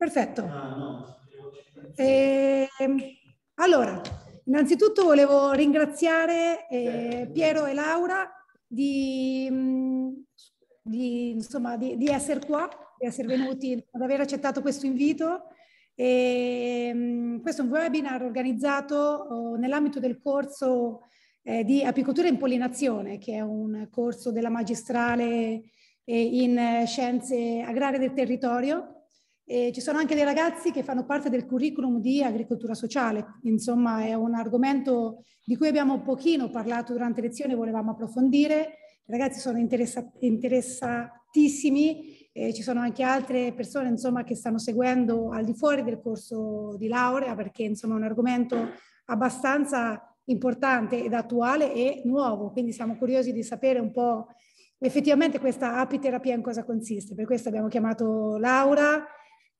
Perfetto. Ah, e, ehm, allora, innanzitutto volevo ringraziare eh, certo. Piero e Laura di, mm, di, insomma, di, di, essere qua, di essere venuti, di aver accettato questo invito. E, ehm, questo è un webinar organizzato oh, nell'ambito del corso eh, di apicoltura e impollinazione, che è un corso della magistrale eh, in scienze agrarie del territorio e ci sono anche dei ragazzi che fanno parte del curriculum di agricoltura sociale, insomma è un argomento di cui abbiamo pochino parlato durante le lezioni e volevamo approfondire, i ragazzi sono interessa- interessatissimi, eh, ci sono anche altre persone insomma, che stanno seguendo al di fuori del corso di laurea perché insomma, è un argomento abbastanza importante ed attuale e nuovo, quindi siamo curiosi di sapere un po' effettivamente questa apiterapia in cosa consiste, per questo abbiamo chiamato Laura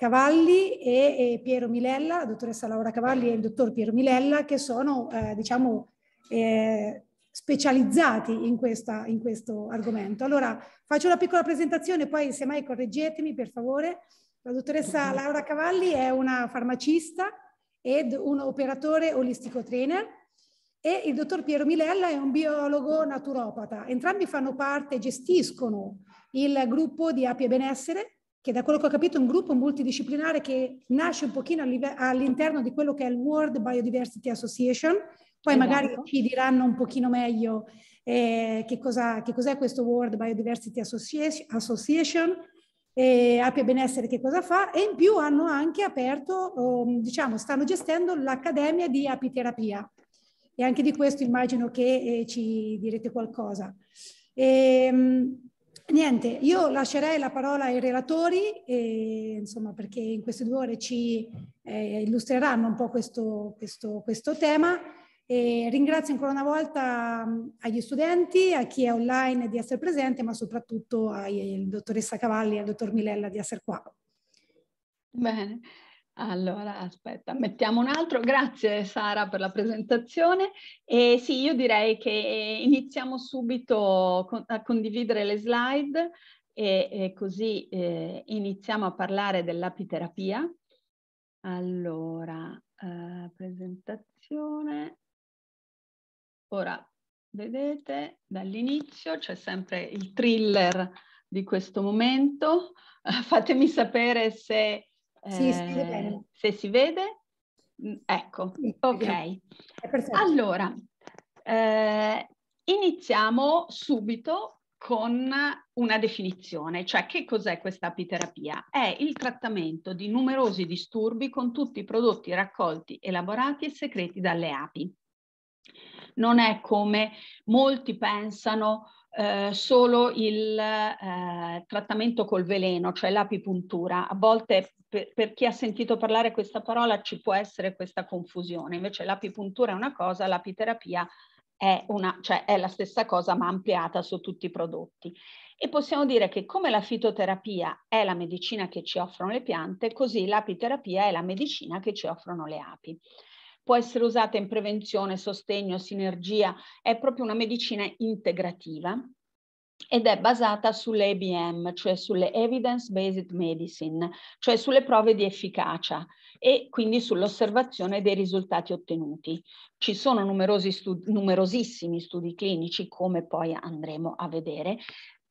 Cavalli e, e, Piero Milella, la dottoressa Laura Cavalli e il dottor Piero Milella, che sono eh, diciamo, eh, specializzati in, questa, in, questo argomento. Allora faccio una piccola presentazione, poi se mai correggetemi per favore. La dottoressa Laura Cavalli è una farmacista ed un operatore olistico trainer e il dottor Piero Milella è un biologo naturopata. Entrambi fanno parte, gestiscono il gruppo di Api e Benessere che da quello che ho capito è un gruppo multidisciplinare che nasce un pochino all'interno di quello che è il World Biodiversity Association, poi esatto. magari ci diranno un pochino meglio eh, che, cosa, che, cos'è questo World Biodiversity Association, eh, Appia Benessere che cosa fa e in più hanno anche aperto, oh, diciamo, stanno gestendo l'Accademia di Apiterapia e anche di questo immagino che eh, ci direte qualcosa. E, ehm, Niente, io lascerei la parola ai relatori, e, insomma, perché in queste due ore ci eh, illustreranno un po' questo, questo, questo tema. E ringrazio ancora una volta agli studenti, a chi è online di essere presente, ma soprattutto alla dottoressa Cavalli e al dottor Milella di essere qua. Bene. Allora, aspetta, mettiamo un altro. Grazie Sara per la presentazione. E sì, io direi che iniziamo subito a condividere le slide e, e così eh, iniziamo a parlare dell'apiterapia. Allora, eh, presentazione. Ora, vedete, dall'inizio c'è sempre il thriller di questo momento. Fatemi sapere se sì, sì, eh, se si vede, mm, ecco, sì, ok. Allora, eh, iniziamo subito con una definizione, cioè che cos'è questa apiterapia? È il trattamento di numerosi disturbi con tutti i prodotti raccolti, elaborati e secreti dalle api. Non è come molti pensano eh, solo il eh, trattamento col veleno, cioè l'apipuntura. A volte per, per, chi ha sentito parlare questa parola ci può essere questa confusione, invece l'apipuntura è una cosa, l'apiterapia è, una, cioè è la stessa cosa ma ampliata su tutti i prodotti. E possiamo dire che come la fitoterapia è la medicina che ci offrono le piante, così l'apiterapia è la medicina che ci offrono le api può essere usata in prevenzione, sostegno, sinergia, è proprio una medicina integrativa ed è basata sull'ABM, cioè sulle Evidence Based Medicine, cioè sulle prove di efficacia e quindi sull'osservazione dei risultati ottenuti. Ci sono studi, numerosissimi studi clinici, come poi andremo a vedere,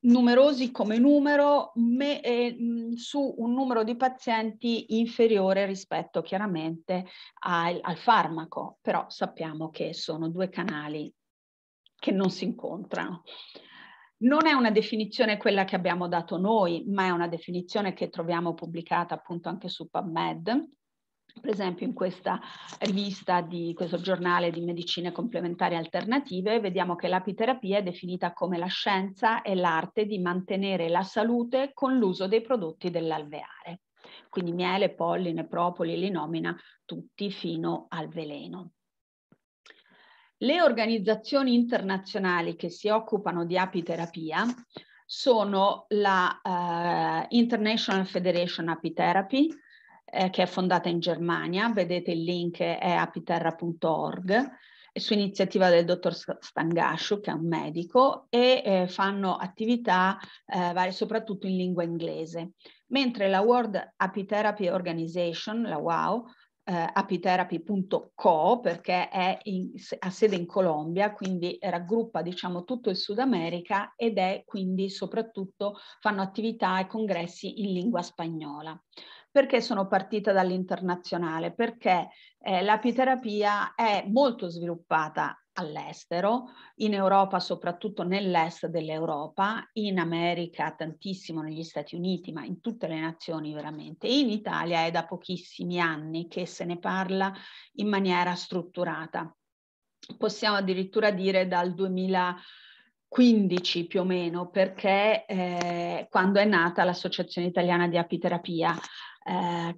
numerosi come numero me, eh, su un numero di pazienti inferiore rispetto chiaramente al, al farmaco, però sappiamo che sono due canali che non si incontrano. Non è una definizione quella che abbiamo dato noi, ma è una definizione che troviamo pubblicata appunto anche su PubMed per esempio in questa rivista di questo giornale di medicine complementari alternative vediamo che l'apiterapia è definita come la scienza e l'arte di mantenere la salute con l'uso dei prodotti dell'alveare. Quindi miele, polline, propoli li nomina tutti fino al veleno. Le organizzazioni internazionali che si occupano di apiterapia sono la uh, International Federation Apitherapy, eh, che è fondata in Germania, vedete il link è apiterra.org, su iniziativa del dottor Stangascio, che è un medico, e eh, fanno attività eh, varie soprattutto in lingua inglese. Mentre la World Apitherapy Organization, la WOW, eh, apitherapy.co perché è in, ha sede in Colombia, quindi raggruppa diciamo tutto il Sud America ed è quindi soprattutto fanno attività e congressi in lingua spagnola. Perché sono partita dall'internazionale? Perché eh, l'apiterapia è molto sviluppata all'estero, in Europa, soprattutto nell'est dell'Europa, in America tantissimo, negli Stati Uniti, ma in tutte le nazioni veramente. In Italia è da pochissimi anni che se ne parla in maniera strutturata. Possiamo addirittura dire dal 2000 15 più o meno, perché eh, quando è nata l'Associazione Italiana di Apiterapia eh,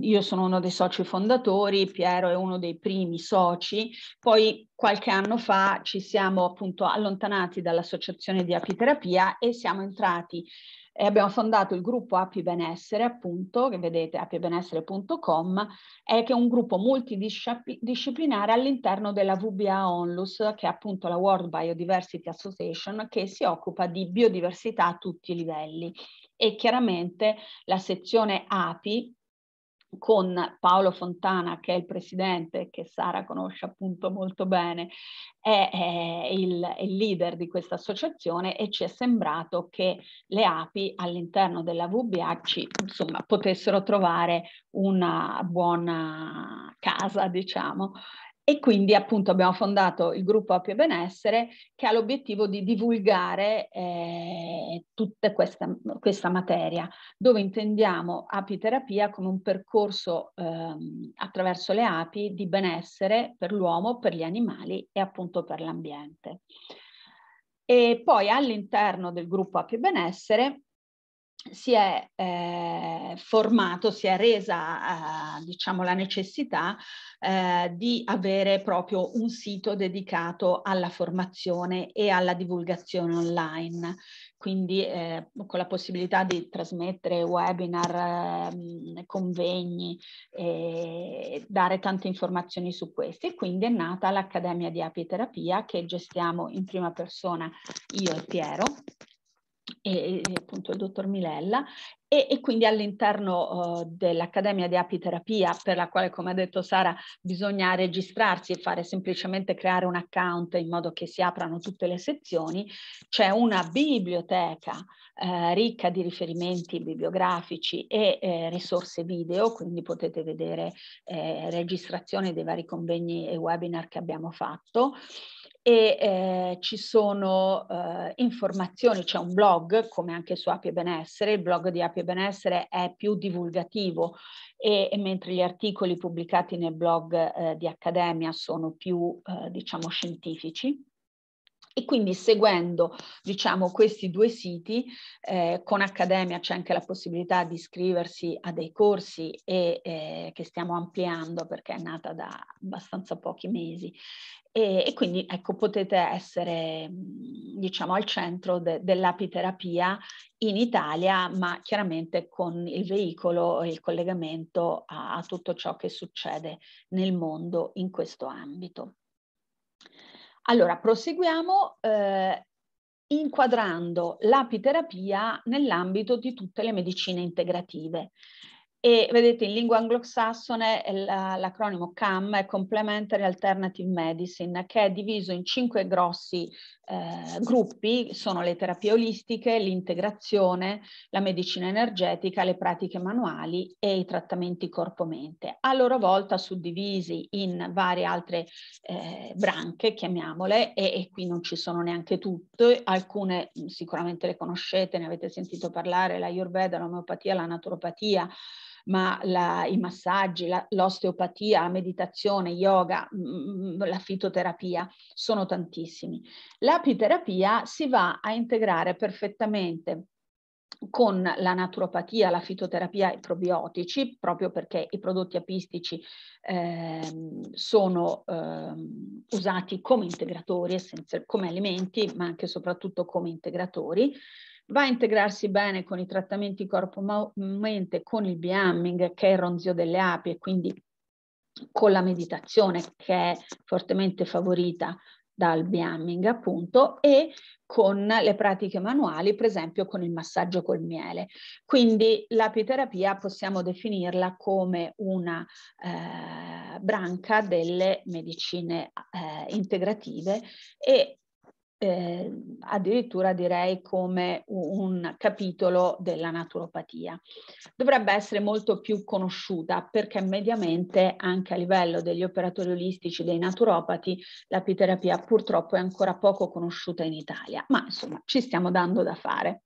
io sono uno dei soci fondatori, Piero è uno dei primi soci, poi qualche anno fa ci siamo appunto allontanati dall'associazione di apiterapia e siamo entrati e abbiamo fondato il gruppo Api Benessere, appunto, che vedete apibenessere.com, è eh, che è un gruppo multidisciplinare all'interno della VBA Onlus, che è appunto la World Biodiversity Association, che si occupa di biodiversità a tutti i livelli e chiaramente la sezione API con Paolo Fontana, che è il presidente, che Sara conosce appunto molto bene, è, è, il, è, il, leader di questa associazione e ci è sembrato che le api all'interno della VBAC insomma, potessero trovare una buona casa, diciamo, e quindi appunto abbiamo fondato il gruppo Appio Benessere che ha l'obiettivo di divulgare eh, tutta questa, questa, materia, dove intendiamo apiterapia come un percorso eh, attraverso le api di benessere per l'uomo, per gli animali e appunto per l'ambiente. E poi all'interno del gruppo Appio Benessere si è eh, formato, si è resa eh, diciamo, la necessità eh, di avere proprio un sito dedicato alla formazione e alla divulgazione online, quindi eh, con la possibilità di trasmettere webinar, ehm, convegni, e eh, dare tante informazioni su questi. E quindi è nata l'Accademia di Apiterapia che gestiamo in prima persona io e Piero e, appunto il dottor Milella e, e quindi all'interno uh, dell'Accademia di Apiterapia per la quale come ha detto Sara bisogna registrarsi e fare semplicemente creare un account in modo che si aprano tutte le sezioni c'è una biblioteca eh, ricca di riferimenti bibliografici e eh, risorse video quindi potete vedere eh, registrazioni dei vari convegni e webinar che abbiamo fatto e eh, ci sono eh, informazioni, c'è un blog come anche su Api e Benessere, il blog di Api e Benessere è più divulgativo e, e mentre gli articoli pubblicati nel blog eh, di Accademia sono più eh, diciamo scientifici. E quindi seguendo diciamo, questi due siti, eh, con Accademia c'è anche la possibilità di iscriversi a dei corsi e, eh, che stiamo ampliando perché è nata da abbastanza pochi mesi. E, e quindi ecco, potete essere mm, diciamo, al centro de, dell'apiterapia in Italia, ma chiaramente con il veicolo e il collegamento a, a tutto ciò che succede nel mondo in questo ambito. Allora, proseguiamo eh, inquadrando l'apiterapia nell'ambito di tutte le medicine integrative. E vedete in lingua anglosassone eh, l'acronimo CAM è Complementary Alternative Medicine, che è diviso in cinque grossi eh, gruppi sono le terapie olistiche, l'integrazione, la medicina energetica, le pratiche manuali e i trattamenti corpo-mente, a loro volta suddivisi in varie altre eh, branche, chiamiamole, e, e qui non ci sono neanche tutte, alcune sicuramente le conoscete, ne avete sentito parlare, la Ayurveda, l'omeopatia, la naturopatia, ma la, i massaggi, la, l'osteopatia, la meditazione, yoga, mh, mm, mm, mm, la fitoterapia, sono tantissimi. L'apiterapia si va a integrare perfettamente con la naturopatia, la fitoterapia e i probiotici, proprio perché i prodotti apistici ehm, sono ehm, usati come integratori, come alimenti, ma anche e soprattutto come integratori va a integrarsi bene con i trattamenti corpo-mente, con il beamming, che è il ronzio delle api, e quindi con la meditazione, che è fortemente favorita dal beamming, appunto, e con le pratiche manuali, per esempio con il massaggio col miele. Quindi l'apiterapia possiamo definirla come una eh, branca delle medicine eh, integrative e eh, addirittura direi come un capitolo della naturopatia. Dovrebbe essere molto più conosciuta perché mediamente anche a livello degli operatori olistici, dei naturopati, l'apiterapia purtroppo è ancora poco conosciuta in Italia, ma insomma ci stiamo dando da fare.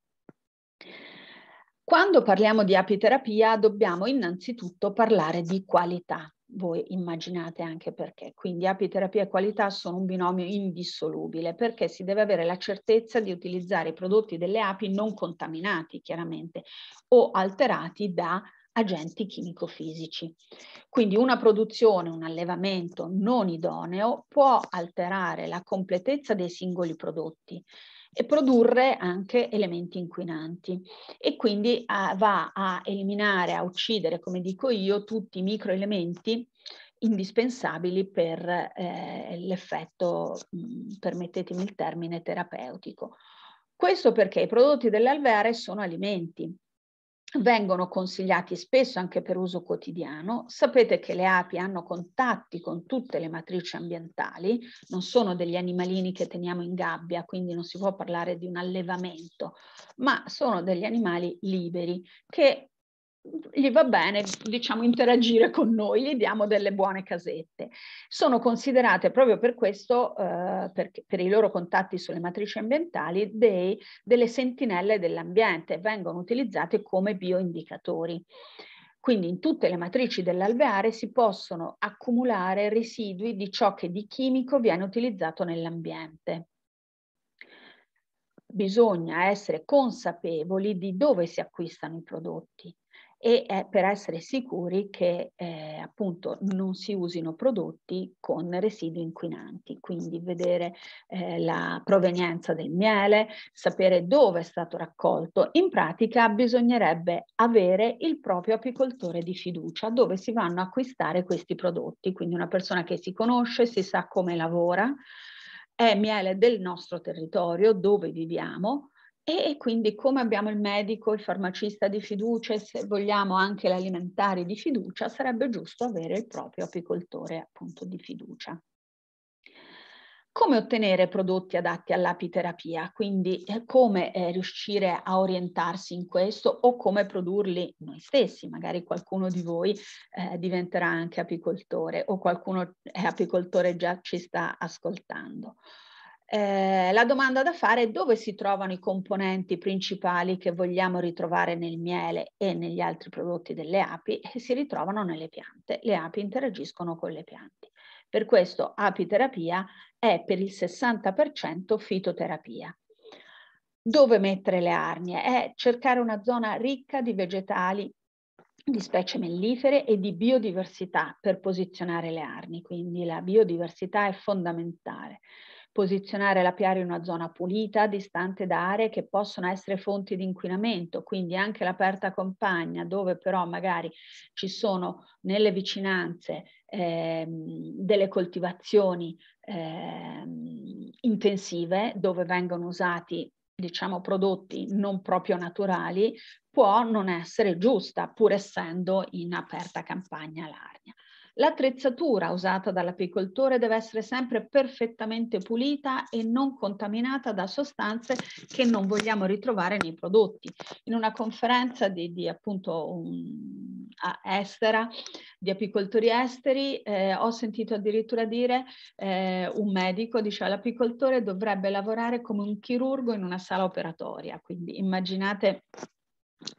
Quando parliamo di apiterapia dobbiamo innanzitutto parlare di qualità voi immaginate anche perché. Quindi apiterapia e qualità sono un binomio indissolubile perché si deve avere la certezza di utilizzare i prodotti delle api non contaminati chiaramente o alterati da agenti chimico-fisici. Quindi una produzione, un allevamento non idoneo può alterare la completezza dei singoli prodotti, e produrre anche elementi inquinanti e quindi a, va a eliminare, a uccidere, come dico io, tutti i microelementi indispensabili per eh, l'effetto, permettetemi il termine, terapeutico. Questo perché i prodotti dell'alveare sono alimenti vengono consigliati spesso anche per uso quotidiano. Sapete che le api hanno contatti con tutte le matrici ambientali, non sono degli animalini che teniamo in gabbia, quindi non si può parlare di un allevamento, ma sono degli animali liberi che gli va bene, diciamo, interagire con noi, gli diamo delle buone casette. Sono considerate proprio per questo, eh, per, per, i loro contatti sulle matrici ambientali, dei, delle sentinelle dell'ambiente, vengono utilizzate come bioindicatori. Quindi in tutte le matrici dell'alveare si possono accumulare residui di ciò che di chimico viene utilizzato nell'ambiente bisogna essere consapevoli di dove si acquistano i prodotti e eh, per essere sicuri che eh, appunto non si usino prodotti con residui inquinanti, quindi vedere eh, la provenienza del miele, sapere dove è stato raccolto. In pratica bisognerebbe avere il proprio apicoltore di fiducia dove si vanno a acquistare questi prodotti, quindi una persona che si conosce, si sa come lavora, è miele del nostro territorio, dove viviamo, e, quindi come abbiamo il medico, il farmacista di fiducia e se vogliamo anche l'alimentare di fiducia, sarebbe giusto avere il proprio apicoltore appunto di fiducia come ottenere prodotti adatti all'apiterapia, quindi eh, come eh, riuscire a orientarsi in questo o come produrli noi stessi, magari qualcuno di voi eh, diventerà anche apicoltore o qualcuno è eh, apicoltore già ci sta ascoltando eh, la domanda da fare è dove si trovano i componenti principali che vogliamo ritrovare nel miele e negli altri prodotti delle api e si ritrovano nelle piante. Le api interagiscono con le piante. Per questo apiterapia è per il 60% fitoterapia. Dove mettere le arnie? È cercare una zona ricca di vegetali di specie mellifere e di biodiversità per posizionare le arnie. quindi la biodiversità è fondamentale posizionare la piara in una zona pulita, distante da aree che possono essere fonti di inquinamento, quindi anche l'aperta campagna dove però magari ci sono nelle vicinanze eh, delle coltivazioni eh, intensive dove vengono usati diciamo prodotti non proprio naturali può non essere giusta pur essendo in aperta campagna l'aria. L'attrezzatura usata dall'apicoltore deve essere sempre perfettamente pulita e non contaminata da sostanze che non vogliamo ritrovare nei prodotti. In una conferenza di, di appunto um, estera, di apicoltori esteri, eh, ho sentito addirittura dire eh, un medico, diceva l'apicoltore dovrebbe lavorare come un chirurgo in una sala operatoria, quindi immaginate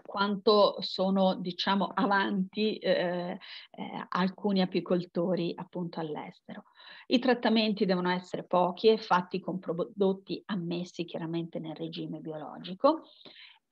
quanto sono diciamo avanti eh, eh, alcuni apicoltori appunto all'estero. I trattamenti devono essere pochi e fatti con prodotti ammessi chiaramente nel regime biologico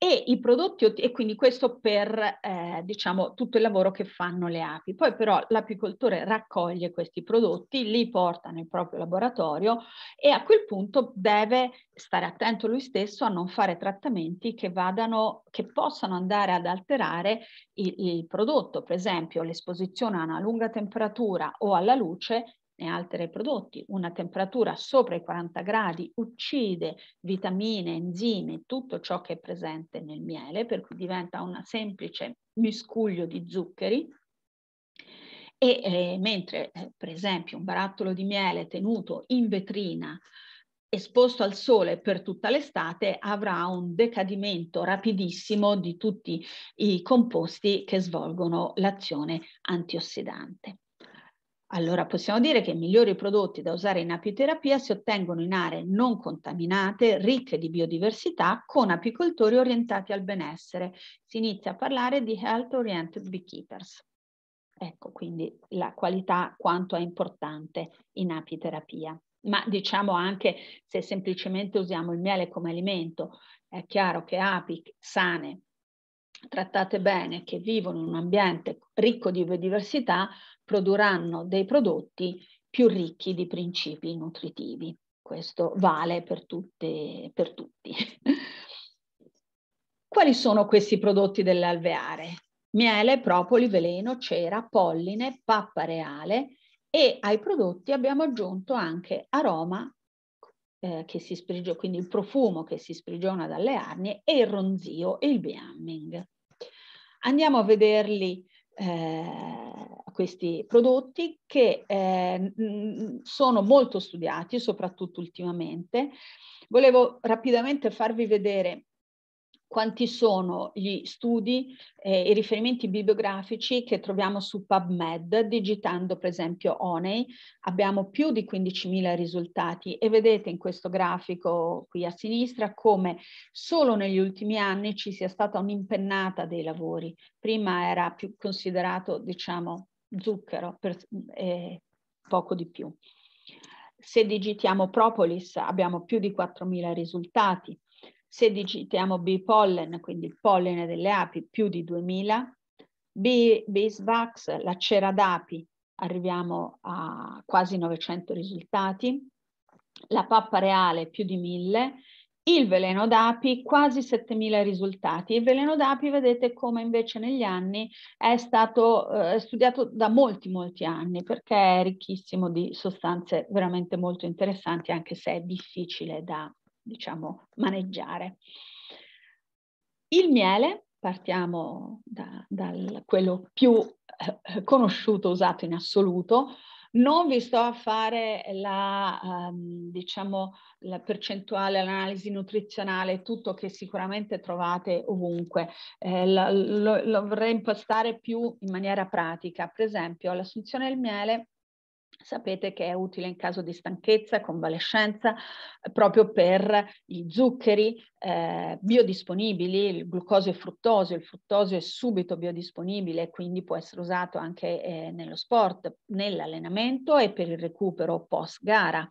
e i prodotti, e quindi questo per eh, diciamo, tutto il lavoro che fanno le api. Poi però l'apicoltore raccoglie questi prodotti, li porta nel proprio laboratorio e a quel punto deve stare attento lui stesso a non fare trattamenti che, vadano, che possano andare ad alterare il, il prodotto, per esempio l'esposizione a una lunga temperatura o alla luce e altri prodotti. Una temperatura sopra i 40 gradi uccide vitamine, enzimi, tutto ciò che è presente nel miele, per cui diventa un semplice miscuglio di zuccheri. E eh, mentre, eh, per esempio, un barattolo di miele tenuto in vetrina esposto al sole per tutta l'estate avrà un decadimento rapidissimo di tutti i composti che svolgono l'azione antiossidante. Allora possiamo dire che i migliori prodotti da usare in apioterapia si ottengono in aree non contaminate, ricche di biodiversità, con apicoltori orientati al benessere. Si inizia a parlare di health oriented beekeepers. Ecco quindi la qualità quanto è importante in apiterapia. Ma diciamo anche se semplicemente usiamo il miele come alimento, è chiaro che api sane, trattate bene, che vivono in un ambiente ricco di biodiversità, produrranno dei prodotti più ricchi di principi nutritivi. Questo vale per, tutte, per tutti. Quali sono questi prodotti dell'alveare? Miele, propoli, veleno, cera, polline, pappa reale e ai prodotti abbiamo aggiunto anche aroma eh, che si sprigiona, quindi il profumo che si sprigiona dalle arnie e il ronzio e il biamming. Andiamo a vederli eh, questi prodotti che eh, sono molto studiati, soprattutto ultimamente. Volevo rapidamente farvi vedere quanti sono gli studi e eh, i riferimenti bibliografici che troviamo su PubMed, digitando per esempio ONEI, abbiamo più di 15.000 risultati e vedete in questo grafico qui a sinistra come solo negli ultimi anni ci sia stata un'impennata dei lavori. Prima era più considerato, diciamo, zucchero per, mm, e poco di più. Se digitiamo propolis abbiamo più di 4.000 risultati, se digitiamo B-pollen, quindi il polline delle api, più di 2.000, B-bisvax, la cera d'api, arriviamo a quasi 900 risultati, la pappa reale più di 1.000, il veleno d'api, quasi 7.000 risultati. Il veleno d'api vedete come invece negli anni è stato eh, studiato da molti, molti anni perché è ricchissimo di sostanze veramente molto interessanti anche se è difficile da, diciamo, maneggiare. Il miele, partiamo da, da quello più eh, conosciuto, usato in assoluto, non vi sto a fare la, um, diciamo, la percentuale, l'analisi nutrizionale, tutto che sicuramente trovate ovunque. Eh, lo, lo, lo vorrei impostare più in maniera pratica. Per esempio, l'assunzione del miele Sapete che è utile in caso di stanchezza, convalescenza, eh, proprio per gli zuccheri eh, biodisponibili, il glucosio e fruttosio. Il fruttosio è subito biodisponibile, quindi può essere usato anche eh, nello sport, nell'allenamento e per il recupero post-gara.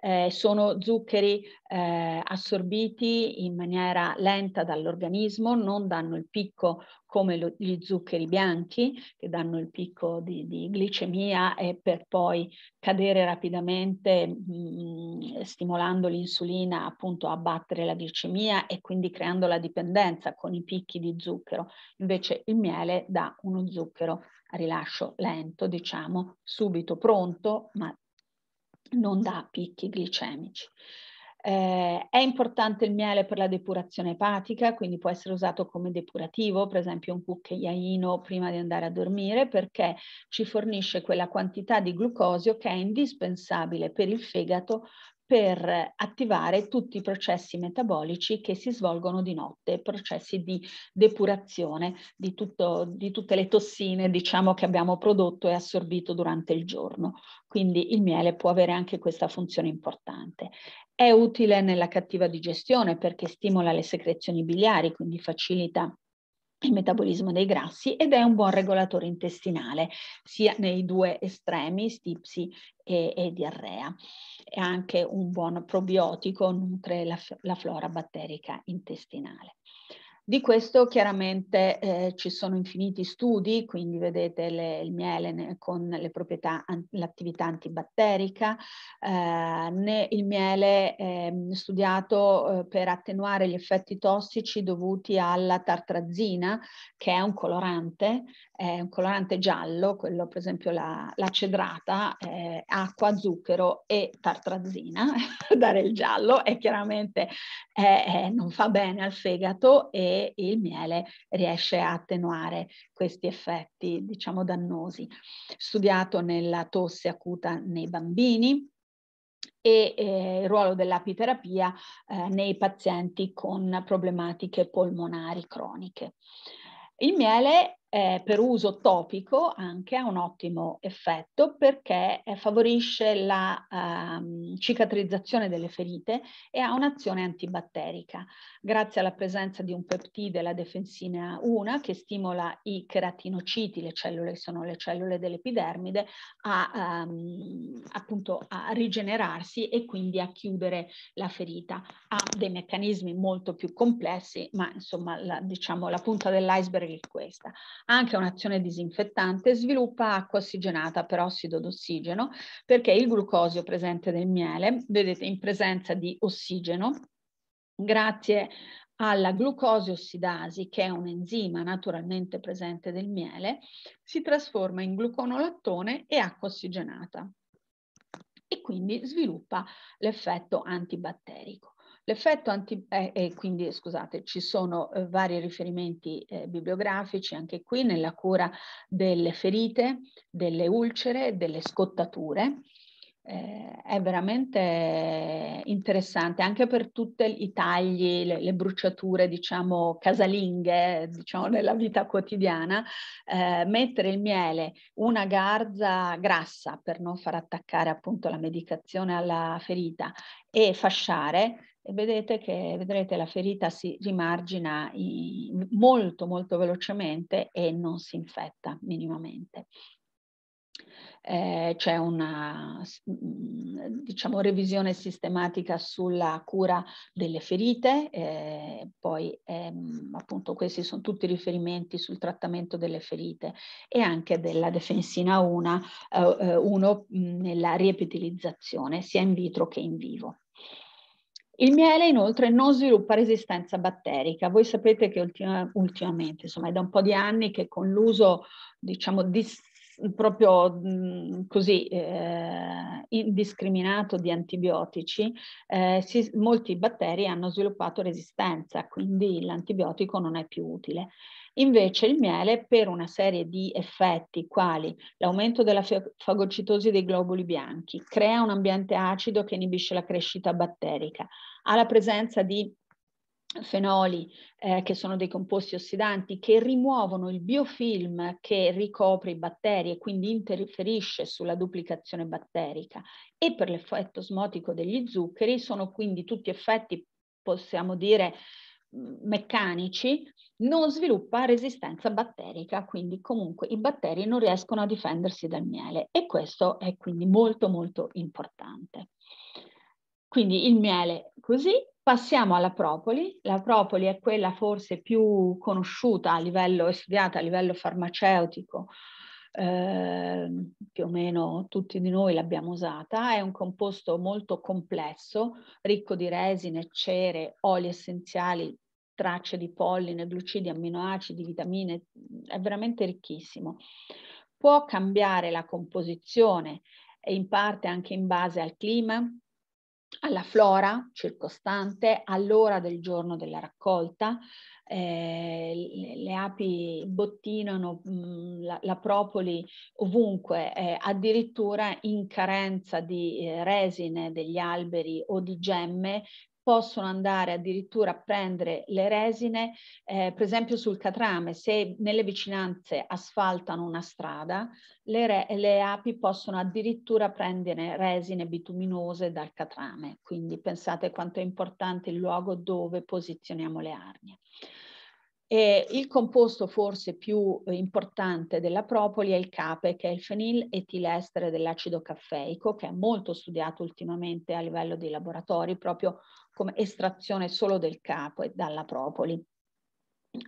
Eh, sono zuccheri eh, assorbiti in maniera lenta dall'organismo, non danno il picco come lo, gli zuccheri bianchi che danno il picco di, di glicemia e per poi cadere rapidamente mh, mm, stimolando l'insulina appunto a battere la glicemia e quindi creando la dipendenza con i picchi di zucchero. Invece il miele dà uno zucchero a rilascio lento, diciamo, subito pronto, ma non dà picchi glicemici. Eh, è importante il miele per la depurazione epatica, quindi può essere usato come depurativo, per esempio un cucchiaino prima di andare a dormire, perché ci fornisce quella quantità di glucosio che è indispensabile per il fegato per attivare tutti i processi metabolici che si svolgono di notte, processi di depurazione di, tutto, di, tutte le tossine diciamo, che abbiamo prodotto e assorbito durante il giorno. Quindi il miele può avere anche questa funzione importante. È utile nella cattiva digestione perché stimola le secrezioni biliari, quindi facilita il metabolismo dei grassi ed è un buon regolatore intestinale, sia nei due estremi, stipsi e, e diarrea. È anche un buon probiotico, nutre la, la flora batterica intestinale. Di questo chiaramente eh, ci sono infiniti studi, quindi vedete le, il miele con l'attività antibatterica, eh, né il miele ehm, eh, studiato per attenuare gli effetti tossici dovuti alla tartrazina, che è un colorante, è un colorante giallo, quello per esempio la, la cedrata, acqua, zucchero e tartrazina, dare il giallo e chiaramente non fa bene al fegato e il miele riesce a attenuare questi effetti, diciamo, dannosi. Studiato nella tosse acuta nei bambini, e eh, il ruolo dell'apiterapia eh, nei pazienti con problematiche polmonari croniche. Il miele eh, per uso topico anche ha un ottimo effetto perché eh, favorisce la ehm, cicatrizzazione delle ferite e ha un'azione antibatterica. Grazie alla presenza di un peptide, la defensina 1, che stimola i cheratinociti, le cellule che sono le cellule dell'epidermide, a, ehm, appunto, a rigenerarsi e quindi a chiudere la ferita. Ha dei meccanismi molto più complessi, ma insomma la, diciamo, la punta dell'iceberg è questa anche un'azione disinfettante, sviluppa acqua ossigenata per ossido d'ossigeno perché il glucosio presente nel miele, vedete in presenza di ossigeno, grazie alla glucosioossidasi, che è un enzima naturalmente presente nel miele, si trasforma in gluconolattone e acqua ossigenata e quindi sviluppa l'effetto antibatterico. L'effetto anti... Eh, e quindi, scusate, ci sono eh, vari riferimenti eh, bibliografici anche qui nella cura delle ferite, delle ulcere, delle scottature. Eh, è veramente interessante anche per tutti i tagli, le, le, bruciature, diciamo, casalinghe, diciamo, nella vita quotidiana. Eh, mettere il miele, una garza grassa per non far attaccare appunto la medicazione alla ferita e fasciare e vedete che vedrete la ferita si rimargina molto molto velocemente e non si infetta minimamente. Eh, c'è una mm, diciamo, revisione sistematica sulla cura delle ferite, eh, poi ehm, appunto questi sono tutti i riferimenti sul trattamento delle ferite e anche della defensina 1, eh, eh mm, nella riepitilizzazione sia in vitro che in vivo. Il miele inoltre non sviluppa resistenza batterica. Voi sapete che ultima, ultimamente, insomma, è da un po' di anni che con l'uso, diciamo, dis, proprio mh, mm, così eh, indiscriminato di antibiotici, eh, si, molti batteri hanno sviluppato resistenza, quindi l'antibiotico non è più utile. Invece il miele, per una serie di effetti quali l'aumento della fagocitosi dei globuli bianchi, crea un ambiente acido che inibisce la crescita batterica, ha la presenza di fenoli eh, che sono dei composti ossidanti che rimuovono il biofilm che ricopre i batteri e quindi interferisce sulla duplicazione batterica e per l'effetto osmotico degli zuccheri sono quindi tutti effetti possiamo dire Mm, meccanici, non sviluppa resistenza batterica, quindi comunque i batteri non riescono a difendersi dal miele e questo è quindi molto molto importante. Quindi il miele così, passiamo alla propoli, la propoli è quella forse più conosciuta a livello e studiata a livello farmaceutico eh, più o meno tutti di noi l'abbiamo usata, è un composto molto complesso, ricco di resine, cere, oli essenziali, tracce di polline, glucidi, amminoacidi, vitamine, è veramente ricchissimo. Può cambiare la composizione e in parte anche in base al clima, alla flora circostante, all'ora del giorno della raccolta. Eh, le, api bottinano mh, mm, la, la, propoli ovunque, eh, addirittura in carenza di eh, resine degli alberi o di gemme possono andare addirittura a prendere le resine, eh, per esempio sul catrame, se nelle vicinanze asfaltano una strada, le, re, le api possono addirittura prendere resine bituminose dal catrame, quindi pensate quanto è importante il luogo dove posizioniamo le arnie. E il composto forse più importante della propoli è il CAPE, che è il fenil etilestere dell'acido caffeico, che è molto studiato ultimamente a livello dei laboratori proprio come estrazione solo del capo e dalla propoli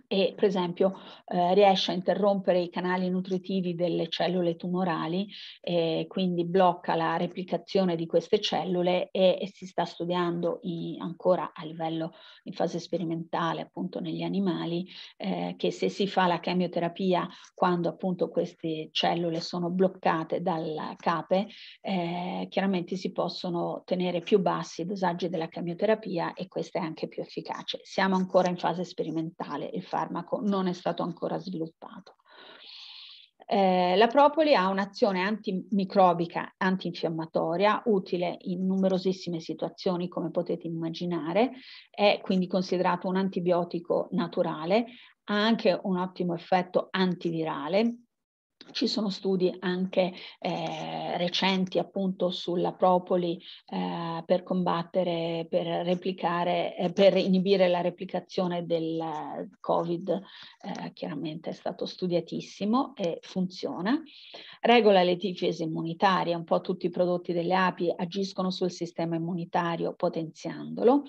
e per esempio eh, riesce a interrompere i canali nutritivi delle cellule tumorali e eh, quindi blocca la replicazione di queste cellule e, e si sta studiando in, ancora a livello in fase sperimentale appunto negli animali eh, che se si fa la chemioterapia quando appunto queste cellule sono bloccate dal cape eh, chiaramente si possono tenere più bassi i dosaggi della chemioterapia e questa è anche più efficace. Siamo ancora in fase sperimentale, il farmaco non è stato ancora sviluppato. Eh, la propoli ha un'azione antimicrobica, antinfiammatoria, utile in numerosissime situazioni come potete immaginare, è quindi considerato un antibiotico naturale, ha anche un ottimo effetto antivirale, ci sono studi anche eh, recenti appunto sulla propoli eh, per combattere, per replicare, eh, per inibire la replicazione del Covid, eh, chiaramente è stato studiatissimo e funziona. Regola le l'etifesi immunitarie, un po' tutti i prodotti delle api agiscono sul sistema immunitario potenziandolo.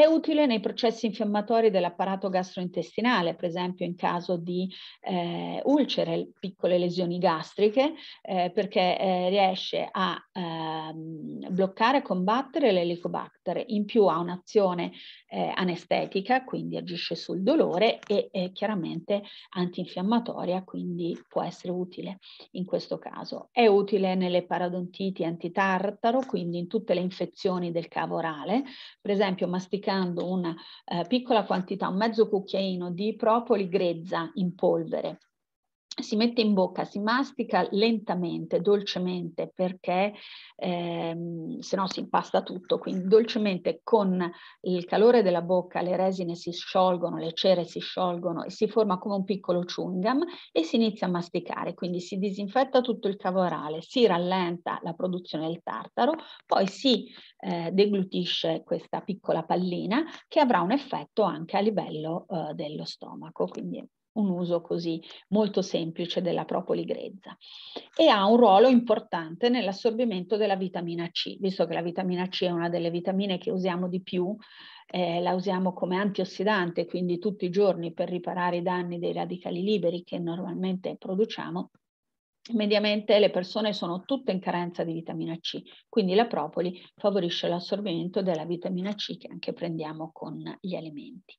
È utile nei processi infiammatori dell'apparato gastrointestinale, per esempio in caso di eh, ulcere, piccole lesioni gastriche, eh, perché eh, riesce a ehm, bloccare e combattere l'elicobacter. In più ha un'azione eh, anestetica, quindi agisce sul dolore e è eh, chiaramente antinfiammatoria, quindi può essere utile in questo caso. È utile nelle parodontiti antitartaro, quindi in tutte le infezioni del cavo orale, per esempio masticare applicando una eh, piccola quantità, un mezzo cucchiaino di propoli grezza in polvere si mette in bocca, si mastica lentamente, dolcemente, perché ehm, se no si impasta tutto, quindi dolcemente con il calore della bocca le resine si sciolgono, le cere si sciolgono e si forma come un piccolo chungam e si inizia a masticare, quindi si disinfetta tutto il cavo orale, si rallenta la produzione del tartaro, poi si eh, deglutisce questa piccola pallina che avrà un effetto anche a livello eh, dello stomaco, quindi un uso così molto semplice della propoli grezza e ha un ruolo importante nell'assorbimento della vitamina C, visto che la vitamina C è una delle vitamine che usiamo di più, eh, la usiamo come antiossidante, quindi tutti i giorni per riparare i danni dei radicali liberi che normalmente produciamo. Mediamente le persone sono tutte in carenza di vitamina C, quindi la propoli favorisce l'assorbimento della vitamina C che anche prendiamo con gli alimenti.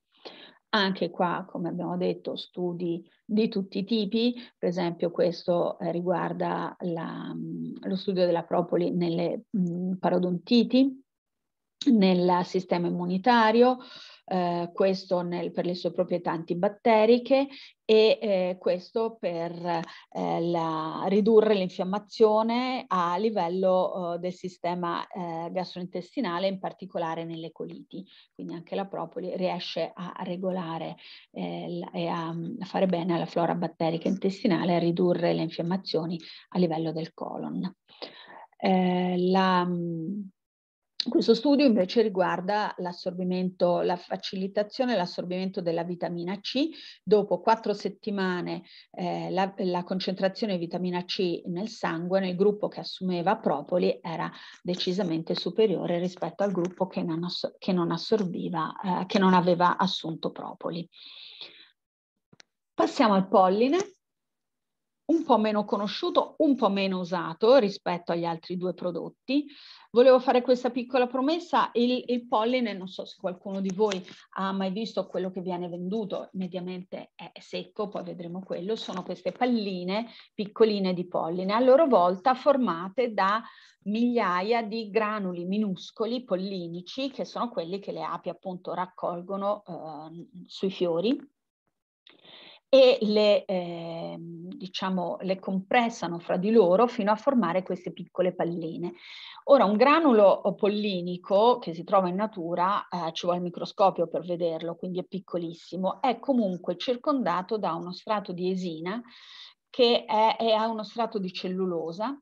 Anche qua, come abbiamo detto, studi di tutti i tipi, per esempio questo eh, riguarda la, mm, lo studio della propoli nelle mh, mm, parodontiti, nel sistema immunitario, eh, questo nel, per le sue proprietà antibatteriche e eh, questo per eh, la, ridurre l'infiammazione a livello oh, del sistema eh, gastrointestinale, in particolare nelle coliti. Quindi anche la propoli riesce a regolare eh, e a, mm, a fare bene alla flora batterica intestinale, a ridurre le infiammazioni a livello del colon. la, mm, questo studio invece riguarda l'assorbimento, la facilitazione e l'assorbimento della vitamina C. Dopo quattro settimane eh, la, la, concentrazione di vitamina C nel sangue nel gruppo che assumeva propoli era decisamente superiore rispetto al gruppo che non, assor che non, eh, che non aveva assunto propoli. Passiamo al polline un po' meno conosciuto, un po' meno usato rispetto agli altri due prodotti. Volevo fare questa piccola promessa, il, il, polline, non so se qualcuno di voi ha mai visto quello che viene venduto, mediamente è secco, poi vedremo quello, sono queste palline piccoline di polline, a loro volta formate da migliaia di granuli minuscoli pollinici che sono quelli che le api appunto raccolgono eh, sui fiori e le, eh, diciamo, le compressano fra di loro fino a formare queste piccole palline. Ora, un granulo pollinico che si trova in natura, eh, ci vuole il microscopio per vederlo, quindi è piccolissimo, è comunque circondato da uno strato di esina che è, è uno strato di cellulosa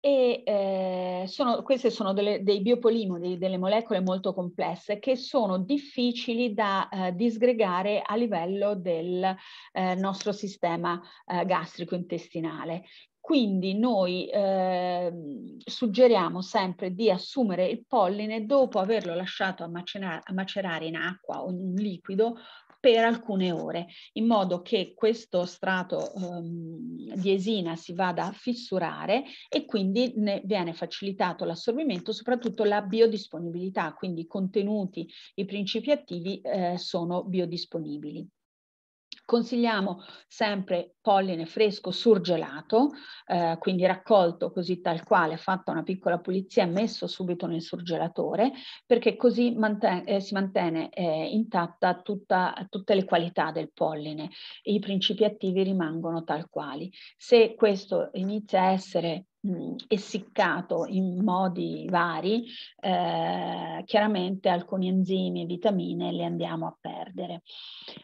e eh, sono, queste sono delle, dei biopolimeri, delle molecole molto complesse che sono difficili da eh, disgregare a livello del eh, nostro sistema eh, gastrico intestinale. Quindi noi eh, suggeriamo sempre di assumere il polline dopo averlo lasciato a, macerare in acqua o in un liquido per alcune ore, in modo che questo strato ehm, di esina si vada a fissurare e quindi ne viene facilitato l'assorbimento, soprattutto la biodisponibilità, quindi i contenuti, i principi attivi eh, sono biodisponibili. Consigliamo sempre polline fresco surgelato, eh, quindi raccolto così tal quale, fatta una piccola pulizia e messo subito nel surgelatore, perché così manten eh, si mantiene eh, intatta tutta, tutte le qualità del polline. I principi attivi rimangono tal quali. Se questo inizia a essere Mhmm, essiccato in modi vari, eh, chiaramente alcuni enzimi e vitamine le andiamo a perdere.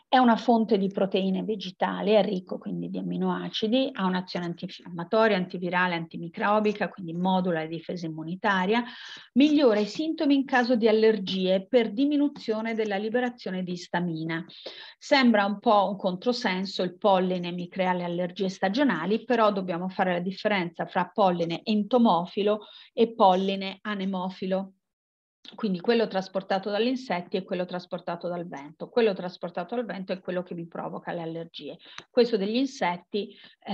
È una fonte di proteine vegetali, è ricco quindi di amminoacidi, ha un'azione antinfiammatoria, antivirale, antimicrobica, quindi modula la difesa immunitaria, migliora i sintomi in caso di allergie per diminuzione della liberazione di stamina. Sembra un po' un controsenso, il polline mi crea le allergie stagionali, però dobbiamo fare la differenza fra polline polline entomofilo e polline anemofilo. Quindi quello trasportato dagli insetti e quello trasportato dal vento. Quello trasportato dal vento è quello che mi provoca le allergie. Questo degli insetti eh,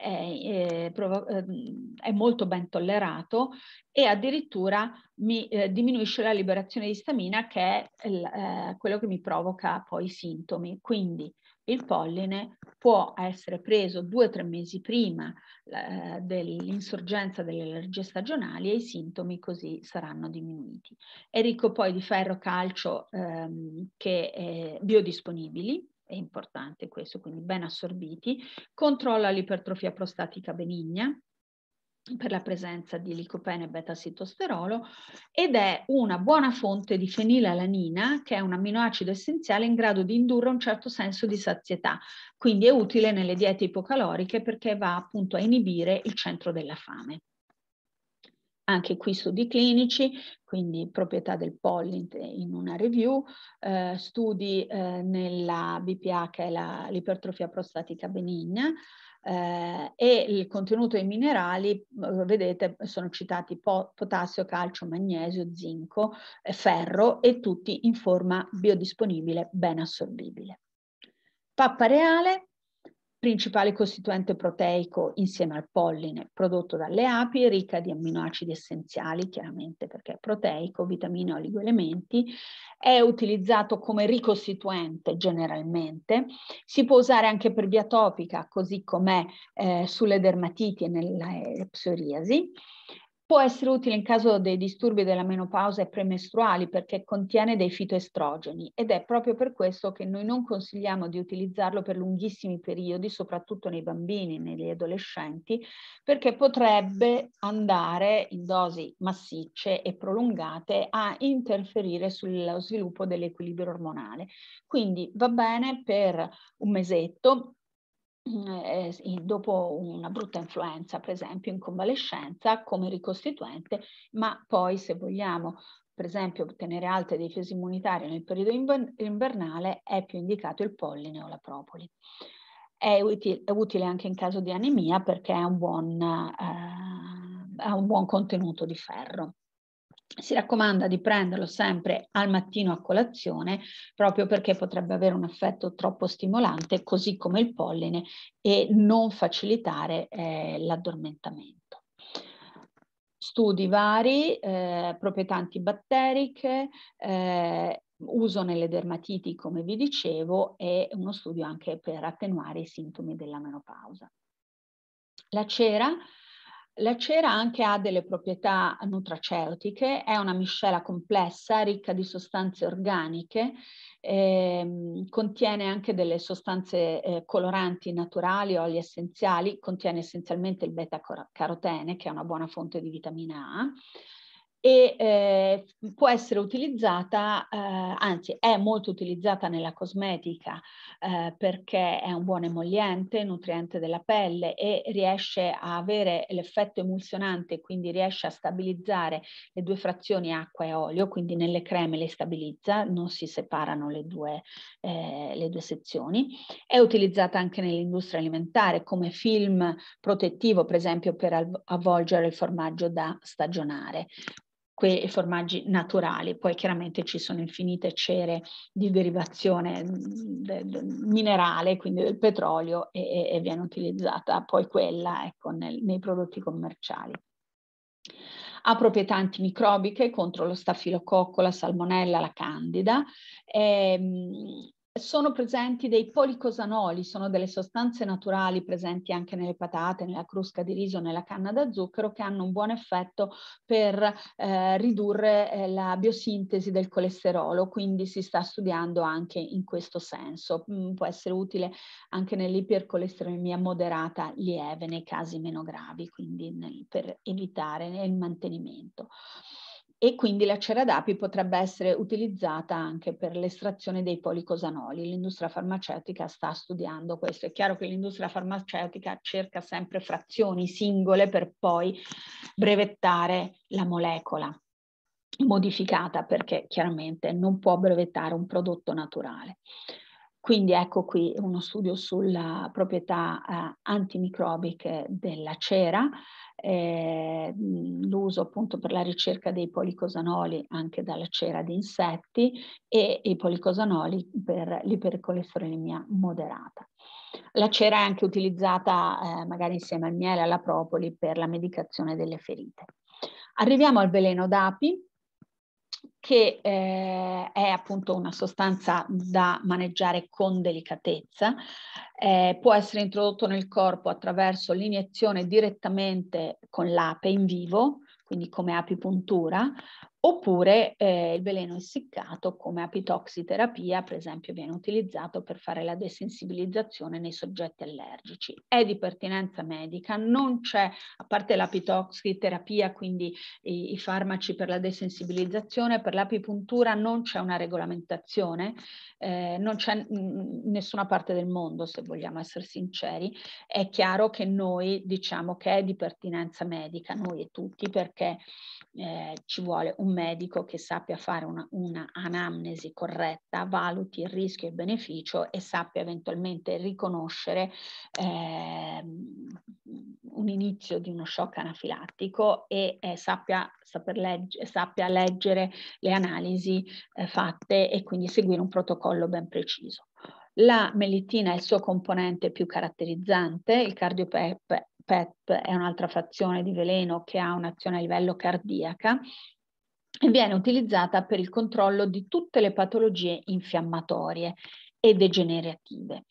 è, è, eh, ehm, è, molto ben tollerato e addirittura mi eh, diminuisce la liberazione di stamina che è il, eh, quello che mi provoca poi i sintomi. Quindi il polline può essere preso due o tre mesi prima eh, dell'insorgenza delle allergie stagionali e i sintomi così saranno diminuiti. È ricco poi di ferro calcio ehm, che è biodisponibili, è importante questo, quindi ben assorbiti, controlla l'ipertrofia prostatica benigna, per la presenza di licopene e beta-sitosterolo ed è una buona fonte di fenilalanina che è un amminoacido essenziale in grado di indurre un certo senso di sazietà, quindi è utile nelle diete ipocaloriche perché va appunto a inibire il centro della fame. Anche qui studi clinici, quindi proprietà del pollin in una review, eh, studi eh, nella BPA che è l'ipertrofia prostatica benigna, eh, e il contenuto dei minerali, eh, vedete, sono citati potassio, calcio, magnesio, zinco, eh, ferro e tutti in forma biodisponibile, ben assorbibile. Pappa reale, principale costituente proteico insieme al polline prodotto dalle api, ricca di amminoacidi essenziali, chiaramente perché è proteico, vitamine, oligoelementi, è utilizzato come ricostituente generalmente, si può usare anche per via topica, così com'è eh, sulle dermatiti e nella eh, psoriasi. Può essere utile in caso dei disturbi della menopausa e premestruali perché contiene dei fitoestrogeni ed è proprio per questo che noi non consigliamo di utilizzarlo per lunghissimi periodi, soprattutto nei bambini, e negli adolescenti, perché potrebbe andare in dosi massicce e prolungate a interferire sullo sviluppo dell'equilibrio ormonale. Quindi va bene per un mesetto, eh, dopo una brutta influenza, per esempio in convalescenza, come ricostituente, ma poi se vogliamo per esempio tenere alte difese immunitarie nel periodo invernale è più indicato il polline o la propoli. È utile, è utile anche in caso di anemia perché ha un, buon, eh, ha un buon contenuto di ferro si raccomanda di prenderlo sempre al mattino a colazione proprio perché potrebbe avere un effetto troppo stimolante così come il polline e non facilitare eh, l'addormentamento. Studi vari, eh, proprietà antibatteriche, eh, uso nelle dermatiti come vi dicevo e uno studio anche per attenuare i sintomi della menopausa. La cera la cera anche ha delle proprietà nutraceutiche, è una miscela complessa, ricca di sostanze organiche, ehm, contiene anche delle sostanze eh, coloranti naturali, oli essenziali, contiene essenzialmente il beta-carotene, che è una buona fonte di vitamina A e eh, può essere utilizzata, eh, anzi è molto utilizzata nella cosmetica eh, perché è un buon emoliente, nutriente della pelle e riesce a avere l'effetto emulsionante, quindi riesce a stabilizzare le due frazioni acqua e olio, quindi nelle creme le stabilizza, non si separano le due, eh, le due sezioni. È utilizzata anche nell'industria alimentare come film protettivo, per esempio per avvolgere il formaggio da stagionare que- formaggi naturali, poi chiaramente ci sono infinite cere di derivazione mm, de- de- minerale, quindi del petrolio, e-, e, viene utilizzata poi quella ecco, nel- nei prodotti commerciali ha proprietà antimicrobiche contro lo stafilococco, la salmonella, la candida, ehm, sono presenti dei policosanoli, sono delle sostanze naturali presenti anche nelle patate, nella crusca di riso, nella canna da zucchero che hanno un buon effetto per eh, ridurre eh, la biosintesi del colesterolo, quindi si sta studiando anche in questo senso. Mm, può essere utile anche nell'ipercolesterolemia moderata lieve nei casi meno gravi, quindi nel, per evitare il mantenimento e quindi la cera d'api potrebbe essere utilizzata anche per l'estrazione dei policosanoli. L'industria farmaceutica sta studiando questo. È chiaro che l'industria farmaceutica cerca sempre frazioni singole per poi brevettare la molecola modificata perché chiaramente non può brevettare un prodotto naturale. Quindi ecco qui uno studio sulla proprietà eh, antimicrobiche della cera eh, l'uso appunto per la ricerca dei policosanoli anche dalla cera di insetti e i policosanoli per l'ipercolesterolemia moderata. La cera è anche utilizzata eh, magari insieme al miele, e alla propoli per la medicazione delle ferite. Arriviamo al veleno d'api, che eh, è appunto una sostanza da maneggiare con delicatezza, eh, può essere introdotto nel corpo attraverso l'iniezione direttamente con l'ape in vivo, quindi come apipuntura, oppure eh, il veleno essiccato come apitoxiterapia, per esempio, viene utilizzato per fare la desensibilizzazione nei soggetti allergici. È di pertinenza medica, non c'è, a parte l'apitoxiterapia, quindi i, i, farmaci per la desensibilizzazione, per l'apipuntura non c'è una regolamentazione, eh, non c'è in nessuna parte del mondo, se vogliamo essere sinceri. È chiaro che noi diciamo che è di pertinenza medica, noi e tutti, perché eh, ci vuole un un medico che sappia fare una, una anamnesi corretta, valuti il rischio e il beneficio e sappia eventualmente riconoscere eh, un inizio di uno shock anafilattico e eh, sappia, legge, sappia, leggere le analisi eh, fatte e quindi seguire un protocollo ben preciso. La mellitina è il suo componente più caratterizzante, il cardiopep PEP è un'altra frazione di veleno che ha un'azione a livello cardiaca viene utilizzata per il controllo di tutte le patologie infiammatorie e degenerative.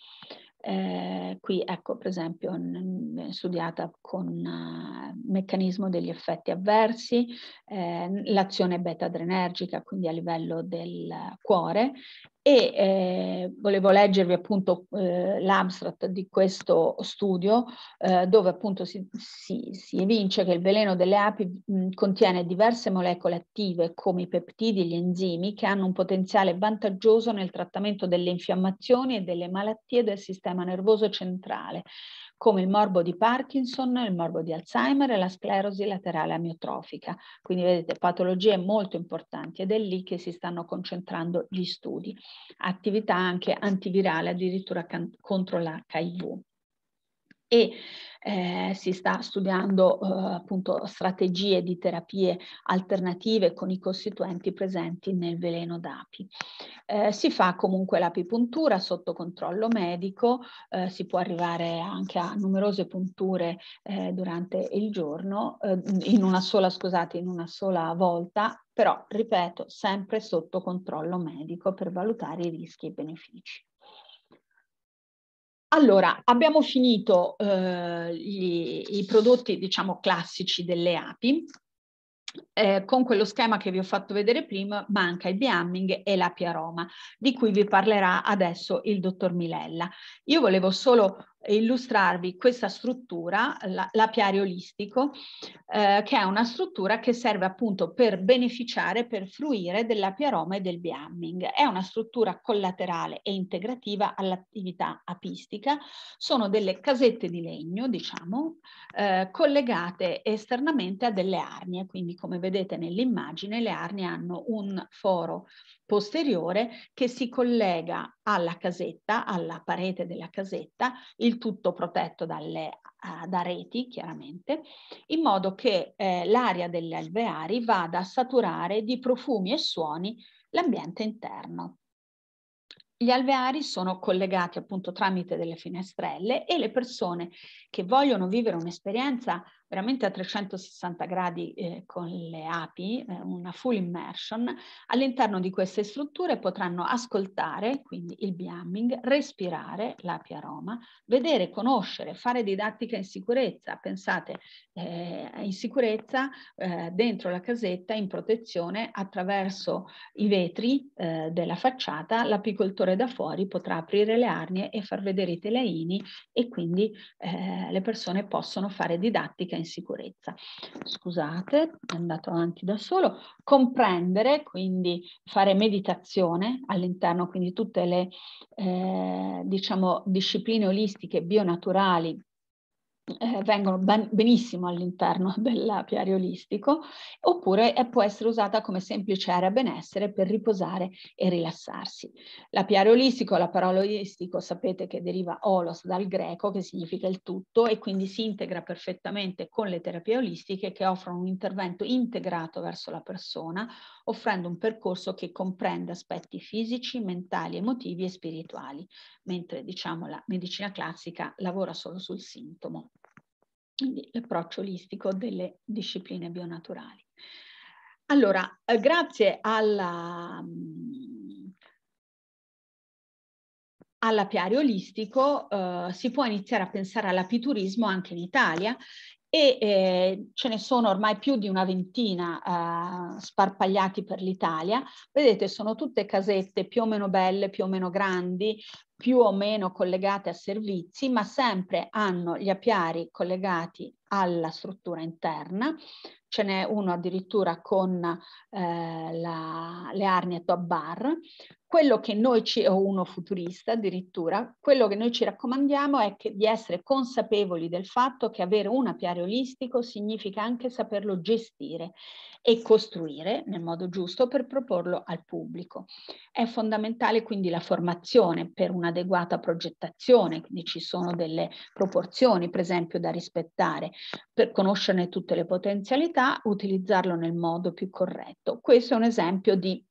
Eh, qui ecco per esempio mh, studiata con uh, meccanismo degli effetti avversi, eh, l'azione beta adrenergica quindi a livello del cuore e eh, volevo leggervi appunto eh, l'abstract di questo studio eh, dove appunto si, si, si, evince che il veleno delle api mh, contiene diverse molecole attive come i peptidi e gli enzimi che hanno un potenziale vantaggioso nel trattamento delle infiammazioni e delle malattie del sistema nervoso centrale come il morbo di Parkinson, il morbo di Alzheimer e la sclerosi laterale amiotrofica. Quindi vedete patologie molto importanti ed è lì che si stanno concentrando gli studi. Attività anche antivirale addirittura contro l'HIV e eh, si sta studiando eh, appunto strategie di terapie alternative con i costituenti presenti nel veleno d'api. Eh, si fa comunque l'apipuntura sotto controllo medico, eh, si può arrivare anche a numerose punture eh, durante il giorno, eh, in una sola, scusate, in una sola volta, però ripeto, sempre sotto controllo medico per valutare i rischi e i benefici. Allora, abbiamo finito eh, gli, i prodotti, diciamo, classici delle api. Eh, con quello schema che vi ho fatto vedere prima manca il dehamming e l'apiaroma, di cui vi parlerà adesso il dottor Milella. Io volevo solo illustrarvi questa struttura, la, l'apiario olistico, eh, che è una struttura che serve appunto per beneficiare, per fruire dell'apiaroma e del biamming. È una struttura collaterale e integrativa all'attività apistica. Sono delle casette di legno, diciamo, eh, collegate esternamente a delle arnie, quindi come vedete nell'immagine le arnie hanno un foro posteriore che si collega alla casetta, alla parete della casetta, il tutto protetto dalle, da reti chiaramente, in modo che eh, l'aria degli alveari vada a saturare di profumi e suoni l'ambiente interno. Gli alveari sono collegati appunto tramite delle finestrelle e le persone che vogliono vivere un'esperienza veramente a 360 gradi eh, con le api, eh, una full immersion, all'interno di queste strutture potranno ascoltare, quindi il biamming, respirare l'api aroma, vedere, conoscere, fare didattica in sicurezza, pensate eh, in sicurezza eh, dentro la casetta in protezione attraverso i vetri eh, della facciata, l'apicoltore da fuori potrà aprire le arnie e far vedere i teleini e quindi eh, le persone possono fare didattica in sicurezza. Scusate, è andato avanti da solo. Comprendere, quindi fare meditazione all'interno, quindi tutte le eh, diciamo, discipline olistiche bionaturali eh, vengono ben, benissimo all'interno dell'apiario olistico, oppure è, eh, può essere usata come semplice area benessere per riposare e rilassarsi. L'apiario olistico, la parola olistico, sapete che deriva olos dal greco, che significa il tutto, e quindi si integra perfettamente con le terapie olistiche che offrono un intervento integrato verso la persona, offrendo un percorso che comprende aspetti fisici, mentali, emotivi e spirituali, mentre diciamo la medicina classica lavora solo sul sintomo quindi l'approccio olistico delle discipline bionaturali. Allora, eh, grazie alla, mm, alla Piario Olistico eh, si può iniziare a pensare all'apiturismo anche in Italia e eh, ce ne sono ormai più di una ventina eh, sparpagliati per l'Italia. Vedete, sono tutte casette più o meno belle, più o meno grandi, più o meno collegate a servizi, ma sempre hanno gli apiari collegati alla struttura interna, ce n'è uno addirittura con eh, la, le arnie top bar. Quello che noi ci, o uno futurista addirittura, quello che noi ci raccomandiamo è che, di essere consapevoli del fatto che avere un apiario olistico significa anche saperlo gestire e costruire nel modo giusto per proporlo al pubblico. È fondamentale quindi la formazione per un'adeguata progettazione, quindi ci sono delle proporzioni per esempio da rispettare per conoscerne tutte le potenzialità proprietà, utilizzarlo nel modo più corretto. Questo è un esempio di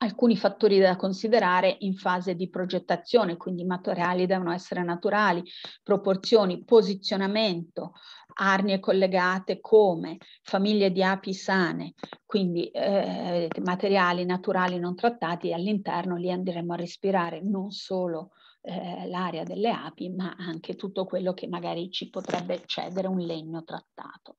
alcuni fattori da considerare in fase di progettazione, quindi materiali devono essere naturali, proporzioni, posizionamento, arnie collegate come famiglie di api sane, quindi eh, materiali naturali non trattati all'interno li andremo a respirare non solo eh, l'area delle api, ma anche tutto quello che magari ci potrebbe cedere un legno trattato.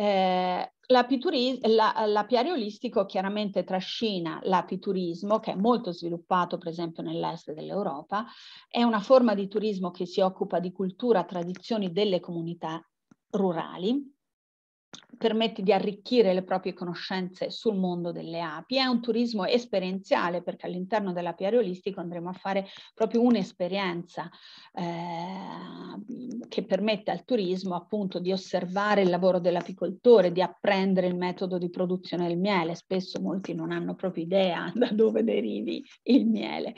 Eh, L'apiario olistico chiaramente trascina l'apiturismo, che è molto sviluppato per esempio nell'est dell'Europa, è una forma di turismo che si occupa di cultura, tradizioni delle comunità rurali permette di arricchire le proprie conoscenze sul mondo delle api. È un turismo esperienziale perché all'interno dell'api aerolistico andremo a fare proprio un'esperienza eh, che permette al turismo appunto di osservare il lavoro dell'apicoltore, di apprendere il metodo di produzione del miele. Spesso molti non hanno proprio idea da dove derivi il miele.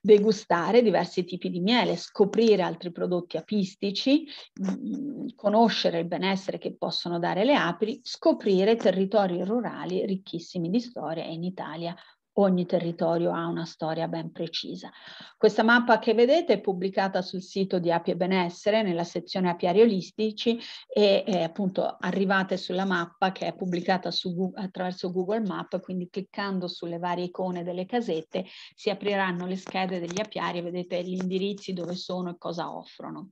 Degustare diversi tipi di miele, scoprire altri prodotti apistici, mh, mm, conoscere il benessere che possono dare le le apri, scoprire territori rurali ricchissimi di storia e in Italia ogni territorio ha una storia ben precisa. Questa mappa che vedete è pubblicata sul sito di Api e Benessere nella sezione Apiari Olistici e eh, appunto arrivate sulla mappa che è pubblicata su, attraverso Google Map, quindi cliccando sulle varie icone delle casette si apriranno le schede degli apiari e vedete gli indirizzi dove sono e cosa offrono.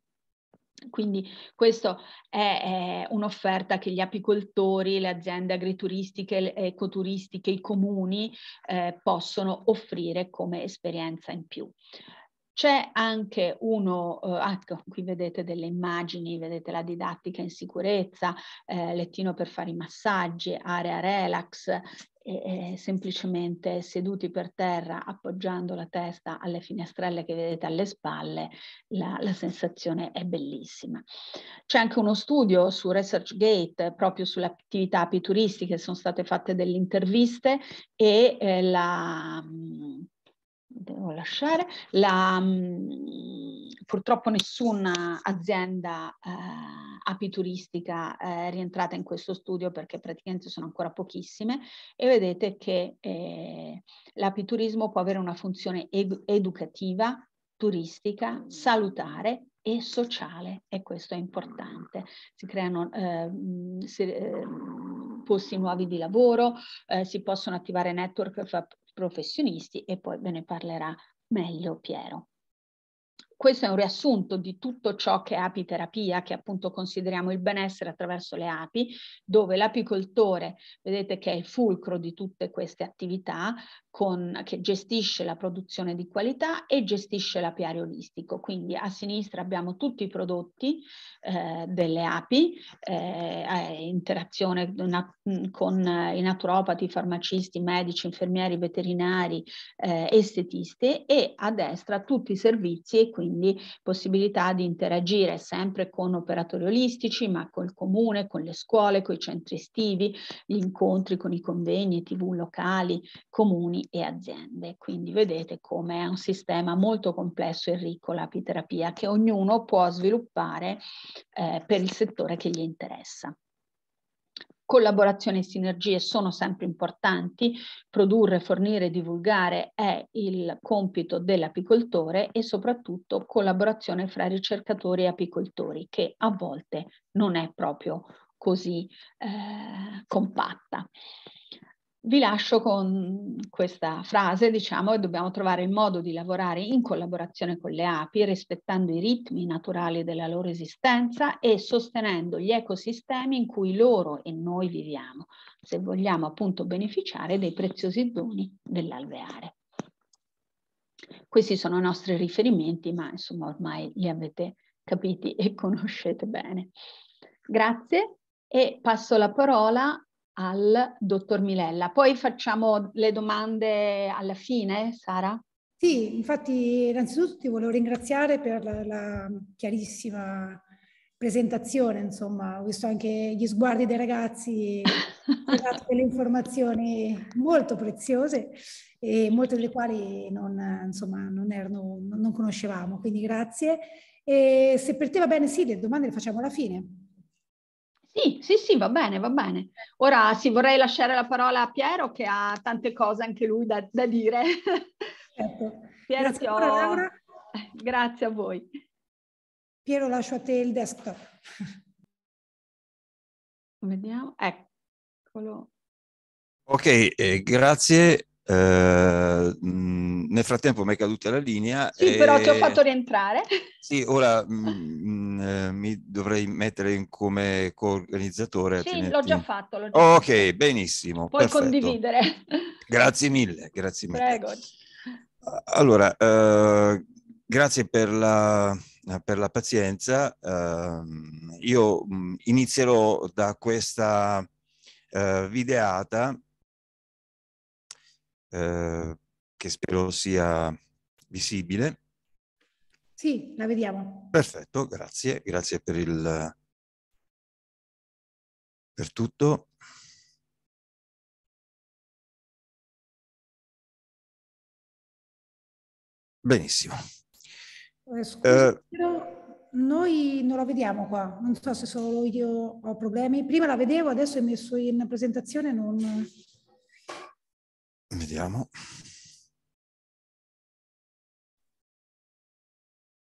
Quindi questa è, è, un'offerta che gli apicoltori, le aziende agrituristiche, ecoturistiche, i comuni eh, possono offrire come esperienza in più. C'è anche uno, eh, ah, ecco, qui vedete delle immagini, vedete la didattica in sicurezza, eh, lettino per fare i massaggi, area relax, e, semplicemente seduti per terra appoggiando la testa alle finestrelle che vedete alle spalle, la, la sensazione è bellissima. C'è anche uno studio su ResearchGate proprio sulle attività apituristiche, sono state fatte delle interviste e eh, la... Mh, mm, devo lasciare, la, mhmm, purtroppo nessuna azienda eh, apituristica eh, è rientrata in questo studio perché praticamente sono ancora pochissime e vedete che eh, l'apiturismo può avere una funzione ed educativa, turistica, salutare e sociale e questo è importante. Si creano eh, mhmm, si, eh, mhmm, posti nuovi di lavoro, eh, si possono attivare network fra, professionisti e poi ve ne parlerà meglio Piero questo è un riassunto di tutto ciò che è apiterapia, che appunto consideriamo il benessere attraverso le api, dove l'apicoltore, vedete che è il fulcro di tutte queste attività, con, che gestisce la produzione di qualità e gestisce l'apiario olistico. Quindi a sinistra abbiamo tutti i prodotti eh, delle api, eh, eh interazione mm, con eh, i naturopati, i farmacisti, medici, infermieri, veterinari, eh, estetisti e a destra tutti i servizi e quindi quindi possibilità di interagire sempre con operatori olistici, ma col comune, con le scuole, con i centri estivi, gli incontri con i convegni, tv locali, comuni e aziende. Quindi vedete come è un sistema molto complesso e ricco l'apiterapia che ognuno può sviluppare eh, per il settore che gli interessa collaborazione e sinergie sono sempre importanti, produrre, fornire e divulgare è il compito dell'apicoltore e soprattutto collaborazione fra ricercatori e apicoltori che a volte non è proprio così eh, compatta vi lascio con questa frase, diciamo, che dobbiamo trovare il modo di lavorare in collaborazione con le api, rispettando i ritmi naturali della loro esistenza e sostenendo gli ecosistemi in cui loro e noi viviamo, se vogliamo appunto beneficiare dei preziosi doni dell'alveare. Questi sono i nostri riferimenti, ma insomma ormai li avete capiti e conoscete bene. Grazie e passo la parola al dottor Milella. Poi facciamo le domande alla fine, Sara? Sì, infatti innanzitutto ti volevo ringraziare per la, la chiarissima presentazione, insomma, ho visto anche gli sguardi dei ragazzi, ho dato delle informazioni molto preziose e molte delle quali non, insomma, non, erano, non conoscevamo, quindi grazie. E se per te va bene, sì, le domande le facciamo alla fine. Sì, sì, sì, va bene, va bene. Ora sì, vorrei lasciare la parola a Piero che ha tante cose anche lui da, da dire. Certo. Piero, grazie, ho... Laura. grazie a voi. Piero, lascio a te il desktop. Vediamo, eccolo. Ok, eh, grazie eh, nel frattempo mi è caduta la linea. Sì, e... però ti ho fatto rientrare. Sì, ora mh, mh, eh, mi dovrei mettere in come coorganizzatore. Sì, altrimenti... l'ho già fatto. L'ho già ok, fatto. benissimo. Puoi perfetto. condividere. Grazie mille, grazie mille. Prego. Allora, uh, grazie per la, per la pazienza. Uh, io mh, inizierò da questa videata eh, che spero sia visibile. Sì, la vediamo. Perfetto, grazie, grazie per il per tutto. Benissimo. Eh, scusa, eh, noi non la vediamo qua, non so se solo io ho problemi. Prima la vedevo, adesso è messo in presentazione, non... Vediamo.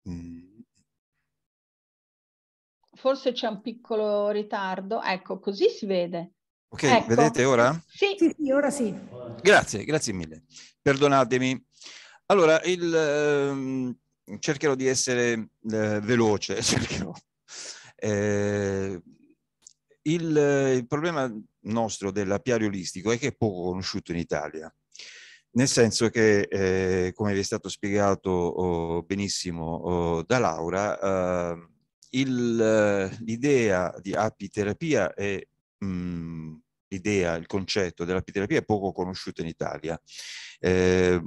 Mm. Forse c'è un piccolo ritardo. Ecco, così si vede. Ok, ecco. vedete ora? Sì. sì, sì, ora sì. Grazie, grazie mille. Perdonatemi. Allora, il, ehm, cercherò di essere eh, veloce, cercherò. Eh, il, il, problema nostro dell'apiario dell'apiariolistico è che è poco conosciuto in Italia nel senso che, eh, come vi è stato spiegato oh, benissimo oh, da Laura, eh, il, l'idea di apiterapia è mh, mm, l'idea, il concetto dell'apiterapia è poco conosciuto in Italia. Eh,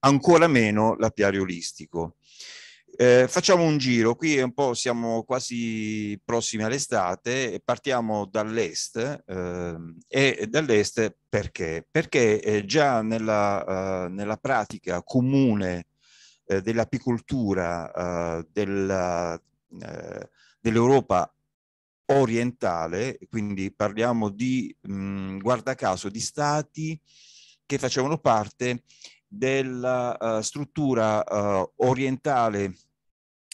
ancora meno l'apiario olistico. Eh, facciamo un giro, qui un po' siamo quasi prossimi all'estate, e partiamo dall'est eh, e dall'est perché? Perché eh, già nella, eh, nella, pratica comune eh, dell'apicoltura eh, della, dell'Europa orientale, quindi parliamo di, mh, mm, guarda caso, di stati che facevano parte della uh, struttura uh, orientale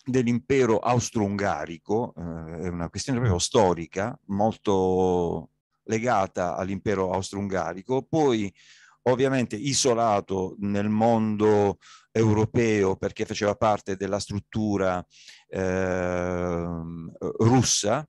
dell'impero austro-ungarico, eh, è una questione proprio mm. storica, molto legata all'impero austro-ungarico, poi ovviamente isolato nel mondo europeo perché faceva parte della struttura eh, russa,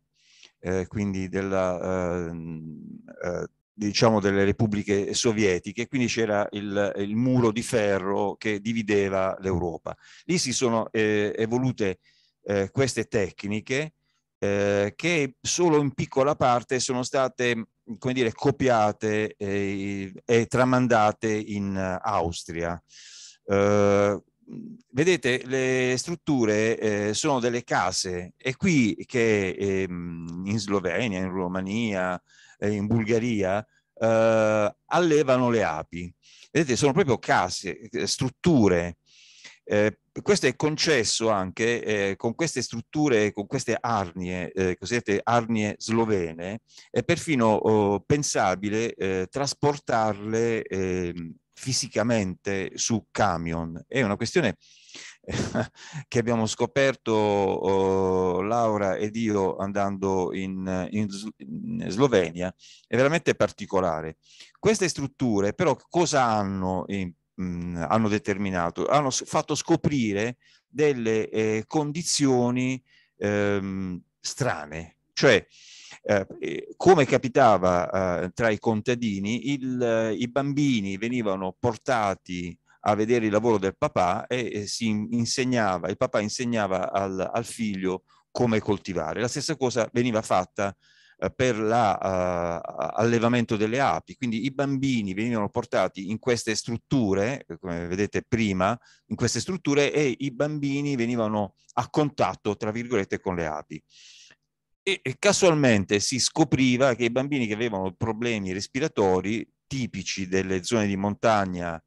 eh, quindi della, ehm, eh, diciamo, delle repubbliche sovietiche, quindi c'era il, il, muro di ferro che divideva l'Europa. Lì si sono eh, evolute eh, queste tecniche eh, che solo in piccola parte sono state come dire, copiate eh, e tramandate in Austria. Eh, vedete, le strutture eh, sono delle case, e qui che ehm, in Slovenia, in Romania, eh, in Bulgaria, eh, allevano le api. Vedete, sono proprio case, eh, strutture. Eh, questo è concesso anche eh, con queste strutture, con queste arnie, eh, cosiddette arnie slovene, è perfino oh, pensabile trasportarle ehm, fisicamente su camion. È una questione che abbiamo scoperto oh, Laura ed io andando in, in, in, Slovenia è veramente particolare. Queste strutture però cosa hanno, in, mh, mm, hanno determinato? Hanno fatto scoprire delle eh, condizioni ehm, strane, cioè eh, eh come capitava eh, tra i contadini, il, eh, i bambini venivano portati a vedere il lavoro del papà e, e si insegnava, il papà insegnava al, al, figlio come coltivare. La stessa cosa veniva fatta eh, per l'allevamento la, uh, delle api, quindi i bambini venivano portati in queste strutture, eh, come vedete prima, in queste strutture e i bambini venivano a contatto, tra virgolette, con le api e casualmente si scopriva che i bambini che avevano problemi respiratori tipici delle zone di montagna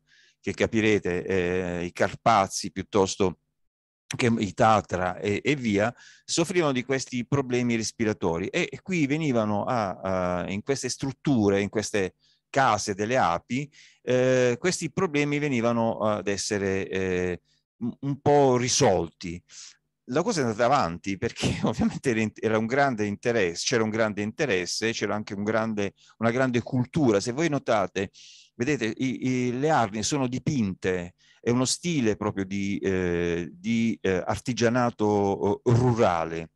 che capirete eh, i Carpazi piuttosto che i Tatra e, e, via, soffrivano di questi problemi respiratori e, e qui venivano a, a, in queste strutture, in queste case delle api, eh, questi problemi venivano ad essere eh, un po' risolti. La cosa è andata avanti perché ovviamente era un grande interesse, c'era un grande interesse, c'era anche un grande, una grande cultura. Se voi notate, Vedete, i, i, le arnie sono dipinte, è uno stile proprio di, eh, di eh, artigianato rurale.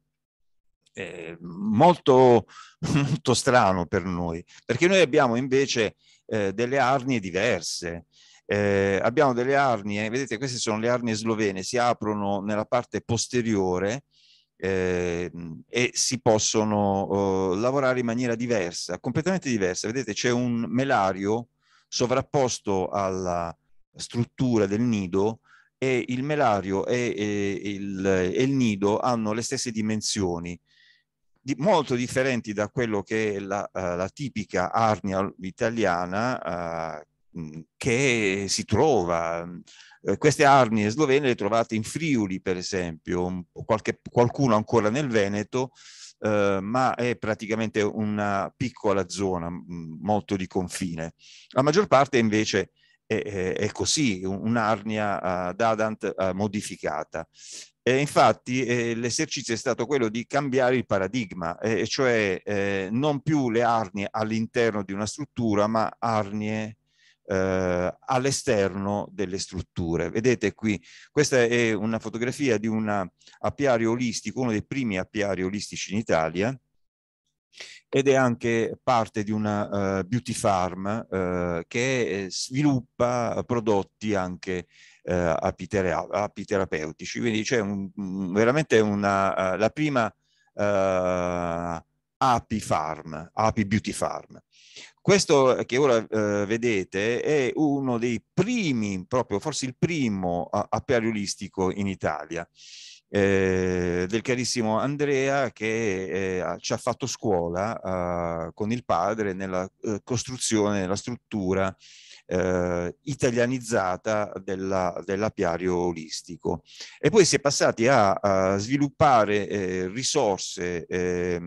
Molto, molto, strano per noi, perché noi abbiamo invece eh, delle arnie diverse, eh, abbiamo delle arnie, eh, vedete queste sono le arnie slovene, si aprono nella parte posteriore eh, e si possono eh, lavorare in maniera diversa, completamente diversa. Vedete c'è un melario sovrapposto alla struttura del nido e il melario e, e, il, e il, nido hanno le stesse dimensioni, di, molto differenti da quello che è la, uh, la tipica arnia italiana uh, che si trova. Eh, queste arnie slovene le trovate in Friuli, per esempio, qualche, qualcuno ancora nel Veneto, Ehm, ma è praticamente una piccola zona mm, molto di confine. La maggior parte invece è, è, così, un'arnia ah, d'Adant ah, modificata. E infatti eh, l'esercizio è stato quello di cambiare il paradigma, eh, cioè eh, non più le arnie all'interno di una struttura, ma arnie eh, all'esterno delle strutture. Vedete qui, questa è una fotografia di un apiario olistico, uno dei primi apiari olistici in Italia, ed è anche parte di una uh, beauty farm uh, che eh, sviluppa prodotti anche uh, apitera apiterapeutici. Quindi c'è un, veramente una, la prima api farm, api beauty farm. Questo che ora eh, vedete è uno dei primi, proprio forse il primo aperolistico in Italia, eh, del carissimo Andrea che eh, ci ha fatto scuola eh, con il padre nella eh, costruzione, nella struttura eh, italianizzata della, dell'apiario olistico. E poi si è passati a, a sviluppare eh, risorse eh,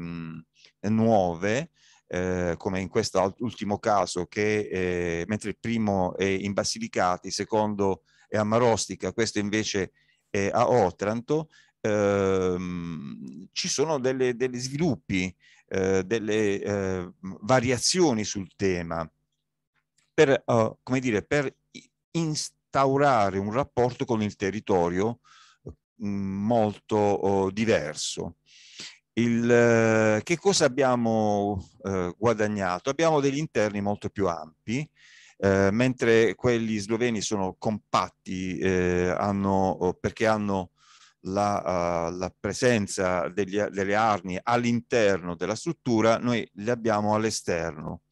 nuove eh, come in questo ultimo caso, che eh, mentre il primo è in Basilicati, il secondo è a Marostica, questo invece è a Otranto, ehm, ci sono delle, degli sviluppi, eh, delle eh, variazioni sul tema per, eh, come dire, per instaurare un rapporto con il territorio mm, molto oh, diverso. Il, eh, che cosa abbiamo eh, guadagnato? Abbiamo degli interni molto più ampi, eh, mentre quelli sloveni sono compatti eh, hanno, perché hanno la, uh, la presenza degli, delle armi all'interno della struttura, noi le abbiamo all'esterno.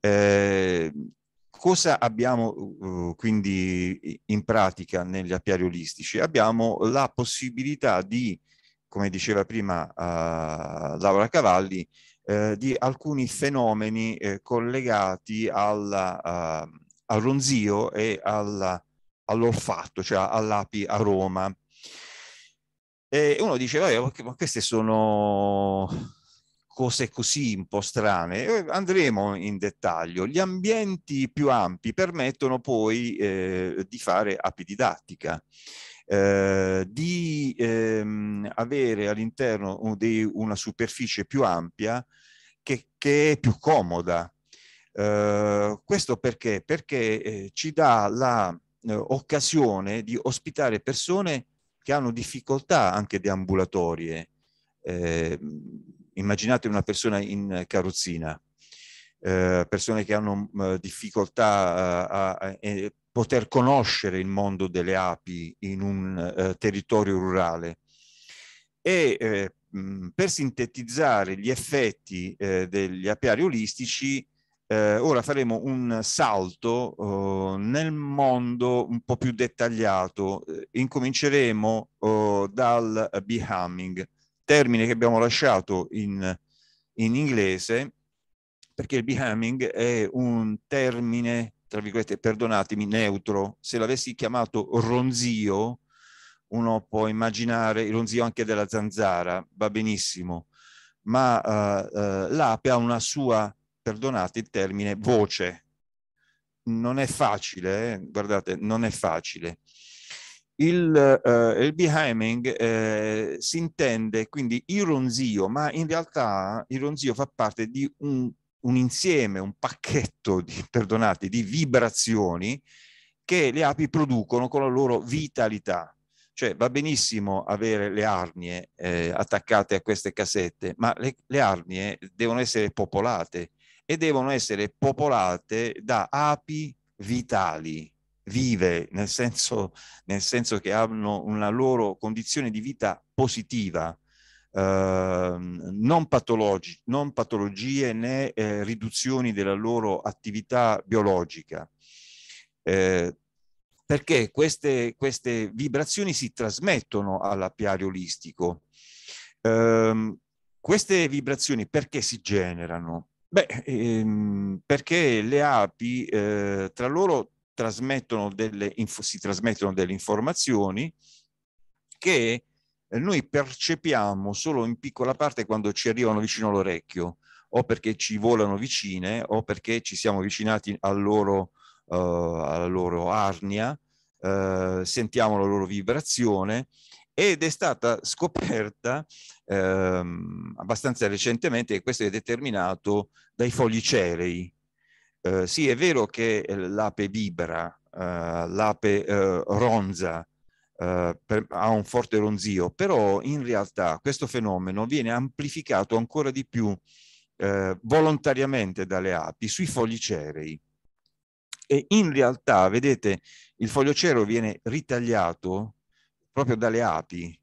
Eh, cosa abbiamo uh, quindi in pratica negli apiari olistici? Abbiamo la possibilità di come diceva prima eh, Laura Cavalli, eh, di alcuni fenomeni eh, collegati alla, al ronzio e alla, all'olfatto, cioè all'api aroma. E uno dice, vabbè, ma queste sono cose così un po' strane. Andremo in dettaglio. Gli ambienti più ampi permettono poi eh, di fare api apididattica. Eh, di ehm, avere all'interno di una superficie più ampia che, che è più comoda. Eh, questo perché? Perché eh, ci dà l'occasione eh, di ospitare persone che hanno difficoltà anche deambulatorie. Eh, immaginate una persona in carrozzina, eh, persone che hanno mh, mm, eh, difficoltà eh, a, a, a, poter conoscere il mondo delle api in un uh, territorio rurale. E eh, mm, per sintetizzare gli effetti eh, degli apiari olistici, ora faremo un salto oh, nel mondo un po' più dettagliato. Incominceremo oh, dal behumming, termine che abbiamo lasciato in, in inglese, perché il becoming è un termine, tra virgolette, perdonatemi, neutro. Se l'avessi chiamato ronzio, uno può immaginare il ronzio anche della zanzara, va benissimo, ma uh, uh, l'ape ha una sua, perdonate il termine, voce. Non è facile, eh? guardate, non è facile. Il, uh, il behaming eh, si intende quindi il ronzio, ma in realtà il ronzio fa parte di un un insieme, un pacchetto di, perdonate, di vibrazioni che le api producono con la loro vitalità. Cioè va benissimo avere le arnie eh, attaccate a queste casette, ma le, le arnie devono essere popolate e devono essere popolate da api vitali, vive, nel senso, nel senso, che hanno una loro condizione di vita positiva, Ehm, non, patologi, non patologie né eh, riduzioni della loro attività biologica eh, perché queste, queste, vibrazioni si trasmettono all'appiario olistico. Ehm, queste vibrazioni perché si generano? Beh, ehm, perché le api eh, tra loro trasmettono delle si trasmettono delle informazioni che noi percepiamo solo in piccola parte quando ci arrivano vicino all'orecchio, o perché ci volano vicine, o perché ci siamo avvicinati al loro, uh, alla loro arnia, uh, sentiamo la loro vibrazione, ed è stata scoperta ehm, abbastanza recentemente che questo è determinato dai fogli cerei. Eh, sì, è vero che l'ape vibra, eh, l'ape eh, ronza, eh, per, ha un forte ronzio, però in realtà questo fenomeno viene amplificato ancora di più eh, volontariamente dalle api sui fogli cerei. E in realtà, vedete, il foglio cereo viene ritagliato proprio dalle api.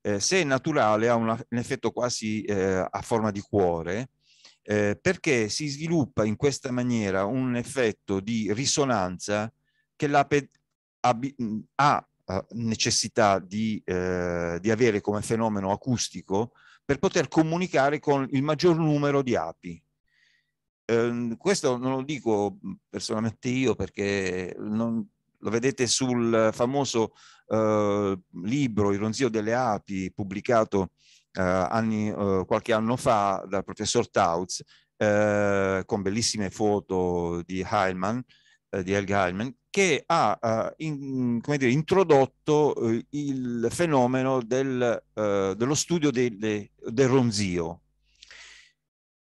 Eh, se è naturale ha una, un effetto quasi eh, a forma di cuore, eh, perché si sviluppa in questa maniera un effetto di risonanza che l'ape ha necessità di, eh, di, avere come fenomeno acustico per poter comunicare con il maggior numero di api. Eh, questo non lo dico personalmente io perché non, lo vedete sul famoso eh, libro Il ronzio delle api pubblicato eh, anni, eh, qualche anno fa dal professor Tautz con bellissime foto di Heilman, di Helga Heilmann, che ha eh, in, dire, introdotto eh, il fenomeno del, eh, dello studio del, del ronzio.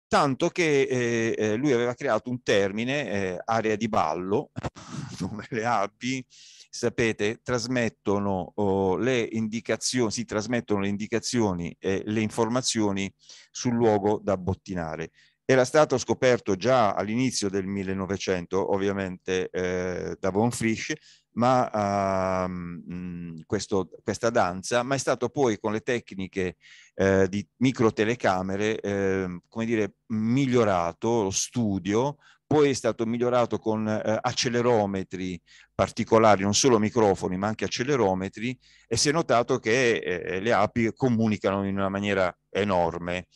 Tanto che eh, eh, lui aveva creato un termine, eh, area di ballo, dove le api, sapete, trasmettono oh, le indicazioni, si trasmettono le indicazioni e le informazioni sul luogo da bottinare era stato scoperto già all'inizio del 1900, ovviamente eh, da von Frisch, ma ehm, questo, questa danza, ma è stato poi con le tecniche eh, di microtelecamere, eh, come dire, migliorato lo studio, poi è stato migliorato con eh, accelerometri particolari, non solo microfoni, ma anche accelerometri, e si è notato che eh, le api comunicano in una maniera enorme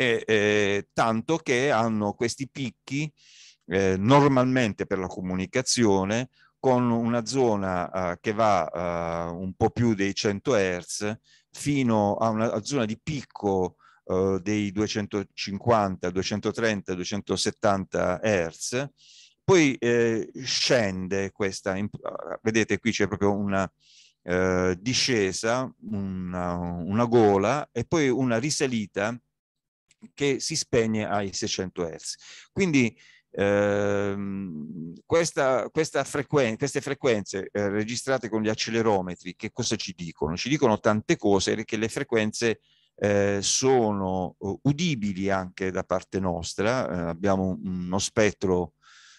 e, eh, tanto che hanno questi picchi eh, normalmente per la comunicazione con una zona eh, che va eh, un po' più dei 100 Hz fino a una zona di picco eh, dei 250, 230, 270 Hz poi eh, scende questa, vedete qui c'è proprio una eh, discesa, una, una, gola e poi una risalita che si spegne ai 600 Hz. Quindi ehm, questa, questa frequen queste frequenze eh, registrate con gli accelerometri, che cosa ci dicono? Ci dicono tante cose perché le frequenze eh, sono eh, udibili anche da parte nostra, eh, abbiamo uno spettro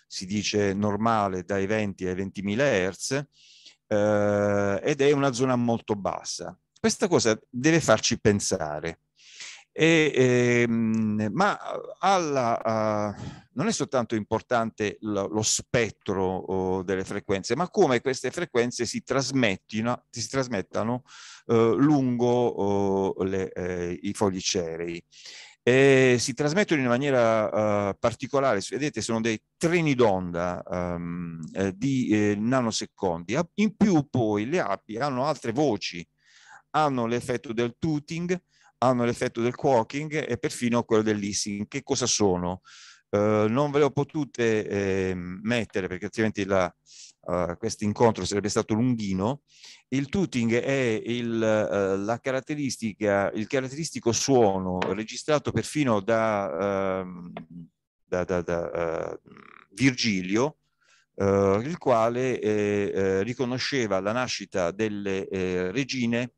si dice normale dai 20 ai 20.000 Hz eh, ed è una zona molto bassa. Questa cosa deve farci pensare e, ehm, ma alla, uh, non è soltanto importante lo, lo spettro oh, delle frequenze, ma come queste frequenze si, si trasmettano eh, lungo oh, le, eh, i fogli cerei. E si trasmettono in maniera uh, particolare, vedete sono dei treni d'onda um, eh, di eh, nanosecondi, in più poi le api hanno altre voci, hanno l'effetto del tooting, hanno l'effetto del quarking e perfino quello del leasing. Che cosa sono? Uh, non ve le ho potute eh, mettere perché altrimenti uh, questo incontro sarebbe stato lunghino. Il tooting è il, uh, caratteristica, il caratteristico suono registrato perfino da, ehm, da, da, da Virgilio, il quale riconosceva la nascita delle regine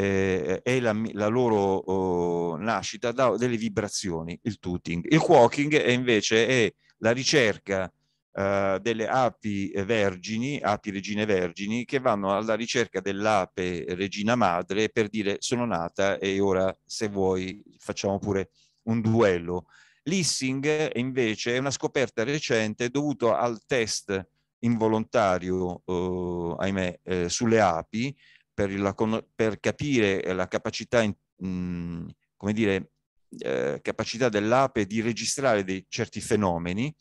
eh, è la, la loro oh, nascita da delle vibrazioni, il tooting. Il walking è invece è la ricerca eh, delle api vergini, api regine vergini, che vanno alla ricerca dell'ape regina madre per dire sono nata e ora se vuoi facciamo pure un duello. L'issing invece è una scoperta recente dovuta al test involontario, eh, ahimè, eh, sulle api, per, la, per capire eh, la capacità, mh, mm, come dire, eh, capacità dell'ape di registrare dei certi fenomeni.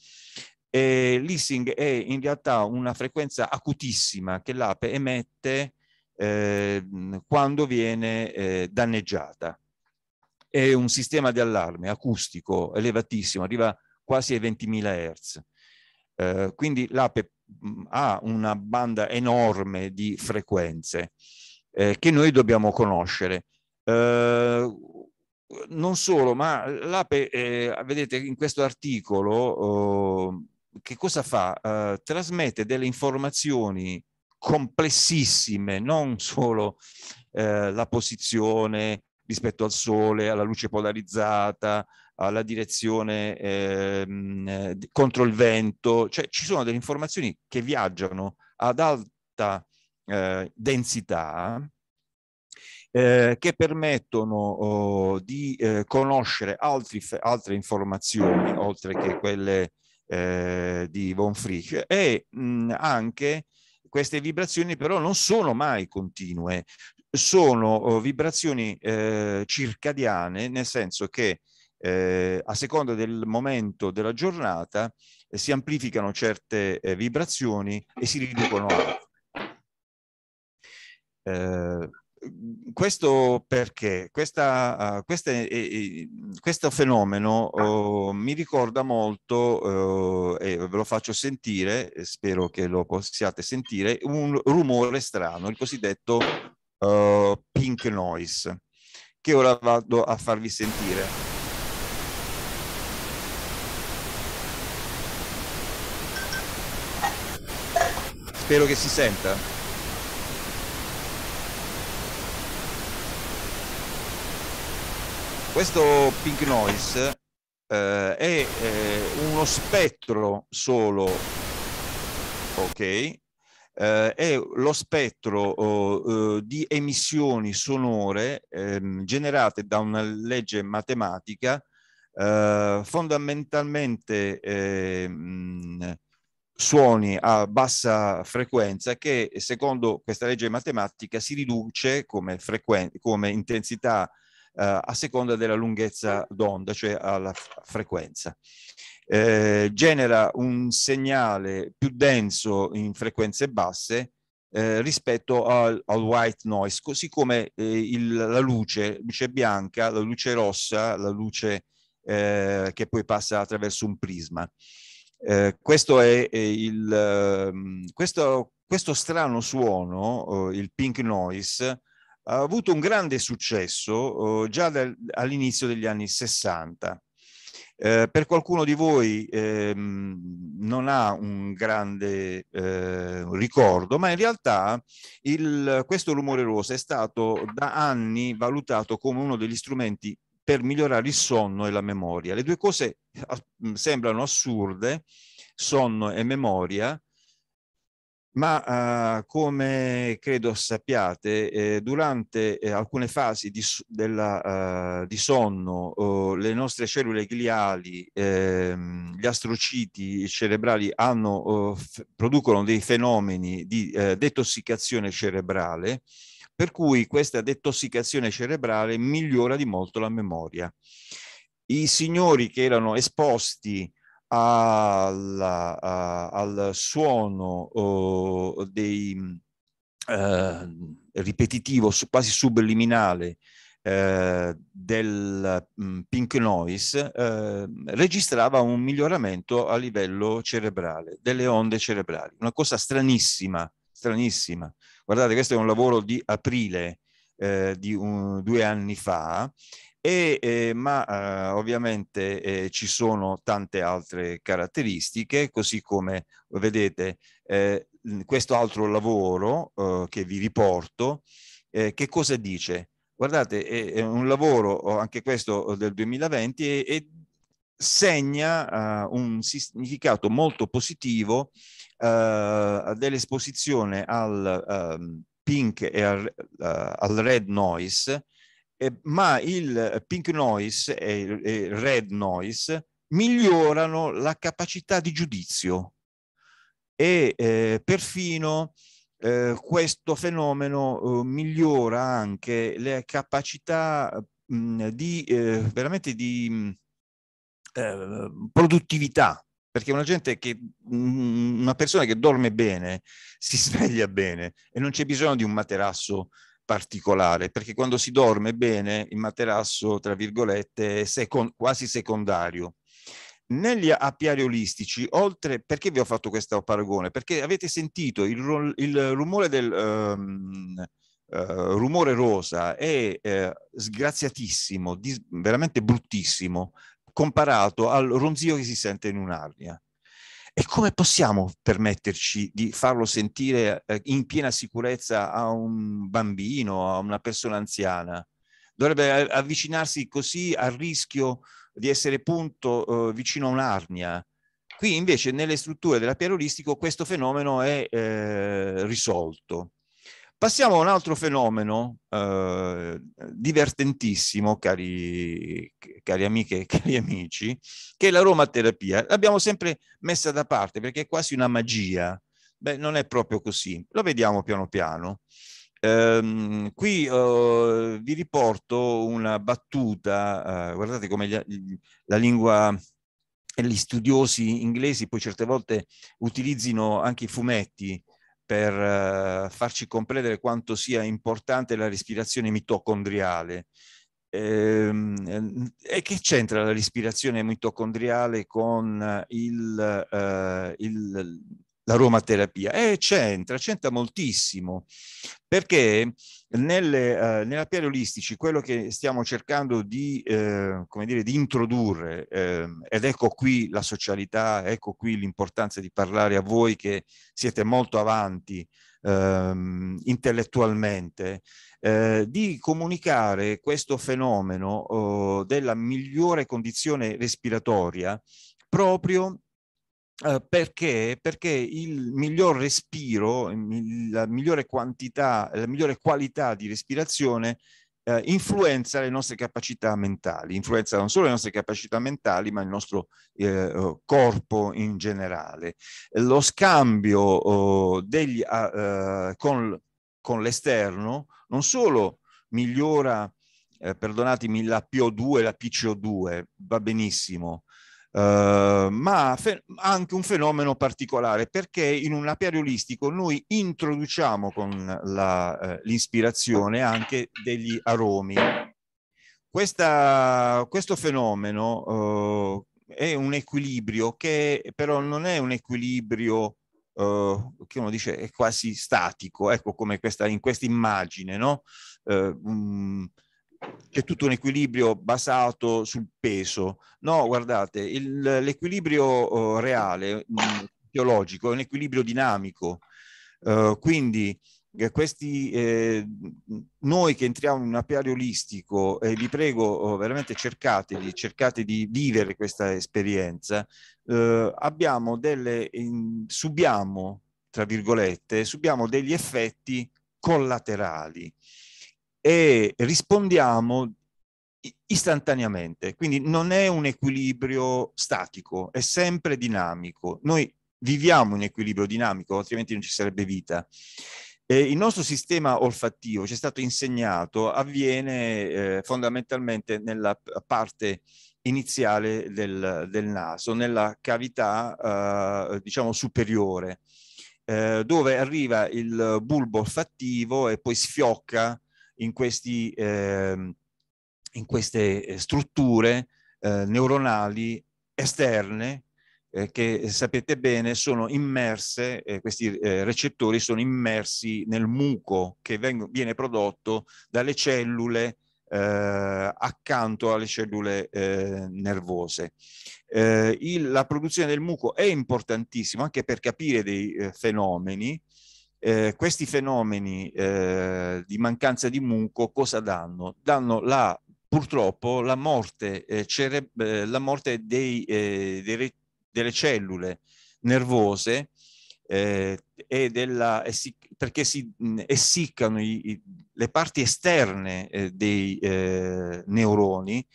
E l'hissing è in realtà una frequenza acutissima che l'ape emette eh, quando viene eh, danneggiata. È un sistema di allarme acustico elevatissimo, arriva quasi ai 20.000 Hz. Eh, quindi l'ape mm, ha una banda enorme di frequenze eh, che noi dobbiamo conoscere. Eh, non solo, ma l'APE, eh, vedete in questo articolo, oh, che cosa fa? Eh, trasmette delle informazioni complessissime, non solo eh, la posizione rispetto al sole, alla luce polarizzata, alla direzione ehm, contro il vento, cioè ci sono delle informazioni che viaggiano ad alta eh, densità eh, che permettono oh, di eh, conoscere altri, altre informazioni oltre che quelle eh, di Von Frisch e mh, anche queste vibrazioni però non sono mai continue, sono oh, vibrazioni eh, circadiane nel senso che eh, a seconda del momento della giornata eh, si amplificano certe eh, vibrazioni e si riducono altre. Eh, questo perché? Questa, uh, ah, questa, eh, eh, questo fenomeno oh, mi ricorda molto, eh, e ve lo faccio sentire, spero che lo possiate sentire, un rumore strano, il cosiddetto uh, pink noise, che ora vado a farvi sentire. Spero che si senta. questo pink noise eh, è eh, uno spettro solo, ok? Eh, è lo spettro oh, eh, di emissioni sonore ehm, generate da una legge matematica eh, fondamentalmente mh, ehm, suoni a bassa frequenza che secondo questa legge matematica si riduce come, come intensità eh, a seconda della lunghezza d'onda, cioè alla frequenza. Eh, genera un segnale più denso in frequenze basse eh, rispetto al, al, white noise, così come eh, il, la luce, luce bianca, la luce rossa, la luce eh, che poi passa attraverso un prisma. Eh, questo è, è il ehm, questo, questo strano suono, il pink noise, ha avuto un grande successo eh, già dal, all'inizio degli anni 60. Eh, per qualcuno di voi ehm, non ha un grande eh, ricordo, ma in realtà il, questo rumore rosa è stato da anni valutato come uno degli strumenti per migliorare il sonno e la memoria. Le due cose mm, sembrano assurde, sonno e memoria, ma eh, come credo sappiate, eh, durante eh, alcune fasi di, della, eh, di sonno le nostre cellule gliali, ehm, gli astrociti cerebrali hanno, producono dei fenomeni di eh, detossicazione cerebrale, per cui questa detossicazione cerebrale migliora di molto la memoria. I signori che erano esposti alla, a, al suono uh, dei, uh, ripetitivo, quasi subliminale uh, del um, pink noise, eh, registrava un miglioramento a livello cerebrale, delle onde cerebrali. Una cosa stranissima, stranissima. Guardate, questo è un lavoro di aprile di un, due anni fa e, eh, ma eh, ovviamente eh, ci sono tante altre caratteristiche, così come vedete eh, questo altro lavoro eh, che vi riporto, eh, che cosa dice? Guardate, è, è, un lavoro, anche questo del 2020, e, e segna uh, un significato molto positivo uh, dell'esposizione al uh, pink e al, al red noise, ma il pink noise e il red noise migliorano la capacità di giudizio e eh, perfino eh, questo fenomeno eh, migliora anche le capacità mh, mm, di eh, veramente di mh, mm, eh, produttività perché una gente che mh, mm, una persona che dorme bene si sveglia bene e non c'è bisogno di un materasso particolare, perché quando si dorme bene il materasso, tra virgolette, è second quasi secondario. Negli apiari olistici, oltre perché vi ho fatto questo paragone? Perché avete sentito il, il rumore del um, uh, rumore rosa è eh, sgraziatissimo, veramente bruttissimo, comparato al ronzio che si sente in un'aria. E come possiamo permetterci di farlo sentire eh, in piena sicurezza a un bambino, a una persona anziana? Dovrebbe eh, avvicinarsi così al rischio di essere punto eh, vicino a un'arnia. Qui invece nelle strutture della questo fenomeno è eh, risolto. Passiamo a un altro fenomeno eh, divertentissimo, cari, cari amiche e cari amici, che è l'aromaterapia. L'abbiamo sempre messa da parte perché è quasi una magia. Beh, non è proprio così. Lo vediamo piano piano. Ehm, qui eh, vi riporto una battuta, eh, guardate come gli, la lingua e gli studiosi inglesi poi certe volte utilizzino anche i fumetti per eh, farci comprendere quanto sia importante la respirazione mitocondriale. Ehm, eh, e che c'entra la respirazione mitocondriale con il, eh, il la aromaterapia? Eh, c'entra, c'entra moltissimo, perché nelle, eh, nell'apiario olistici quello che stiamo cercando di, eh, come dire, di introdurre, eh, ed ecco qui la socialità, ecco qui l'importanza di parlare a voi che siete molto avanti ehm, intellettualmente, eh, di comunicare questo fenomeno eh, della migliore condizione respiratoria proprio eh, perché? Perché il miglior respiro, la migliore quantità, la migliore qualità di respirazione uh, influenza le nostre capacità mentali, influenza non solo le nostre capacità mentali, ma il nostro uh, corpo in generale. Lo scambio oh, degli, ah, con, con l'esterno non solo migliora, perdonatemi, la PO2, la PCO2, va benissimo, Uh, ma fe- anche un fenomeno particolare perché in un apiario olistico noi introduciamo con la, uh, eh, l'ispirazione anche degli aromi. Questa, questo fenomeno uh, è un equilibrio che però non è un equilibrio eh, che uno dice è quasi statico, ecco come questa, in questa immagine, no? Um, c'è tutto un equilibrio basato sul peso. No, guardate, il, l'equilibrio oh, reale, mm, teologico, è un equilibrio dinamico. Uh, quindi eh, questi, eh, noi che entriamo in un apiario olistico, eh, vi prego oh, veramente cercateli, cercate di vivere questa esperienza, eh, abbiamo delle, in, subiamo, tra virgolette, subiamo degli effetti collaterali e rispondiamo istantaneamente. Quindi non è un equilibrio statico, è sempre dinamico. Noi viviamo in equilibrio dinamico, altrimenti non ci sarebbe vita. Eh, il nostro sistema olfattivo, ci è stato insegnato, avviene eh, fondamentalmente nella parte iniziale del, del naso, nella cavità eh, diciamo superiore, eh, dove arriva il bulbo olfattivo e poi sfiocca in, questi, eh, in queste eh, strutture eh, neuronali esterne eh, che eh, sapete bene sono immerse, eh, questi eh, recettori sono immersi nel muco che viene prodotto dalle cellule accanto alle cellule nervose. Il, la produzione del muco è importantissima anche per capire dei fenomeni eh, questi fenomeni eh, di mancanza di muco cosa danno? Danno la, purtroppo la morte, eh, eh la morte dei, eh, dei, delle cellule nervose eh, e della, perché si mm, essiccano i, i, le parti esterne dei neuroni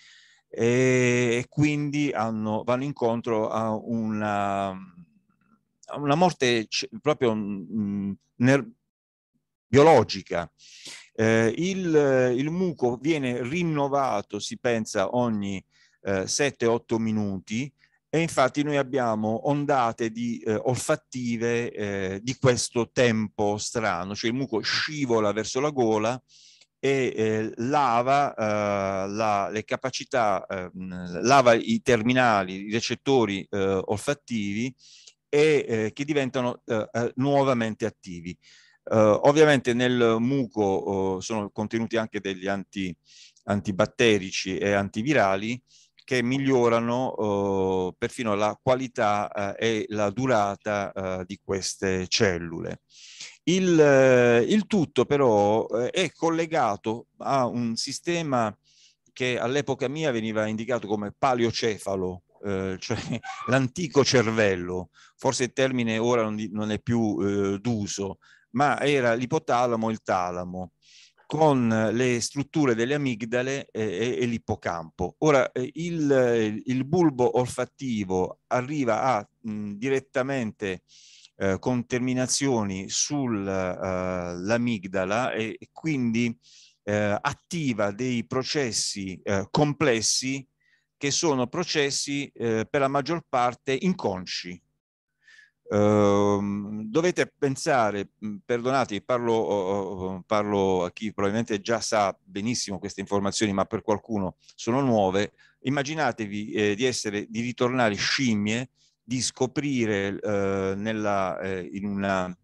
e quindi hanno, vanno incontro a una una morte proprio mh, mm, mm, ner- biologica. Eh, il, il, muco viene rinnovato, si pensa, ogni eh, 7-8 minuti e infatti noi abbiamo ondate di, eh, olfattive eh, di questo tempo strano, cioè il muco scivola verso la gola e eh, lava, eh, la, le capacità, mm, lava i terminali, i recettori olfattivi e eh, che diventano eh, eh nuovamente attivi. Eh, ovviamente nel muco oh, sono contenuti anche degli anti, antibatterici e antivirali che migliorano oh, perfino la qualità eh, e la durata di queste cellule. Il, il tutto però è collegato a un sistema che all'epoca mia veniva indicato come paleocefalo, eh, cioè l'antico cervello, forse il termine ora non, di, non è più eh, d'uso, ma era l'ipotalamo e il talamo con le strutture delle amigdale e, e l'ippocampo. Ora eh, il, il, bulbo olfattivo arriva a, mh, direttamente eh, con terminazioni sull'amigdala eh, uh, e, e, quindi eh, attiva dei processi eh, complessi che sono processi eh, per la maggior parte inconsci. Uh, dovete pensare, mm, perdonate, parlo, uh, parlo, a chi probabilmente già sa benissimo queste informazioni, ma per qualcuno sono nuove. Immaginatevi eh, di, essere, di ritornare scimmie, di scoprire eh, nella, eh, in una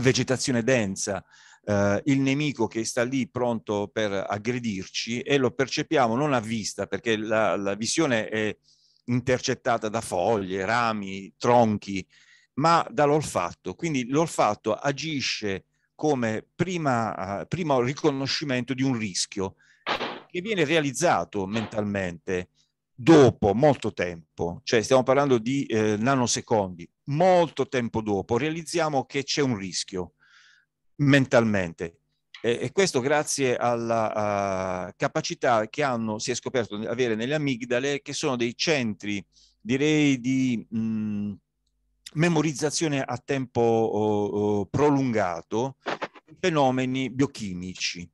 vegetazione densa eh, il nemico che sta lì pronto per aggredirci e lo percepiamo non a vista perché la, la visione è intercettata da foglie, rami, tronchi, ma dall'olfatto. Quindi l'olfatto agisce come prima, eh, primo riconoscimento di un rischio che viene realizzato mentalmente dopo molto tempo, cioè stiamo parlando di eh, nanosecondi, molto tempo dopo realizziamo che c'è un rischio mentalmente. E, e questo grazie alla uh, capacità che hanno, si è scoperto di avere nelle amigdale, che sono dei centri, direi, di mh, mm, memorizzazione a tempo oh, oh, prolungato fenomeni biochimici.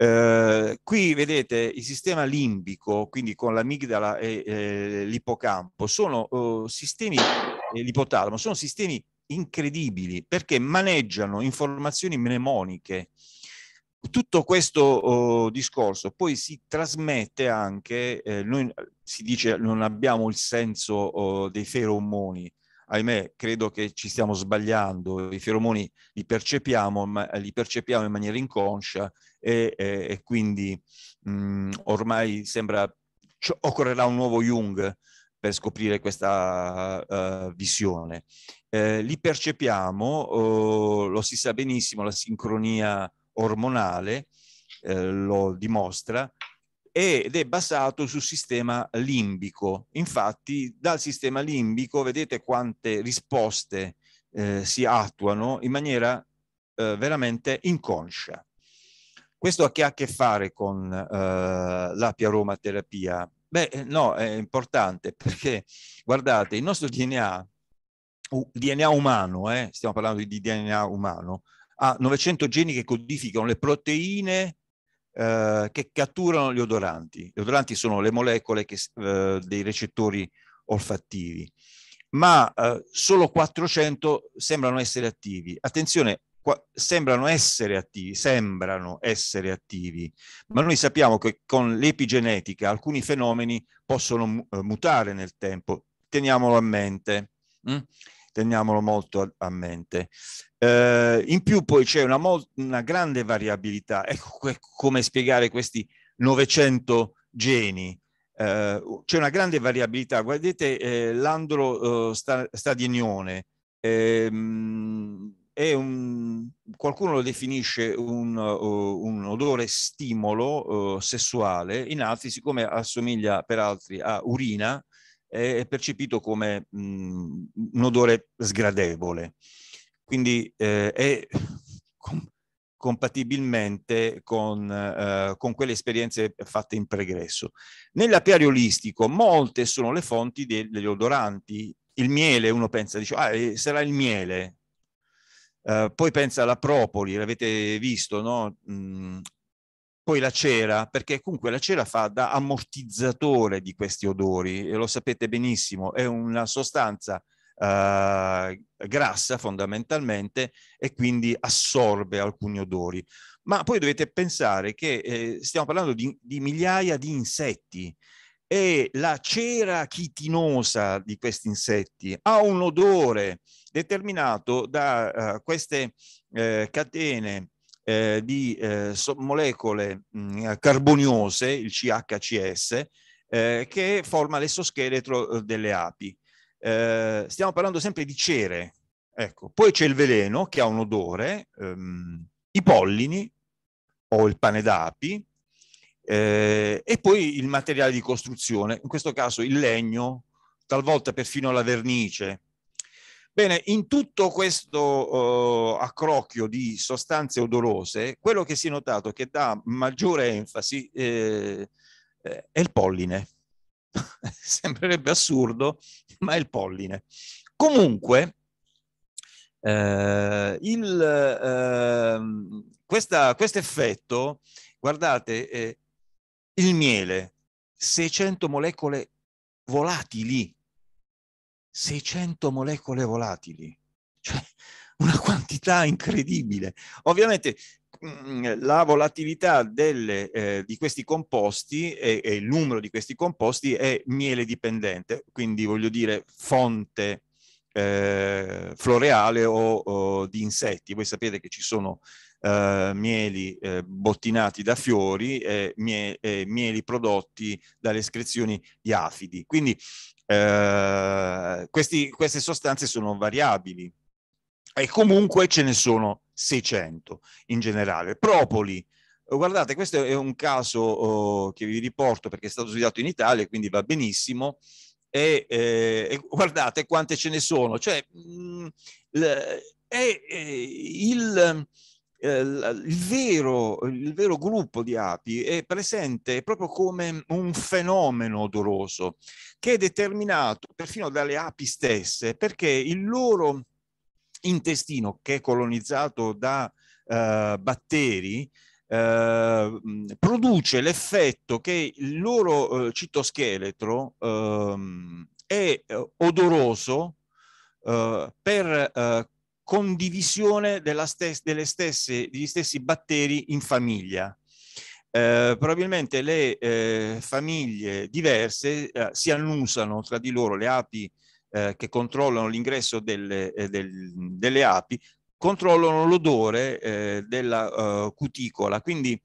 Eh, qui vedete il sistema limbico, quindi con l'amigdala e eh, l'ippocampo, sono eh, sistemi, eh, l'ipotalamo, sono sistemi incredibili perché maneggiano informazioni mnemoniche. Tutto questo oh, discorso poi si trasmette anche, eh, noi si dice non abbiamo il senso oh, dei feromoni, ahimè credo che ci stiamo sbagliando, i feromoni li percepiamo, ma li percepiamo in maniera inconscia e, e, e quindi mh, mm, ormai sembra occorrerà un nuovo Jung per scoprire questa uh, visione. Eh, li percepiamo, uh, lo si sa benissimo, la sincronia ormonale eh, lo dimostra, ed è basato sul sistema limbico. Infatti dal sistema limbico vedete quante risposte eh, si attuano in maniera eh, veramente inconscia. Questo ha a che fare con eh, la piaromaterapia Beh, eh, no, è importante perché, guardate, il nostro DNA, DNA umano, eh, stiamo parlando di DNA umano, ha 900 geni che codificano le proteine eh, che catturano gli odoranti. Gli odoranti sono le molecole che, eh, dei recettori olfattivi, ma eh, solo 400 sembrano essere attivi. Attenzione, sembrano essere attivi, sembrano essere attivi, ma noi sappiamo che con l'epigenetica alcuni fenomeni possono eh, mutare nel tempo, teniamolo a mente, hm? teniamolo molto a, a mente. Eh, in più poi c'è una, una, grande variabilità, ecco come spiegare questi 900 geni, eh, c'è una grande variabilità, guardate eh, l'andro eh, un, qualcuno lo definisce un, uh, un odore stimolo uh, sessuale, in altri siccome assomiglia per altri a urina, è percepito come mh, mm, un odore sgradevole. Quindi eh, è com- compatibilmente con, eh, con, quelle esperienze fatte in pregresso. Nell'apiario olistico molte sono le fonti de- degli odoranti. Il miele, uno pensa, dice, ah, eh, sarà il miele, eh, poi pensa alla Propoli, l'avete visto, no? Mm, poi la cera, perché comunque la cera fa da ammortizzatore di questi odori, e lo sapete benissimo, è una sostanza eh, grassa fondamentalmente e quindi assorbe alcuni odori. Ma poi dovete pensare che eh, stiamo parlando di, di migliaia di insetti e la cera chitinosa di questi insetti ha un odore determinato da uh, queste uh, catene uh, di so molecole mh, mm, carboniose, il CHCS, che forma l'esoscheletro delle api. stiamo parlando sempre di cere. Ecco. Poi c'è il veleno che ha un odore, um, i pollini o il pane d'api, eh, e poi il materiale di costruzione, in questo caso il legno, talvolta perfino la vernice, Bene, in tutto questo uh, accrocchio di sostanze odorose, quello che si è notato che dà maggiore enfasi eh, eh è il polline. Sembrerebbe assurdo, ma è il polline. Comunque, eh, ehm, questo effetto, guardate, eh, il miele, 600 molecole volatili 600 molecole volatili, cioè una quantità incredibile. Ovviamente mm, la volatilità delle, eh, di questi composti e, e, il numero di questi composti è miele dipendente, quindi voglio dire fonte eh, floreale o, o, di insetti. Voi sapete che ci sono eh, mieli eh, bottinati da fiori e, mie, e mieli prodotti dalle escrezioni di afidi. Quindi eh, questi, queste sostanze sono variabili e comunque ce ne sono 600 in generale. Propoli, guardate, questo è un caso oh, che vi riporto perché è stato studiato in Italia, quindi va benissimo. E, eh, e guardate quante ce ne sono, cioè mh, mm, l, è, è eh, il, eh, il, vero, il vero gruppo di api è presente proprio come un fenomeno odoroso che è determinato perfino dalle api stesse perché il loro intestino che è colonizzato da eh, batteri eh, produce l'effetto che il loro eh, citoscheletro ehm, eh, è odoroso eh, per eh, condivisione stes stesse, degli stessi batteri in famiglia. Eh, probabilmente le eh, famiglie diverse eh, si annusano tra di loro le api eh, che controllano l'ingresso delle, eh, del, delle, api, controllano l'odore eh, della cuticola, quindi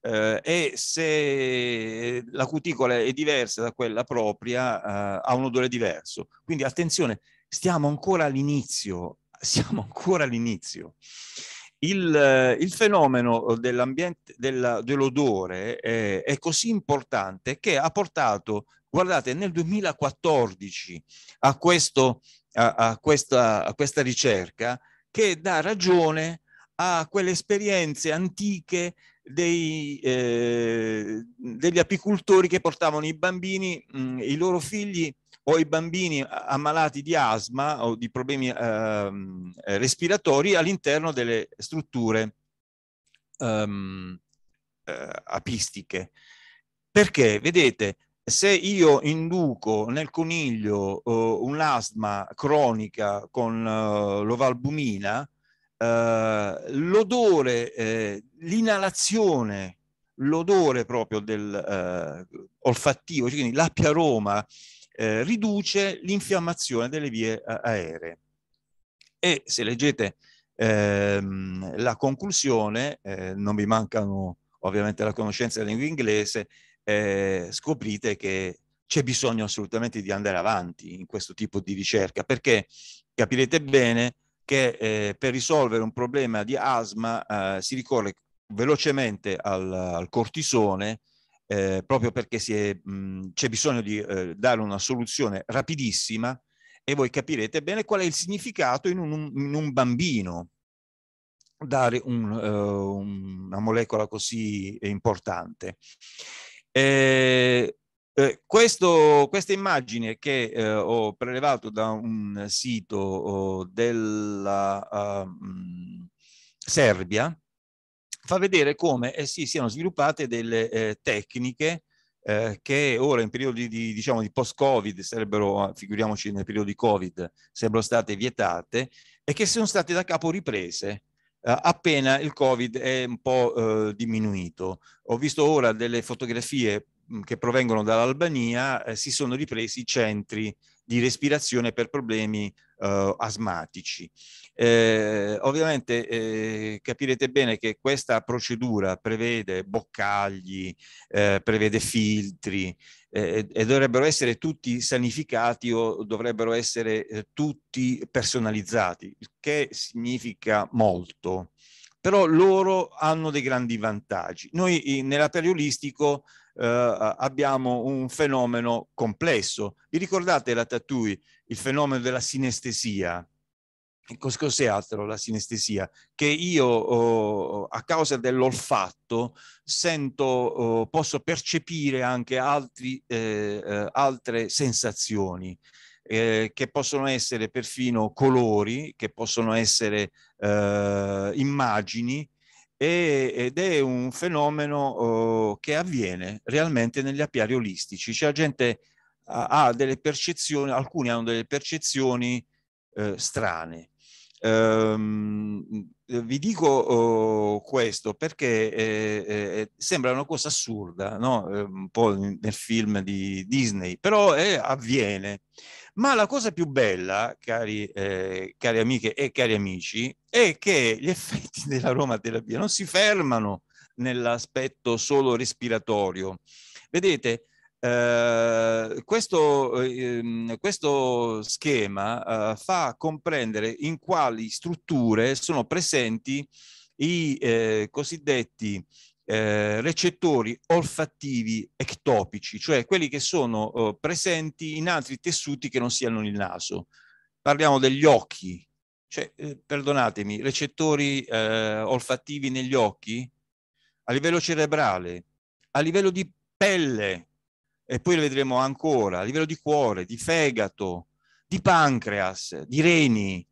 e se la cuticola è diversa da quella propria ha un odore diverso. Quindi attenzione, stiamo ancora all'inizio, siamo ancora all'inizio. Il, il, fenomeno eh, della, dell'odore è, eh, è così importante che ha portato, guardate, nel 2014 a, questo, a, a, questa, a questa ricerca che dà ragione a quelle esperienze antiche dei, eh, degli apicultori che portavano i bambini, mh, mm, i loro figli o i bambini ammalati di asma o di problemi ehm, eh, respiratori all'interno delle strutture ehm, eh, apistiche. Perché, vedete, se io induco nel coniglio eh, un'asma cronica con eh, l'ovalbumina, eh, l'odore, eh, l'inalazione, l'odore proprio del olfattivo, cioè quindi l'appiaroma, eh, riduce l'infiammazione delle vie eh, aeree. E se leggete ehm, la conclusione, eh, non vi mancano ovviamente la conoscenza della lingua inglese, eh, scoprite che c'è bisogno assolutamente di andare avanti in questo tipo di ricerca, perché capirete bene che eh, per risolvere un problema di asma eh, si ricorre velocemente al, al cortisone, eh, proprio perché c'è bisogno di eh, dare una soluzione rapidissima e voi capirete bene qual è il significato in un, in un bambino dare un, uh, una molecola così importante. Eh, eh, questo, questa immagine che eh, ho prelevato da un sito oh, della uh, Serbia fa vedere come eh, si siano sviluppate delle eh, tecniche eh, che ora in periodo di, di, diciamo, di post-Covid sarebbero, figuriamoci nel periodo di Covid, sarebbero state vietate e che sono state da capo riprese eh, appena il Covid è un po' eh, diminuito. Ho visto ora delle fotografie mm, che provengono dall'Albania, eh, si sono ripresi i centri di respirazione per problemi eh, asmatici. Eh, ovviamente eh, capirete bene che questa procedura prevede boccagli, ehm, prevede filtri eh, e dovrebbero essere tutti sanificati o dovrebbero essere eh, tutti personalizzati, il che significa molto però loro hanno dei grandi vantaggi. Noi nella periolistico eh, uhm, abbiamo un fenomeno complesso. Vi ricordate la Tatui il fenomeno della sinestesia. Cos'è altro la sinestesia? Che io oh, a causa dell'olfatto sento, oh, posso percepire anche altri, eh, eh, altre sensazioni. Eh, che possono essere perfino colori, che possono essere eh, immagini, e, ed è un fenomeno eh, che avviene realmente negli apiari olistici. C'è cioè, gente ha delle percezioni, alcuni hanno delle percezioni eh, strane. Ehm, vi dico oh, questo perché eh, eh, eh sembra una cosa assurda, no? Eh, un po' nel film di Disney, però eh, avviene. Ma la cosa più bella, cari, cari amiche e cari amici, è che gli effetti dell'aromaterapia non si fermano nell'aspetto solo respiratorio. Vedete, eh, questo, ehm, questo, schema eh, fa comprendere in quali strutture sono presenti i eh, cosiddetti eh, recettori olfattivi ectopici, cioè quelli che sono eh, presenti in altri tessuti che non siano il naso. Parliamo degli occhi, cioè, perdonatemi, recettori olfattivi negli occhi a livello cerebrale, a livello di pelle, e poi lo vedremo ancora, a livello di cuore, di fegato, di pancreas, di reni,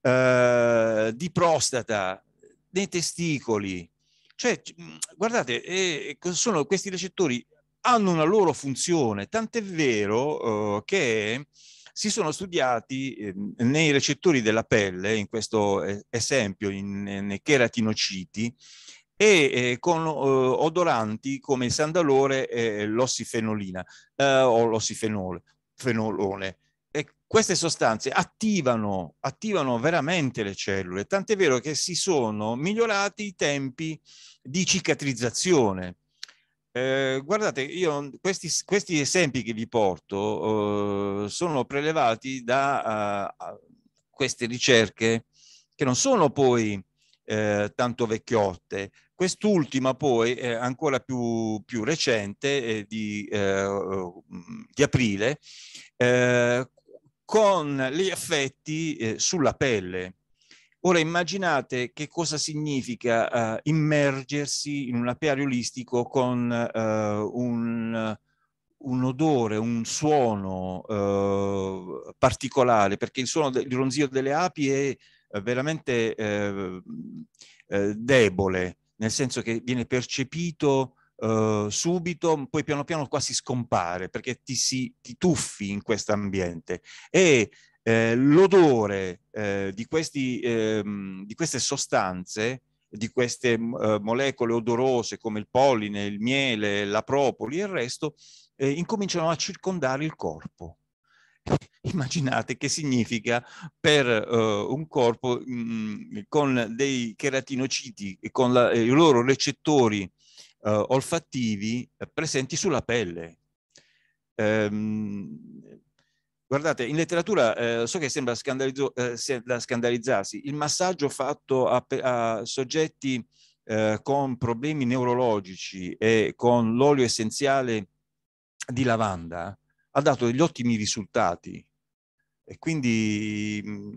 eh, di prostata, dei testicoli. Cioè, mm, guardate, eh, ecco, sono, questi recettori hanno una loro funzione, tant'è vero eh, che si sono studiati eh, nei recettori della pelle, in questo esempio, in, nei cheratinociti, e eh, con eh, odoranti come il sandalore e l'ossifenolina eh, o l'ossifenolone. Fenolone. E queste sostanze attivano, attivano veramente le cellule, tant'è vero che si sono migliorati i tempi di cicatrizzazione. Eh, guardate, io, questi, questi, esempi che vi porto eh, sono prelevati da uh, queste ricerche che non sono poi eh, tanto vecchiotte. Quest'ultima poi eh, ancora più, più recente eh, di, mm, di, aprile eh, con gli effetti eh, sulla pelle. Ora immaginate che cosa significa eh, immergersi in un apiario olistico con eh, un, un, odore, un suono eh, particolare, perché il suono del ronzio delle api è eh, veramente eh, eh, debole, nel senso che viene percepito eh, subito, poi piano piano quasi scompare perché ti, si, ti tuffi in questo ambiente e eh, l'odore eh, di, questi, ehm, di queste sostanze di queste molecole odorose come il polline, il miele, la propoli e il resto, incominciano a circondare il corpo immaginate che significa per uh, un corpo mh, mm, con dei cheratinociti e con la, i loro recettori uh, olfattivi eh, presenti sulla pelle. Um, Guardate, in letteratura eh, so che sembra, eh, sembra, scandalizzarsi, il massaggio fatto a, a soggetti eh, con problemi neurologici e con l'olio essenziale di lavanda ha dato degli ottimi risultati e quindi mh, mm,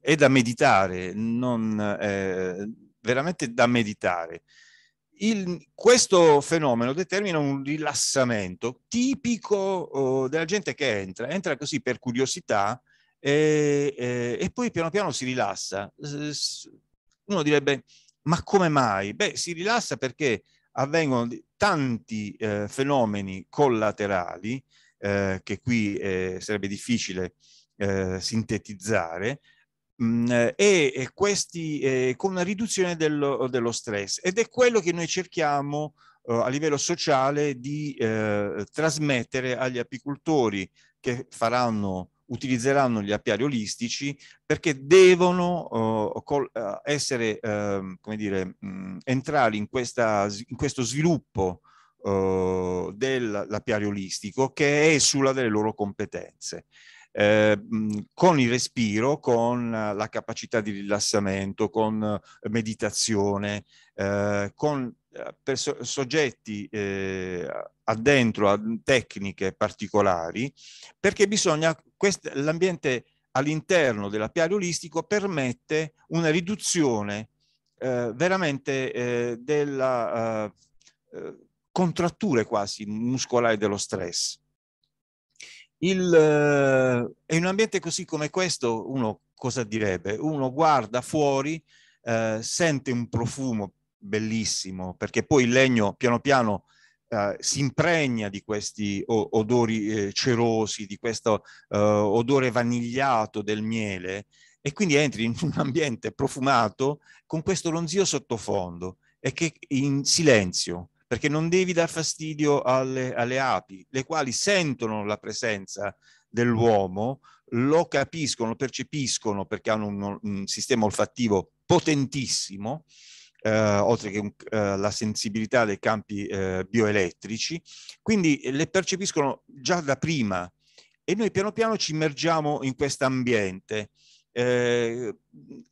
è da meditare, non, eh, veramente da meditare. Il, questo fenomeno determina un rilassamento tipico oh, della gente che entra, entra così per curiosità e, e, e poi piano piano si rilassa. Uno direbbe, ma come mai? Beh, si rilassa perché avvengono tanti eh, fenomeni collaterali eh, che qui eh, sarebbe difficile eh, sintetizzare mh, mm, e questi eh, con una riduzione dello, dello, stress ed è quello che noi cerchiamo eh, a livello sociale di eh, trasmettere agli apicoltori che faranno utilizzeranno gli apiari olistici perché devono uh, col, uh, essere, uh, come dire, mh, mm, entrare in, questa, in questo sviluppo dell'apiario olistico che è sulla delle loro competenze. Eh, con il respiro, con eh, la capacità di rilassamento, con eh, meditazione, eh, con per soggetti eh, addentro a tecniche particolari, perché bisogna, quest- l'ambiente all'interno dell'apiario olistico permette una riduzione eh, veramente eh, della contratture quasi muscolari dello stress. Il, eh, in un ambiente così come questo, uno cosa direbbe? Uno guarda fuori, eh, sente un profumo bellissimo, perché poi il legno piano piano eh, si impregna di questi odori eh, cerosi, di questo eh, odore vanigliato del miele, e quindi entri in un ambiente profumato con questo ronzio sottofondo e che in silenzio perché non devi dar fastidio alle, alle api, le quali sentono la presenza dell'uomo, lo capiscono, lo percepiscono perché hanno un, un sistema olfattivo potentissimo, eh, oltre che un, eh, la sensibilità dei campi eh, bioelettrici, quindi eh, le percepiscono già da prima e noi piano piano ci immergiamo in questo ambiente. Eh,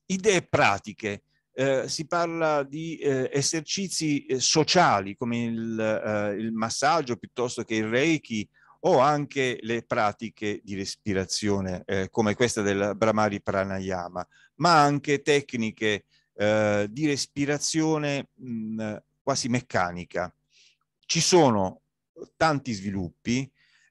idee pratiche, eh, si parla di eh, esercizi eh, sociali come il, eh, il, massaggio piuttosto che il reiki o anche le pratiche di respirazione eh, come questa del Brahmari Pranayama, ma anche tecniche di respirazione mh, mm, quasi meccanica. Ci sono tanti sviluppi,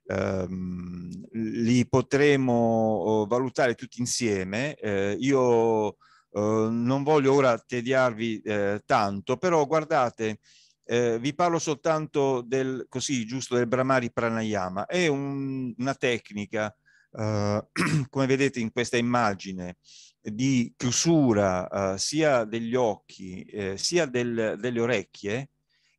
ehm, li potremo oh, valutare tutti insieme. io Ehm, non voglio ora tediarvi eh, tanto, però guardate, eh, vi parlo soltanto del, così, giusto, del Brahmari Pranayama. È un, una tecnica, eh, come vedete in questa immagine, di chiusura eh, sia degli occhi eh, sia del, delle orecchie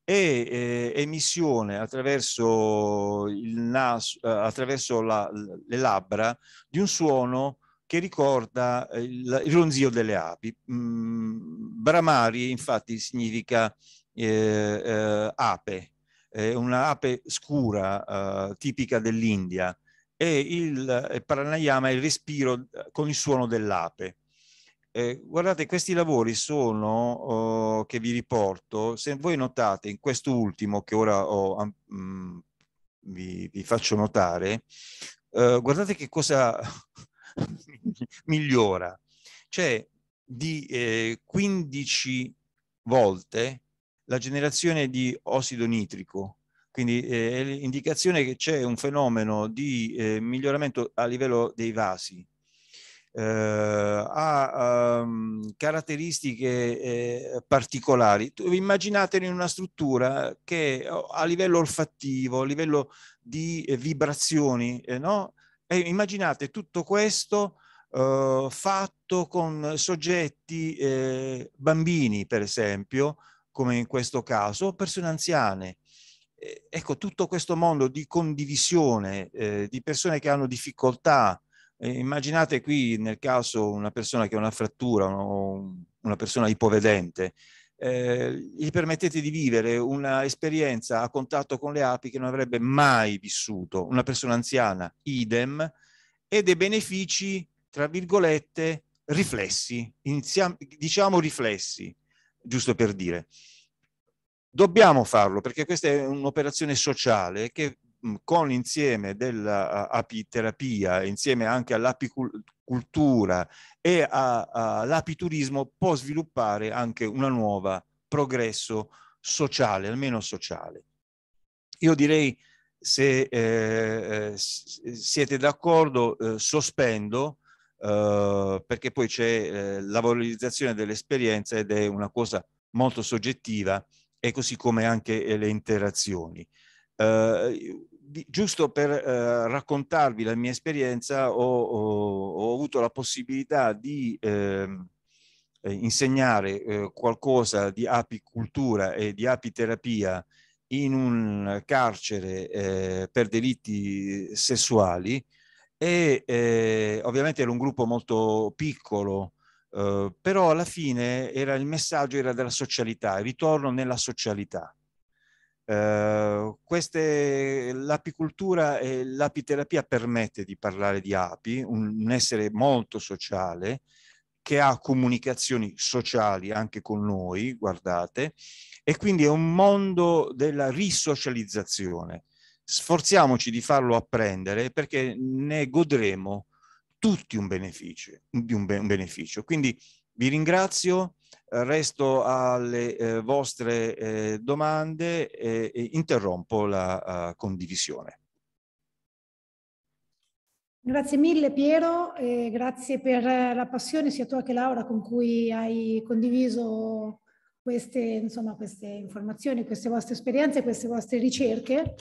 e eh, emissione attraverso, il naso, attraverso la, le labbra di un suono che ricorda eh, il, il ronzio delle api. Mm, Bramari infatti significa eh, eh, ape, eh, una ape scura eh, tipica dell'India e il, pranayama è il respiro eh, con il suono dell'ape. Eh, guardate, questi lavori sono, eh, che vi riporto, se voi notate in questo ultimo che ora ho, um, vi, vi, faccio notare, eh, guardate che cosa migliora. C'è cioè, di eh, 15 volte la generazione di ossido nitrico, quindi eh, è l'indicazione che c'è un fenomeno di eh, miglioramento a livello dei vasi. Eh, ha um, caratteristiche eh, particolari. Immaginatevi una struttura che a livello olfattivo, a livello di eh, vibrazioni, no? E immaginate tutto questo eh, fatto con soggetti eh, bambini, per esempio, come in questo caso, o persone anziane. ecco, tutto questo mondo di condivisione eh, di persone che hanno difficoltà. immaginate qui nel caso una persona che ha una frattura o una persona ipovedente eh, gli permettete di vivere un'esperienza a contatto con le api che non avrebbe mai vissuto, una persona anziana, idem, e dei benefici, tra virgolette, riflessi, Iniziamo, diciamo riflessi, giusto per dire. Dobbiamo farlo perché questa è un'operazione sociale che con l'insieme dell'apiterapia, insieme anche all'apicultura e all'apiturismo, può sviluppare anche una nuova progresso sociale, almeno sociale. Io direi, se eh, eh siete d'accordo, eh, sospendo, eh, perché poi c'è eh, la valorizzazione dell'esperienza ed è una cosa molto soggettiva, e così come anche le interazioni. Uh, di, giusto per eh, raccontarvi la mia esperienza, ho, ho, ho avuto la possibilità di ehm, eh, insegnare eh, qualcosa di apicultura e di apiterapia in un carcere eh, per delitti sessuali e eh, ovviamente era un gruppo molto piccolo, eh, però alla fine era, il messaggio era della socialità, il ritorno nella socialità Uhm, queste, l'apicultura e l'apiterapia permette di parlare di api, un, un, essere molto sociale che ha comunicazioni sociali anche con noi, guardate, e quindi è un mondo della risocializzazione. Sforziamoci di farlo apprendere perché ne godremo tutti un beneficio. Un, un beneficio. Quindi vi ringrazio resto alle eh, vostre eh, domande e, e interrompo la uh, condivisione. Grazie mille Piero, eh, grazie per la passione sia tua che Laura con cui hai condiviso queste, insomma, queste informazioni, queste vostre esperienze, queste vostre ricerche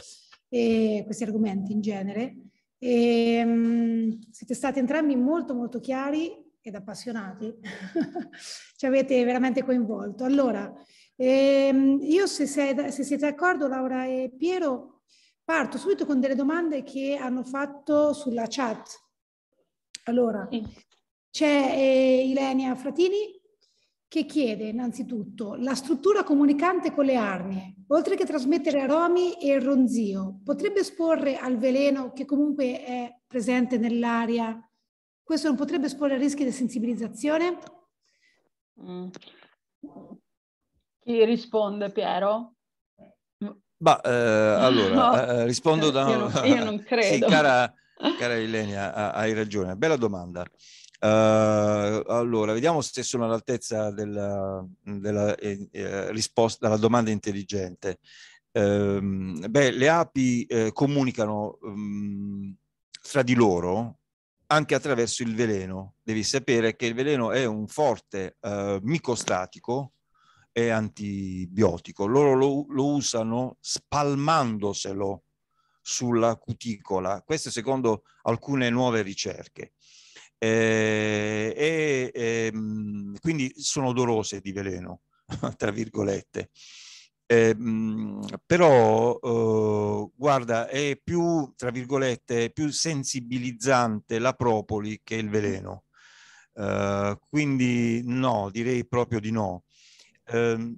e questi argomenti in genere. E, um, siete stati entrambi molto molto chiari ed appassionati, ci avete veramente coinvolto. Allora, ehm, io se, sei, se siete d'accordo Laura e Piero, parto subito con delle domande che hanno fatto sulla chat. Allora, c'è eh, Ilenia Fratini che chiede innanzitutto la struttura comunicante con le arnie, oltre che trasmettere aromi e ronzio, potrebbe esporre al veleno che comunque è presente nell'aria questo non potrebbe esporre a rischi di sensibilizzazione? Mm. Chi risponde, Piero? Ma eh, allora, no. Eh, eh, rispondo da... Io non, io non credo. sì, cara, cara Ilenia, hai ragione. Bella domanda. Uh, allora, vediamo se sono all'altezza della, della eh, risposta alla domanda intelligente. Um, beh, le api eh, comunicano um, fra di loro anche attraverso il veleno. Devi sapere che il veleno è un forte eh, micostatico e antibiotico. Loro lo, lo usano spalmandoselo sulla cuticola, questo secondo alcune nuove ricerche. Eh, e, e, ehm, quindi sono odorose di veleno, tra virgolette. Ehm, però, eh, guarda, è più, tra virgolette, più sensibilizzante la propoli che il veleno. Eh, quindi no, direi proprio di no. Ehm,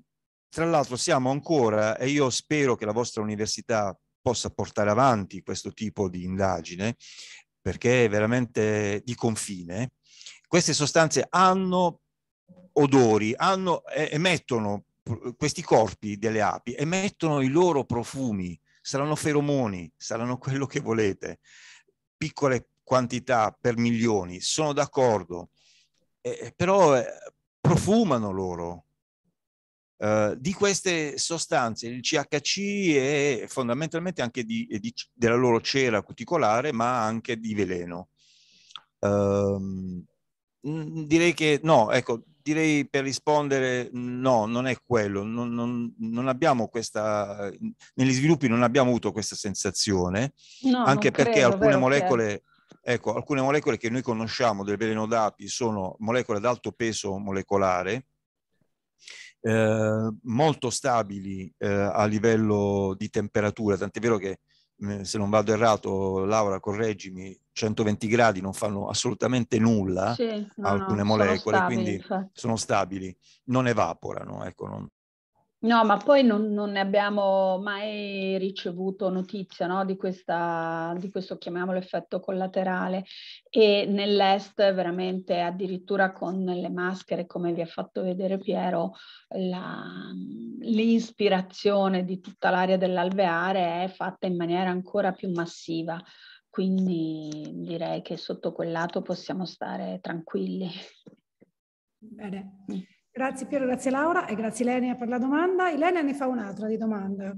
tra l'altro siamo ancora, e io spero che la vostra università possa portare avanti questo tipo di indagine, perché è veramente di confine. Queste sostanze hanno odori, hanno, emettono questi corpi delle api emettono i loro profumi, saranno feromoni, saranno quello che volete, piccole quantità per milioni, sono d'accordo, eh, eh però eh, profumano loro. Uh, di queste sostanze, il CHC è fondamentalmente anche di, di, della loro cera cuticolare, ma anche di veleno. Um, direi che no, ecco, direi per rispondere no, non è quello, non, non, non, abbiamo questa, negli sviluppi non abbiamo avuto questa sensazione, no, anche perché credo, alcune molecole... Ecco, alcune molecole che noi conosciamo del veleno d'api sono molecole ad alto peso molecolare, eh, molto stabili eh, a livello di temperatura, tant'è vero che Mm, se non vado errato, Laura, correggimi, 120 gradi non fanno assolutamente nulla sì, no, a alcune no, molecole, sono quindi sono stabili, non evaporano, ecco, non, No, ma poi non, non, ne abbiamo mai ricevuto notizia no, di, questa, di, questo, chiamiamolo, effetto collaterale. E nell'est veramente addirittura con le maschere, come vi ha fatto vedere Piero, la, l'ispirazione di tutta l'area dell'alveare è fatta in maniera ancora più massiva. Quindi direi che sotto quel lato possiamo stare tranquilli. Bene. Grazie Piero, grazie Laura e grazie Elena per la domanda. Elena ne fa un'altra di domanda.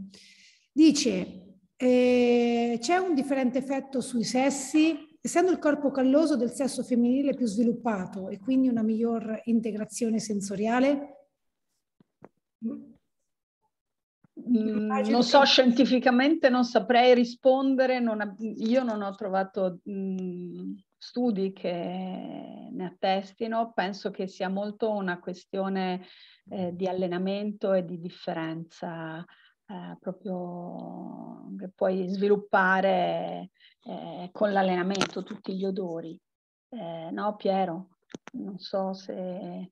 Dice, eh, c'è un differente effetto sui sessi, essendo il corpo calloso del sesso femminile più sviluppato e quindi una miglior integrazione sensoriale? Mm, non so, scientificamente non saprei rispondere, non, io non ho trovato... Mm, studi che ne attestino, penso che sia molto una questione eh, di allenamento e di differenza eh, proprio che puoi sviluppare eh, con l'allenamento tutti gli odori. Eh, no Piero, non so se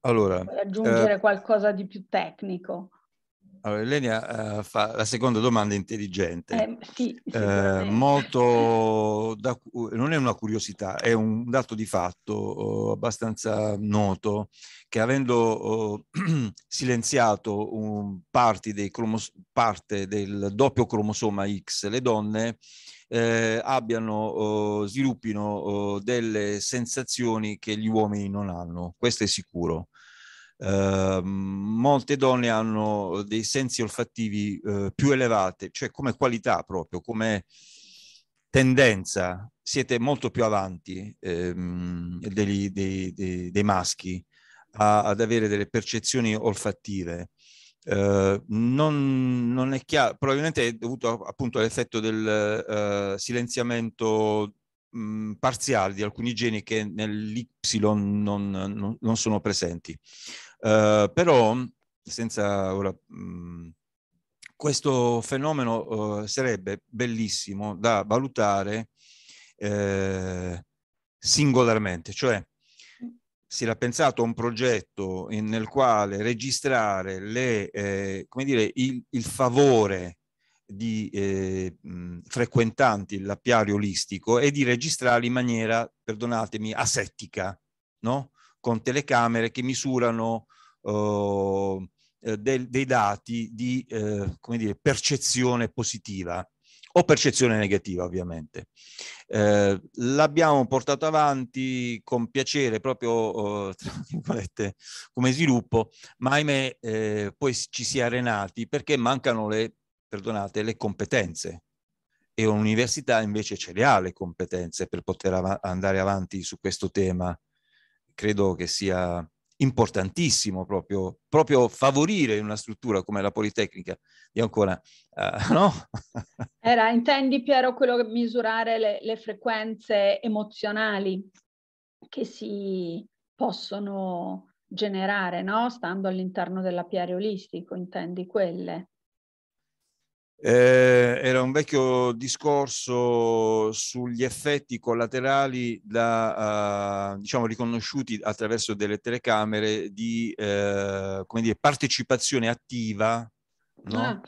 allora, puoi aggiungere eh, qualcosa di più tecnico. Allora, Elenia uh, fa la seconda domanda intelligente, eh, sì, uh, molto da, non è una curiosità, è un dato di fatto uh, abbastanza noto che avendo oh, silenziato un cromos- parte del doppio cromosoma X le donne eh, abbiano, oh, sviluppino delle sensazioni che gli uomini non hanno, questo è sicuro. Ehm, molte donne hanno dei sensi olfattivi eh, più elevati, cioè come qualità proprio, come tendenza, siete molto più avanti ehm, dei, dei, dei, dei, maschi a, ad avere delle percezioni olfattive. Uh, non, non, è chiaro, probabilmente è dovuto appunto all'effetto del uh, silenziamento mh, mm, parziale di alcuni geni che nell'Y non, non, non sono presenti. Eh, però, senza ora, mh, mm, questo fenomeno uh, sarebbe bellissimo da valutare eh, singolarmente, cioè si era pensato a un progetto in, nel quale registrare le, eh, come dire, il, il favore di eh, mh, mm, frequentanti l'appiario olistico e di registrarli in maniera, perdonatemi, asettica, no? con telecamere che misurano eh, eh, del, dei dati di eh, dire, percezione positiva o percezione negativa ovviamente. Eh, l'abbiamo portato avanti con piacere proprio eh, come sviluppo, ma ahimè eh, poi ci si è arenati perché mancano le, perdonate, le competenze e un'università invece ce le ha le competenze per poter av andare avanti su questo tema credo che sia importantissimo proprio, proprio, favorire una struttura come la Politecnica di Ancona, uh, eh, no? Era, intendi Piero quello che misurare le, le frequenze emozionali che si possono generare, no? Stando all'interno della PR olistico, intendi quelle? Eh, era un vecchio discorso sugli effetti collaterali da, eh, diciamo, riconosciuti attraverso delle telecamere di eh, dire, partecipazione attiva. No? Ah.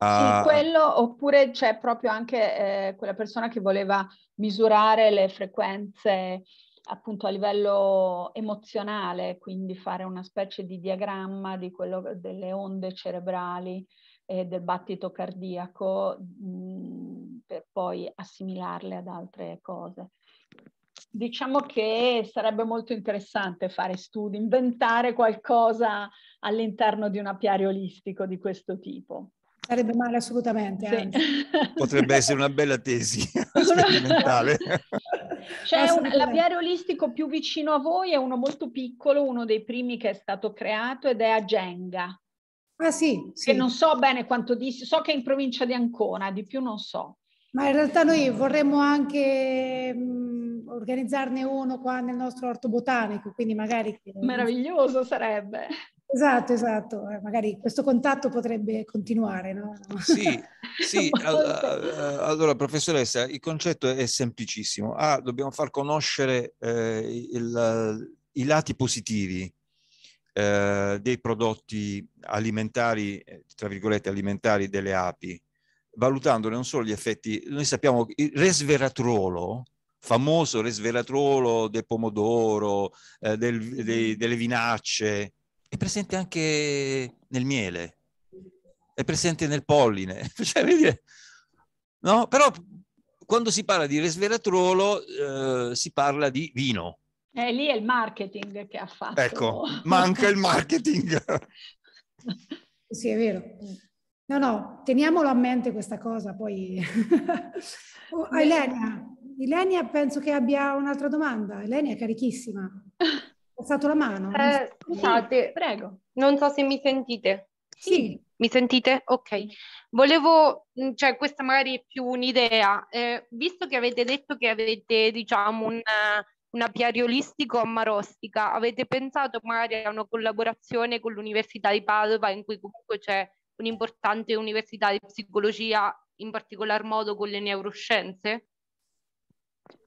A... Sì, quello oppure c'è proprio anche eh, quella persona che voleva misurare le frequenze appunto a livello emozionale, quindi fare una specie di diagramma di quello delle onde cerebrali eh, del battito cardiaco mh, mhmm, per poi assimilarle ad altre cose. Diciamo che sarebbe molto interessante fare studi, inventare qualcosa all'interno di un apiario olistico di questo tipo. Sarebbe male assolutamente. Sì. Potrebbe essere una bella tesi sperimentale. C'è un, l'apiario olistico più vicino a voi, è uno molto piccolo, uno dei primi che è stato creato ed è a Genga, Ah sì, sì. Che non so bene quanto dici, so che è in provincia di Ancona, di più non so. Ma in realtà noi vorremmo anche mh, organizzarne uno qua nel nostro orto botanico, quindi magari... Meraviglioso sarebbe. Esatto, esatto, eh, magari questo contatto potrebbe continuare. No? Sì, sì. Eh, allora professoressa, il concetto è semplicissimo. Ah, dobbiamo far conoscere eh, il, i lati positivi eh, dei prodotti alimentari, eh, tra virgolette alimentari delle api, valutandone non solo gli effetti, noi sappiamo che il resveratrolo, famoso resveratrolo del pomodoro, eh, del, dei, mm. delle vinacce, è presente anche nel miele, è presente nel polline. cioè, no? Però quando si parla di resveratrolo eh, si parla di vino, eh, lì è il marketing che ha fatto. Ecco, manca il marketing. sì, è vero. No, no, teniamolo a mente questa cosa, poi... oh, Elenia, Ilenia penso che abbia un'altra domanda. Ilenia è carichissima. Ha alzato la mano. Eh, so. scusate, prego. Non so se mi sentite. Sì. sì. Mi sentite? Ok. Volevo, mm, cioè questa magari è più un'idea. Eh, visto che avete detto che avete, diciamo, un... Uh, un apiario olistico Marostica. Avete pensato magari a una collaborazione con l'Università di Padova in cui comunque c'è un'importante università di psicologia, in particolar modo con le neuroscienze?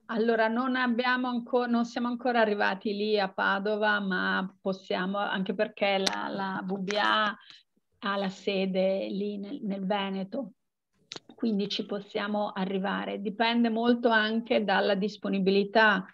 Allora, non, abbiamo ancora, non, siamo ancora arrivati lì a Padova, ma possiamo, anche perché la, la VBA ha la sede lì nel, nel Veneto, quindi ci possiamo arrivare. Dipende molto anche dalla disponibilità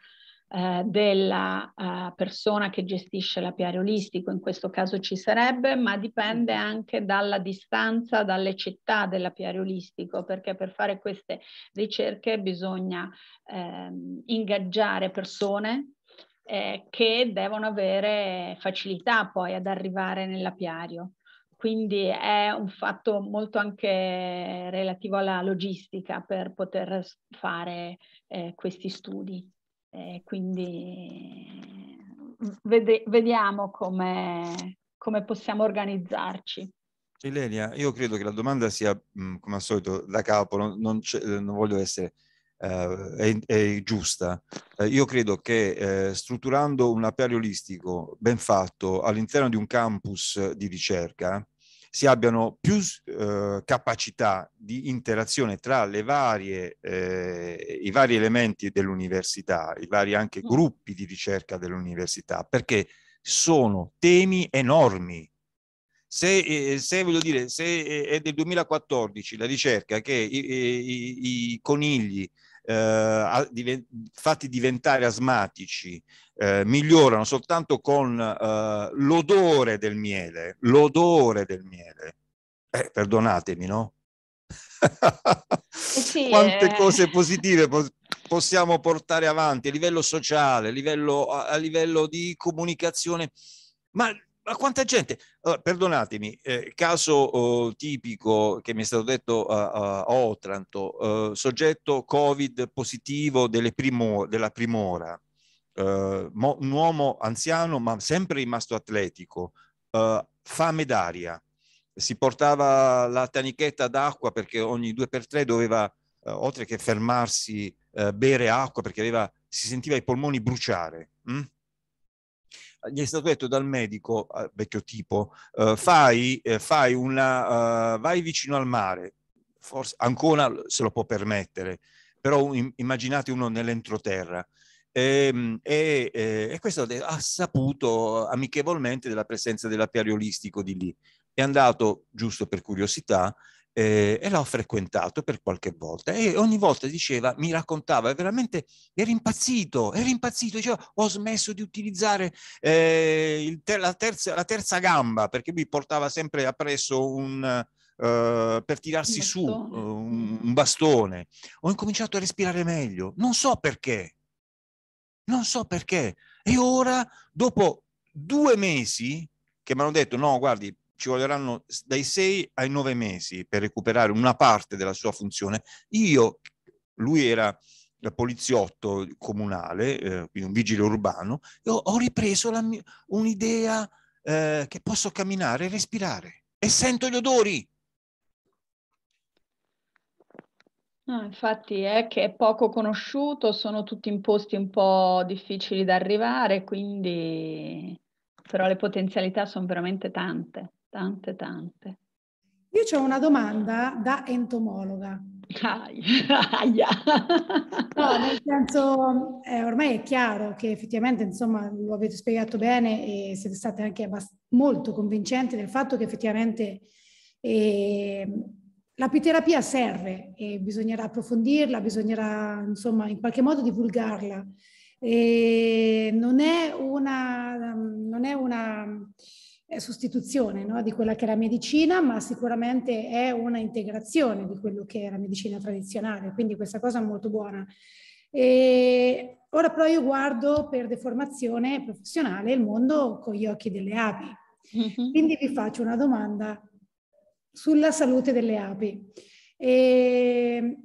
eh, della eh, persona che gestisce l'apiario olistico, in questo caso ci sarebbe, ma dipende mm. anche dalla distanza dalle città dell'apiario olistico, perché per fare queste ricerche bisogna ehm, ingaggiare persone eh, che devono avere facilità poi ad arrivare nell'apiario. Quindi è un fatto molto anche relativo alla logistica per poter fare eh, questi studi. E quindi mm, vede, vediamo come, come possiamo organizzarci. Ilenia, io credo che la domanda sia, mm, come al solito, da capo, non, non, eh, non voglio essere, eh, è, è, giusta. Eh, io credo che eh, strutturando un apiario olistico ben fatto all'interno di un campus di ricerca, si abbiano più eh, capacità di interazione tra le varie, eh, i vari elementi dell'università, i vari anche mm. gruppi di ricerca dell'università, perché sono temi enormi. Se, eh, se, voglio dire, se eh, è del 2014 la ricerca che i, eh, i, i conigli eh, diven- fatti diventare asmatici eh, migliorano soltanto con eh, l'odore del miele, l'odore del miele. Eh, perdonatemi, no? Eh sì, Quante eh. cose positive po- possiamo portare avanti a livello sociale, a livello, a livello di comunicazione, ma ma quanta gente? Allora, oh, perdonatemi, eh, caso eh, tipico che mi è stato detto a, a Otranto, eh, soggetto Covid positivo delle primo, della primora, eh, mo, un uomo anziano ma sempre rimasto atletico, eh, fame d'aria, si portava la tanichetta d'acqua perché ogni due per tre doveva, eh, oltre che fermarsi, bere acqua perché aveva, si sentiva i polmoni bruciare. Mh? Hm? gli è stato detto dal medico, eh, vecchio tipo, eh, fai, eh, fai una, uh, vai vicino al mare, forse ancora se lo può permettere, però in, immaginate uno nell'entroterra. Ehm, e, e, e, questo ha saputo amichevolmente della presenza dell'apiariolistico di lì. È andato, giusto per curiosità, eh, e l'ho frequentato per qualche volta e ogni volta diceva, mi raccontava, veramente era impazzito, era impazzito, diceva ho smesso di utilizzare eh, ter- la, terza, la, terza, gamba perché lui portava sempre appresso un... Uh, per tirarsi su uh, un, mm. un bastone, ho incominciato a respirare meglio, non so perché, non so perché. E ora, dopo due mesi, che mi hanno detto, no, guardi, ci vorranno dai 6 ai 9 mesi per recuperare una parte della sua funzione. Io, lui era poliziotto comunale, eh, quindi un vigile urbano, ho ripreso la, un'idea eh, che posso camminare e respirare e sento gli odori. No, infatti è che è poco conosciuto, sono tutti in posti un po' difficili da arrivare, quindi però le potenzialità sono veramente tante tante, tante. Io ho una domanda da entomologa. Aia. no, nel senso, eh, ormai è chiaro che effettivamente, insomma, lo avete spiegato bene e siete state anche abbast- molto convincenti del fatto che effettivamente eh, l'apiterapia serve e bisognerà approfondirla, bisognerà, insomma, in qualche modo divulgarla. E non è una... Non è una eh, sostituzione no? di quella che era medicina, ma sicuramente è una integrazione di quello che era medicina tradizionale, quindi questa cosa è molto buona. E ora però io guardo per deformazione professionale il mondo con gli occhi delle api, mm-hmm. quindi vi faccio una domanda sulla salute delle api. E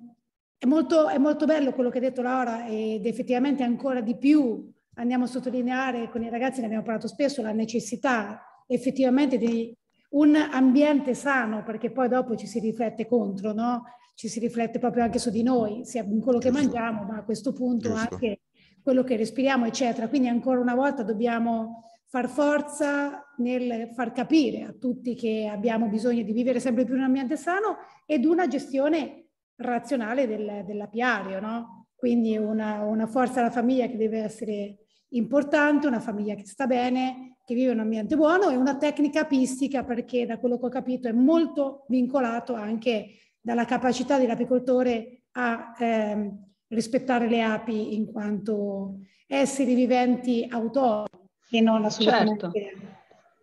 è molto, è molto bello quello che ha detto Laura ed effettivamente ancora di più andiamo a sottolineare con i ragazzi, ne abbiamo parlato spesso, la necessità effettivamente di un ambiente sano, perché poi dopo ci si riflette contro, no? ci si riflette proprio anche su di noi, sia in quello Giusto. che mangiamo, ma a questo punto Giusto. anche quello che respiriamo, eccetera. Quindi ancora una volta dobbiamo far forza nel far capire a tutti che abbiamo bisogno di vivere sempre più in un ambiente sano ed una gestione razionale del, dell'apiario, no? Quindi una, una forza alla famiglia che deve essere importante, una famiglia che sta bene, che vive in un ambiente buono e una tecnica apistica perché da quello che ho capito è molto vincolato anche dalla capacità dell'apicoltore a eh, rispettare le api in quanto esseri viventi autonomi e non assolutamente, certo.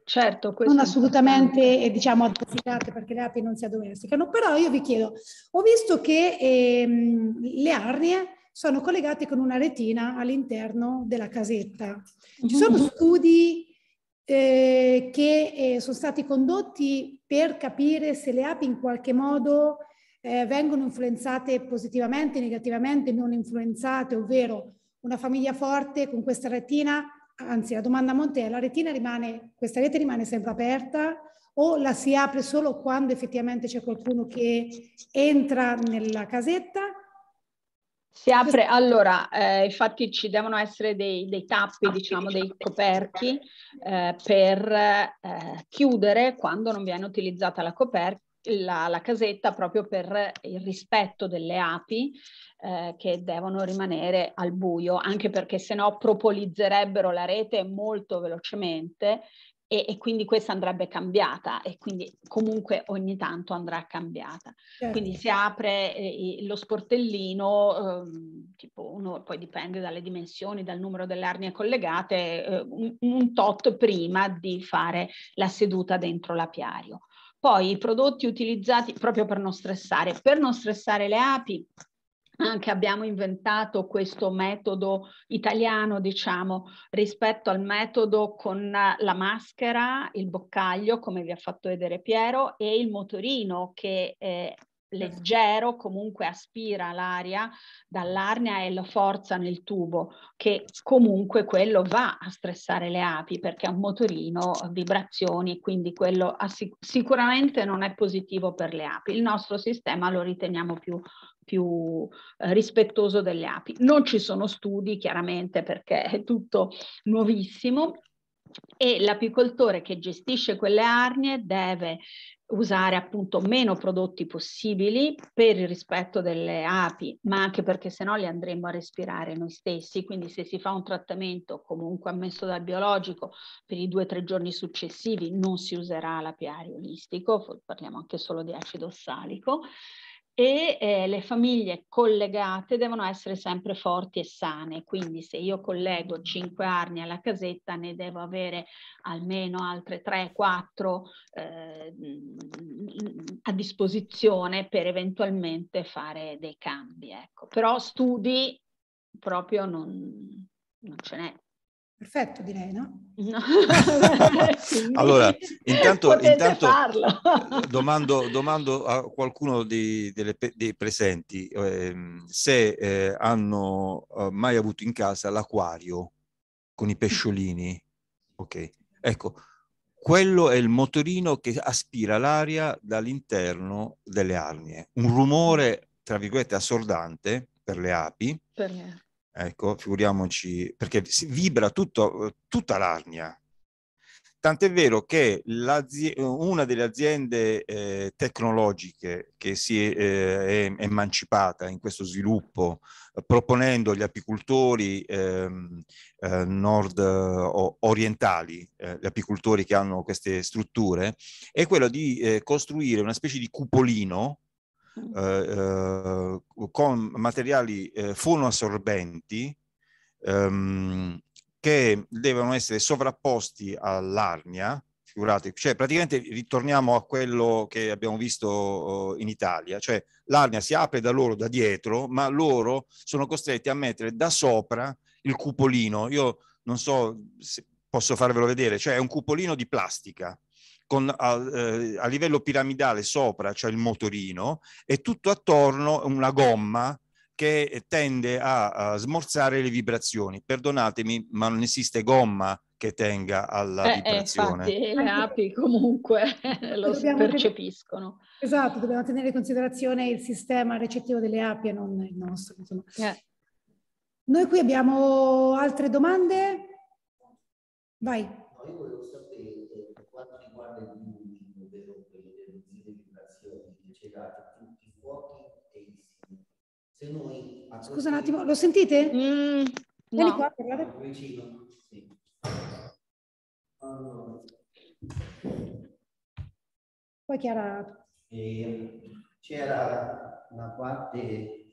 Certo, non assolutamente eh, diciamo addomesticate perché le api non si addomesticano, però io vi chiedo, ho visto che ehm, le arnie sono collegate con una retina all'interno della casetta. Ci sono mhm. studi eh, che eh, sono stati condotti per capire se le api in qualche modo eh, vengono influenzate positivamente, negativamente, non influenzate, ovvero una famiglia forte con questa retina, anzi la domanda a monte è la retina rimane, questa rete rimane sempre aperta o la si apre solo quando effettivamente c'è qualcuno che entra nella casetta si apre, allora, eh, infatti ci devono essere dei, dei tappi, diciamo, dei coperchi eh, per eh, chiudere quando non viene utilizzata la coperchia la, la, casetta proprio per il rispetto delle api eh, che devono rimanere al buio, anche perché se no propolizzerebbero la rete molto velocemente e, e, quindi questa andrebbe cambiata e quindi comunque ogni tanto andrà cambiata. Certo. Quindi si apre eh, lo sportellino, eh, tipo uno, poi dipende dalle dimensioni, dal numero delle arnie collegate, eh, un, un, tot prima di fare la seduta dentro l'apiario. Poi i prodotti utilizzati proprio per non stressare, per non stressare le api, anche ah, abbiamo inventato questo metodo italiano, diciamo, rispetto al metodo con la maschera, il boccaglio, come vi ha fatto vedere Piero, e il motorino che eh, leggero comunque aspira l'aria dall'arnia e lo forza nel tubo, che comunque quello va a stressare le api perché è un motorino, vibrazioni, quindi quello sic- sicuramente non è positivo per le api. Il nostro sistema lo riteniamo più più eh, rispettoso delle api. Non ci sono studi, chiaramente, perché è tutto nuovissimo, e l'apicoltore che gestisce quelle arnie deve usare appunto meno prodotti possibili per il rispetto delle api, ma anche perché se no le andremo a respirare noi stessi, quindi se si fa un trattamento comunque ammesso dal biologico per i due o tre giorni successivi non si userà l'apiario olistico, parliamo anche solo di acido ossalico e eh, le famiglie collegate devono essere sempre forti e sane, quindi se io collego 5 arnie alla casetta ne devo avere almeno altre 3-4 eh, a disposizione per eventualmente fare dei cambi. Ecco. Però studi proprio non, non ce n'è. Perfetto, direi, no? allora, intanto, intanto eh, domando, domando, a qualcuno dei, delle, dei presenti eh, se eh, hanno eh, mai avuto in casa l'acquario con i pesciolini. Ok, ecco, quello è il motorino che aspira l'aria dall'interno delle arnie. Un rumore, tra virgolette, assordante per le api. Per me Ecco, figuriamoci, perché si vibra tutto, eh, tutta l'arnia. Tant'è vero che una delle aziende eh, tecnologiche che si è, eh, è, emancipata in questo sviluppo, ehm, eh, proponendo agli apicoltori nord orientali, eh, gli apicoltori che hanno queste strutture, è quella di eh, costruire una specie di cupolino eh, eh, con materiali eh, fonoassorbenti ehm, che devono essere sovrapposti all'arnia, figurate, cioè praticamente ritorniamo a quello che abbiamo visto oh, in Italia, cioè l'arnia si apre da loro da dietro, ma loro sono costretti a mettere da sopra il cupolino. Io non so se posso farvelo vedere, cioè è un cupolino di plastica con, a, eh, a, livello piramidale sopra c'è cioè il motorino e tutto attorno una gomma che tende a, a, smorzare le vibrazioni. Perdonatemi, ma non esiste gomma che tenga alla eh, eh vibrazione. Eh, infatti, le api comunque lo percepiscono. Tenere, esatto, dobbiamo tenere in considerazione il sistema recettivo delle api e non il nostro. Eh. Noi qui abbiamo altre domande? Vai. io Se noi Scusa un attimo, lo sentite? Mm, no. qua, guardate. Vicino. Sì. Allora. Poi Chiara... c'era una parte...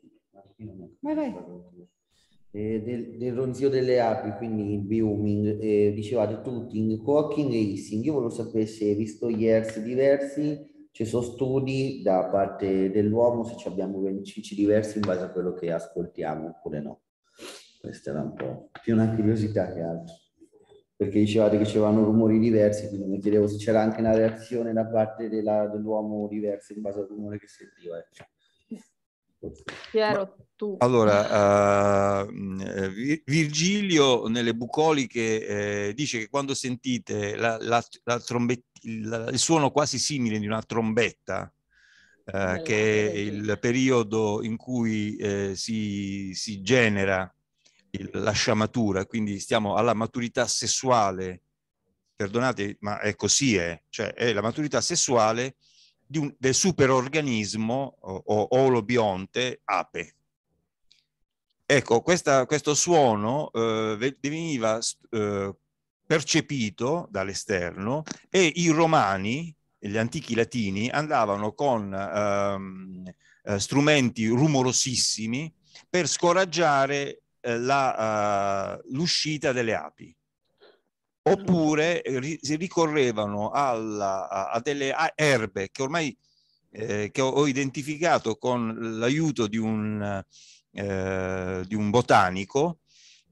Vai, vai. Eh, del, del, ronzio delle api, quindi il bioming, eh, dicevate tutting, cooking e hissing. Io volevo sapere se, hai visto years diversi, ci sono studi da parte dell'uomo se abbiamo benefici diversi in base a quello che ascoltiamo oppure no. Questa era un po' più una curiosità che altro. Perché dicevate che c'erano rumori diversi, quindi mi chiedevo se c'era anche una reazione da parte dell'uomo dell diversa in base al rumore che sentiva. Ecco. Piero, tu. Allora, uh, Virgilio nelle bucoliche eh, dice che quando sentite la, la, la, trombet, il, il suono quasi simile di una trombetta, eh, che è il periodo in cui eh, si, si, genera il, la sciamatura, quindi stiamo alla maturità sessuale, perdonate, ma è così, è, cioè è la maturità sessuale un, del superorganismo o, o olobionte ape. Ecco, questa, questo suono eh, veniva eh, percepito dall'esterno e i romani, gli antichi latini, andavano con ehm, eh, strumenti rumorosissimi per scoraggiare eh, eh l'uscita delle api. Mm. Oppure eh, ri ricorrevano alla, a, a, delle erbe che ormai eh, che ho, identificato con l'aiuto di, eh, di, un botanico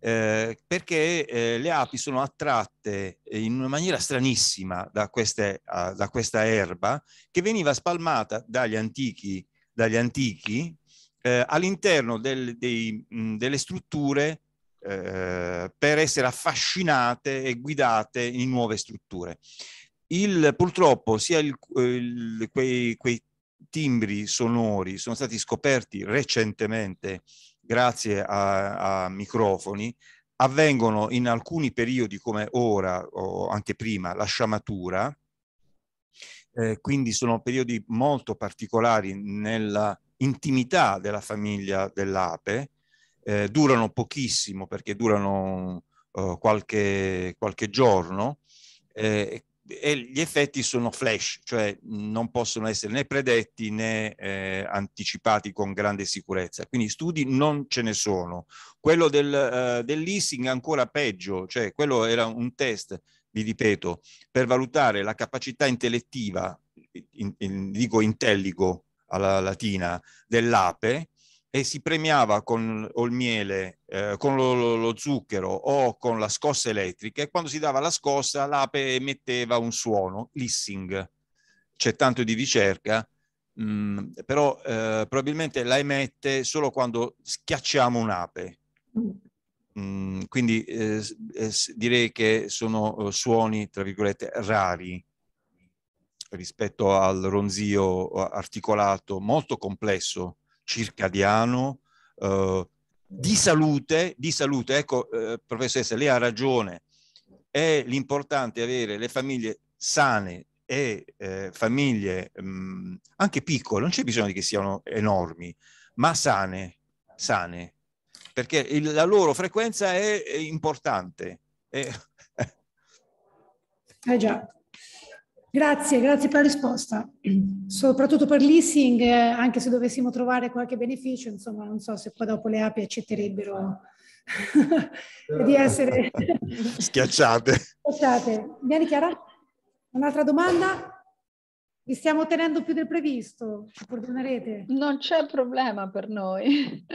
eh, perché eh, le api sono attratte eh, in una maniera stranissima da, queste, uh, da questa erba che veniva spalmata dagli antichi, dagli antichi eh, all'interno del, delle strutture eh, per essere affascinate e guidate in nuove strutture. Il, purtroppo sia il, il, quei, quei timbri sonori sono stati scoperti recentemente grazie a, a microfoni, avvengono in alcuni periodi come ora o anche prima la sciamatura, eh, quindi sono periodi molto particolari nella intimità della famiglia dell'ape, eh, durano pochissimo perché durano eh, qualche, qualche giorno, eh, e gli effetti sono flash, cioè non possono essere né predetti né eh, anticipati con grande sicurezza. Quindi studi non ce ne sono. Quello del, eh, del leasing ancora peggio, cioè quello era un test, vi ripeto, per valutare la capacità intellettiva, in, in, dico intelligo alla latina, dell'ape e si premiava con o il miele, eh, con lo, lo, lo, zucchero o con la scossa elettrica e quando si dava la scossa l'ape emetteva un suono, lissing. C'è tanto di ricerca, mh, mm, però eh, probabilmente la emette solo quando schiacciamo un'ape. Mm, quindi eh, eh direi che sono eh, suoni, tra virgolette, rari rispetto al ronzio eh, articolato molto complesso circadiano, eh, di, salute, di salute. Ecco, eh, professoressa, lei ha ragione. È l'importante avere le famiglie sane e eh, famiglie mh, mm, anche piccole, non c'è bisogno che siano enormi, ma sane, sane, perché il, la loro frequenza è, è importante. È... Eh già. Grazie, grazie per la risposta. Soprattutto per leasing, eh, anche se dovessimo trovare qualche beneficio, insomma, non so se poi dopo le api accetterebbero eh. di essere schiacciate. schiacciate. Bene Chiara? Un'altra domanda? Vi stiamo tenendo più del previsto, ci perdonerete? Non c'è problema per noi.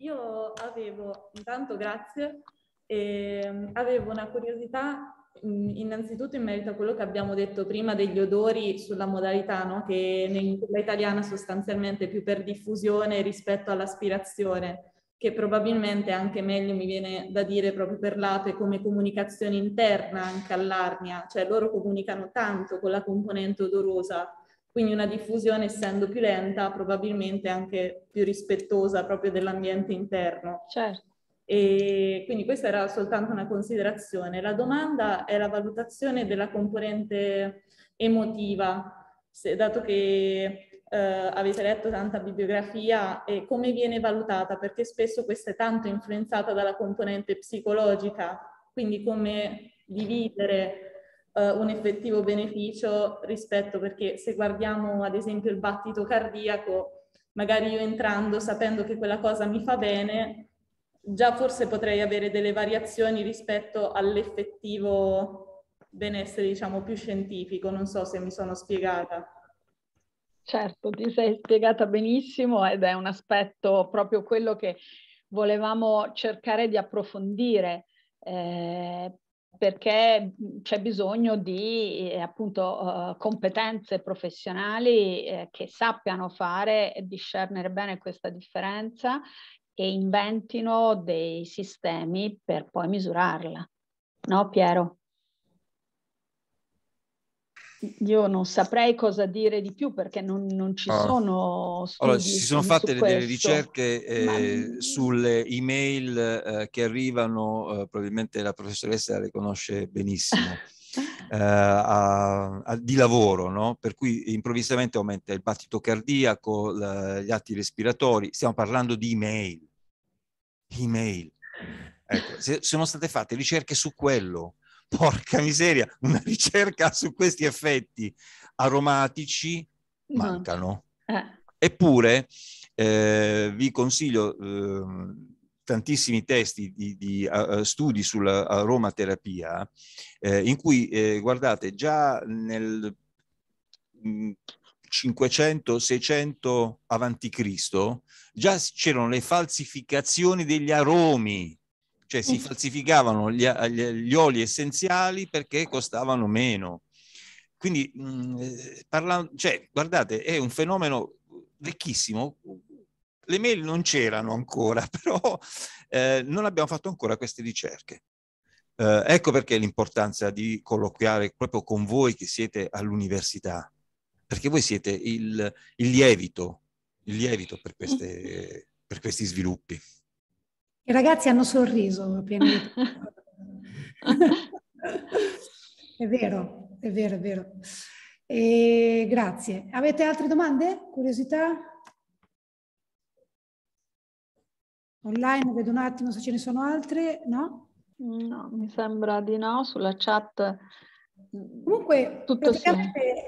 Io avevo, intanto grazie, eh, avevo una curiosità innanzitutto in merito a quello che abbiamo detto prima degli odori sulla modalità, no? che in quella italiana sostanzialmente è più per diffusione rispetto all'aspirazione, che probabilmente anche meglio mi viene da dire proprio per lato come comunicazione interna anche all'arnia, cioè loro comunicano tanto con la componente odorosa, quindi una diffusione essendo più lenta probabilmente anche più rispettosa proprio dell'ambiente interno. Certo. E quindi questa era soltanto una considerazione. La domanda è la valutazione della componente emotiva, Se, dato che eh, avete letto tanta bibliografia, eh, come viene valutata? Perché spesso questa è tanto influenzata dalla componente psicologica, quindi come dividere Uh, un effettivo beneficio rispetto perché se guardiamo ad esempio il battito cardiaco, magari io entrando sapendo che quella cosa mi fa bene, già forse potrei avere delle variazioni rispetto all'effettivo benessere, diciamo, più scientifico. Non so se mi sono spiegata. Certo, ti sei spiegata benissimo ed è un aspetto proprio quello che volevamo cercare di approfondire. Eh, perché c'è bisogno di eh, appunto eh, competenze professionali eh, che sappiano fare e discernere bene questa differenza e inventino dei sistemi per poi misurarla. No, Piero? Io non saprei cosa dire di più perché non, non ci ah. sono studi Allora, si sono fatte delle ricerche eh, Ma... sulle email eh, che arrivano, eh, probabilmente la professoressa le conosce benissimo. Eh, a, a, di lavoro, no? per cui improvvisamente aumenta il battito cardiaco, la, gli atti respiratori, stiamo parlando di email, email. Ecco, se, sono state fatte ricerche su quello, porca miseria, una ricerca su questi effetti aromatici mancano. No. Eh. Eppure eh, vi consiglio... Eh, tantissimi testi di, di uh, studi sulla aromaterapia, eh, in cui, eh, guardate, già nel 500-600 mm, a.C., già c'erano le falsificazioni degli aromi, cioè si mm. falsificavano gli, gli oli essenziali perché costavano meno. Quindi, mh, mm, eh, parlando, cioè, guardate, è un fenomeno vecchissimo, le mail non c'erano ancora, però eh, non abbiamo fatto ancora queste ricerche. Eh, ecco perché l'importanza di colloquiare proprio con voi che siete all'università, perché voi siete il, il lievito, il lievito per, queste, per, questi sviluppi. I ragazzi hanno sorriso appena... è vero, è vero, è vero. E grazie. Avete altre domande? Curiosità? online, vedo un attimo se ce ne sono altre, no? No, mi sembra di no, sulla chat. Comunque, Tutto sì.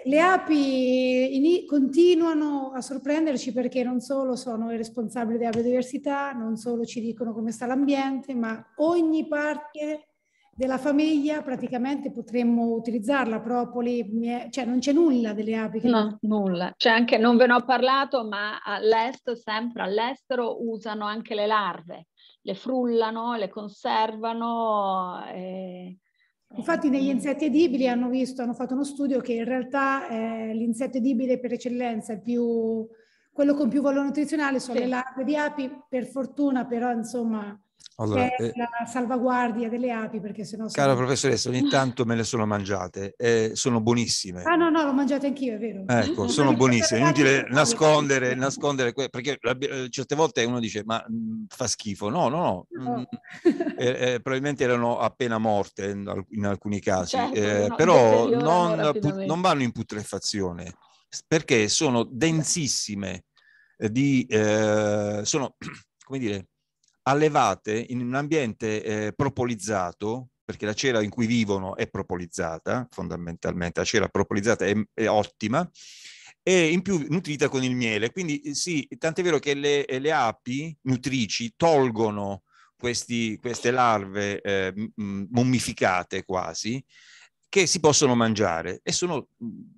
le api in, continuano a sorprenderci perché non solo sono i responsabili della biodiversità, non solo ci dicono come sta l'ambiente, ma ogni parte della famiglia praticamente potremmo utilizzarla, propoli, mie... cioè non c'è nulla delle api. Che... No, nulla. C'è cioè, anche, non ve ne ho parlato, ma all'est, sempre all'estero, usano anche le larve, le frullano, le conservano. E... Eh, Infatti negli eh, insetti edibili hanno visto, hanno fatto uno studio che in realtà eh, l'insetto edibile per eccellenza è più, quello con più valore nutrizionale sono sì. le larve di api, per fortuna però insomma allora, che è eh, la salvaguardia delle api, perché sennò... Cara sono... professoressa, ogni tanto me le sono mangiate, eh, sono buonissime. Ah no, no, l'ho mangiate anch'io, è vero. Ecco, non sono buonissime, inutile nascondere, nascondere, perché eh, certe volte uno dice, ma mm, fa schifo. No, no, no. no. Mm, eh, eh, probabilmente erano appena morte in, alcuni casi, certo, eh, no, però non, pu- non vanno in putrefazione, perché sono densissime di... sono, come dire allevate in un ambiente eh, propolizzato, perché la cera in cui vivono è propolizzata, fondamentalmente la cera propolizzata è, è ottima, e in più nutrita con il miele. Quindi eh, sì, tant'è vero che le, eh, le api nutrici tolgono questi, queste larve eh, mummificate quasi, che si possono mangiare e sono mm,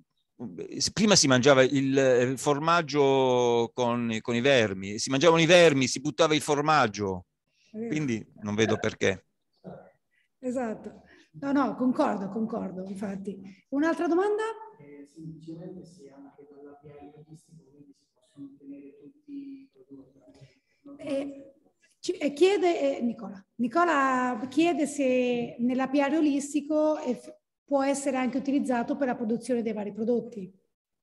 prima si mangiava il eh, formaggio con, con, i vermi, si mangiavano i vermi, si buttava il formaggio, quindi non vedo perché. Esatto, no, no, concordo, concordo, infatti. Un'altra domanda? Eh, semplicemente se anche dalla logistico quindi si possono ottenere tutti i prodotti. Eh, eh, chiede, eh, Nicola. Nicola. chiede se nella PR olistico può essere anche utilizzato per la produzione dei vari prodotti.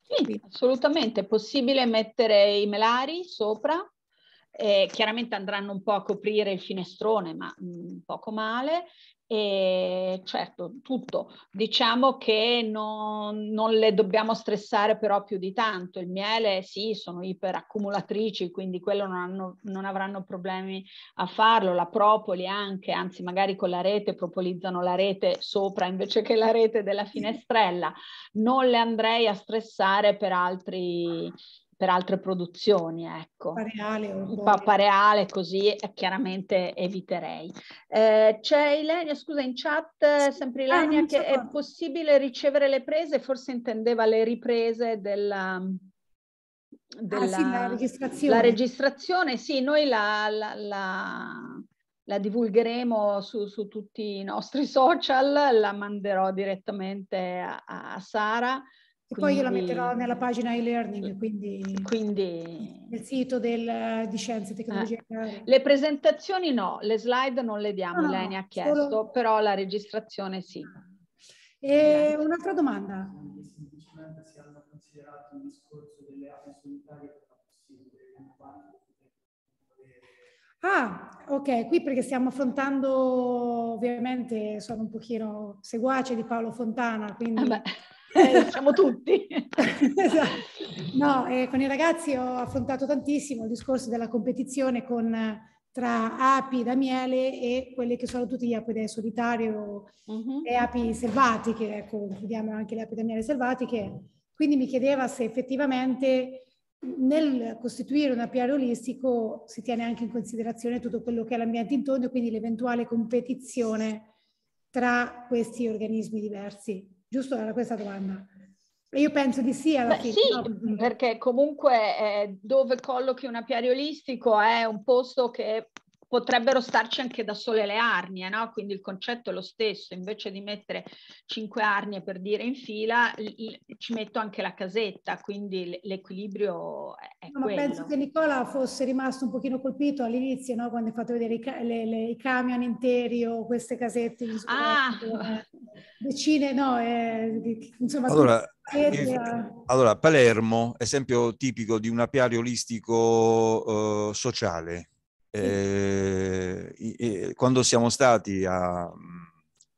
Sì, assolutamente, è possibile mettere i melari sopra, eh, chiaramente andranno un po' a coprire il finestrone, ma mh, mm, poco male, e certo, tutto. Diciamo che non, non, le dobbiamo stressare però più di tanto. Il miele sì, sono iperaccumulatrici, quindi quello non, hanno, non avranno problemi a farlo. La propoli anche, anzi magari con la rete propolizzano la rete sopra invece che la rete della finestrella. Non le andrei a stressare per altri per altre produzioni, ecco. Pareale. Un po' pareale, così chiaramente eviterei. Eh, c'è Ilenia, scusa, in chat, sempre ah, Ilenia, ah, che so è cosa. possibile ricevere le prese, forse intendeva le riprese um, ah, della... della ah, sì, la registrazione. La registrazione, sì, noi la, la, la la divulgheremo su, su, tutti i nostri social, la manderò direttamente a, a Sara e quindi, poi io la metterò nella pagina e-learning, quindi, quindi nel sito del, di scienze e tecnologie. Eh, le presentazioni no, le slide non le diamo, no, lei ne ha chiesto, solo... però la registrazione sì. Ah. E un'altra domanda. Semplicemente se hanno considerato il discorso delle api solitarie Ah, ok, qui perché stiamo affrontando, ovviamente sono un pochino seguace di Paolo Fontana, quindi... Eh eh, siamo tutti. esatto. No, eh, con i ragazzi ho affrontato tantissimo il discorso della competizione con, eh, tra api da miele e quelle che sono tutti gli api del solitario uh-huh. e api selvatiche, ecco, chiudiamo anche le api da miele selvatiche. Quindi mi chiedeva se effettivamente nel costituire un api olistico si tiene anche in considerazione tutto quello che è l'ambiente intorno e quindi l'eventuale competizione tra questi organismi diversi. Giusto? Era questa domanda. Io penso di sì alla fine. Sì, no? perché comunque eh, dove collochi un apiariolistico è un posto che potrebbero starci anche da sole le arnie, no? quindi il concetto è lo stesso, invece di mettere cinque arnie per dire in fila, ci metto anche la casetta, quindi l'equilibrio è no, quello. Penso che Nicola fosse rimasto un pochino colpito all'inizio, no? quando hai fatto vedere i, ca- le, le, i camion interi o queste casette, ah. eh, decine, no, eh, insomma... Allora... Eh, eh. Allora, Palermo, esempio tipico di un apiario olistico eh, sociale, eh, quando siamo stati a,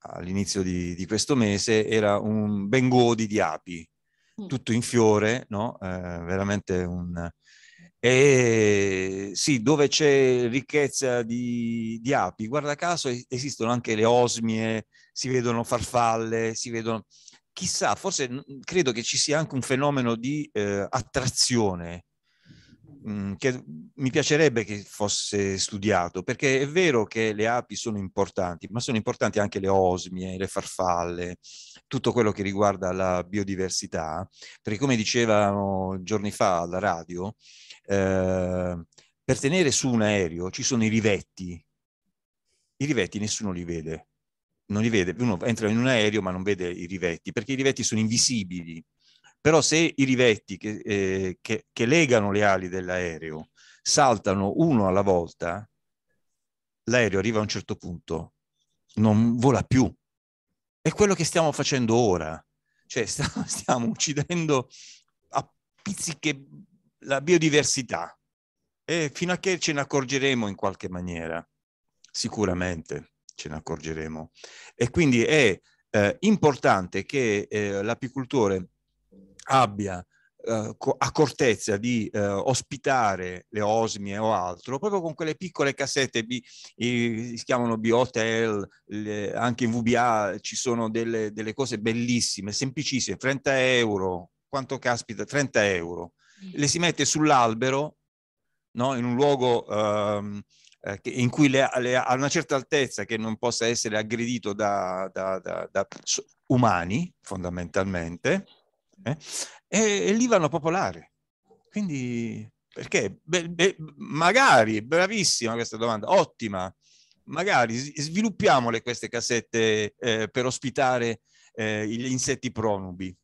all'inizio di, di, questo mese era un ben godi di api, mm. tutto in fiore, no? eh, veramente un... E sì, dove c'è ricchezza di, di, api, guarda caso esistono anche le osmie, si vedono farfalle, si vedono... Chissà, forse credo che ci sia anche un fenomeno di eh, attrazione che mi piacerebbe che fosse studiato, perché è vero che le api sono importanti, ma sono importanti anche le osmie, le farfalle, tutto quello che riguarda la biodiversità, perché come dicevano giorni fa alla radio, eh, per tenere su un aereo ci sono i rivetti. I rivetti nessuno li vede, non li vede, uno entra in un aereo ma non vede i rivetti, perché i rivetti sono invisibili. Però se i rivetti che, eh, che, che legano le ali dell'aereo saltano uno alla volta, l'aereo arriva a un certo punto, non vola più. È quello che stiamo facendo ora. Cioè stiamo, stiamo uccidendo a pizziche la biodiversità. E fino a che ce ne accorgeremo in qualche maniera, sicuramente ce ne accorgeremo. E quindi è eh, importante che eh, l'apicoltore abbia eh, accortezza di eh, ospitare le osmie o altro, proprio con quelle piccole cassette, bi, eh, si chiamano B-Hotel, anche in VBA ci sono delle, delle, cose bellissime, semplicissime, 30 euro, quanto caspita, 30 euro. Mm. Le si mette sull'albero, no? in un luogo ehm, eh, in cui le, le, a una certa altezza che non possa essere aggredito da, da, da, da umani, fondamentalmente, eh? e, e lì vanno a popolare. Quindi perché? Beh, beh, magari, bravissima questa domanda, ottima, magari sviluppiamole queste cassette eh, per ospitare eh, gli insetti pronubi.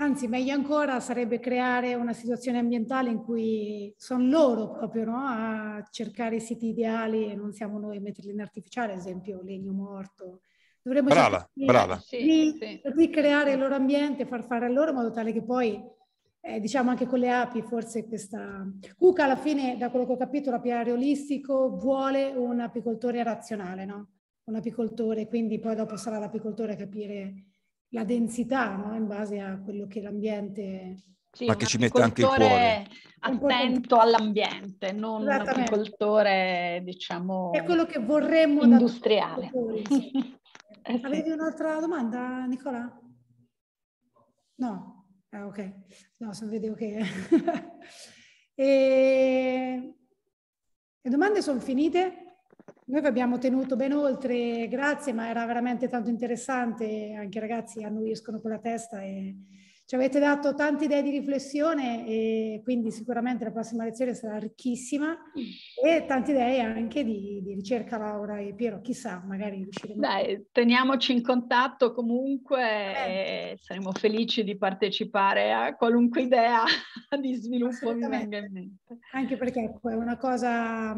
Anzi, meglio ancora sarebbe creare una situazione ambientale in cui sono loro proprio no? a cercare i siti ideali e non siamo noi a metterli in artificiale, ad esempio legno morto, Dovremmo brava, brava. Di, sì, ricreare sì. il loro ambiente, far fare a loro in modo tale che poi, eh, diciamo anche con le api, forse questa... Cuca alla fine, da quello che ho capito, l'apiario olistico vuole un apicoltore razionale, no? Un apicoltore, quindi poi dopo sarà l'apicoltore a capire la densità, no? In base a quello che l'ambiente... Sì, ma che ci mette anche il cuore. Attento all'ambiente, non un apicoltore, diciamo, È quello che vorremmo industriale. Da... Eh, sì. Avevi un'altra domanda, Nicola? No? Ah, ok. No, se vedevo che... e... Le domande sono finite. Noi vi abbiamo tenuto ben oltre, grazie, ma era veramente tanto interessante. Anche i ragazzi annuiscono con la testa e ci avete dato tante idee di riflessione e quindi sicuramente la prossima lezione sarà ricchissima e tante idee anche di, di ricerca Laura e Piero, chissà, magari riusciremo. Dai, teniamoci in contatto comunque e saremo felici di partecipare a qualunque idea di sviluppo mi venga in mente. Anche perché ecco, è una cosa,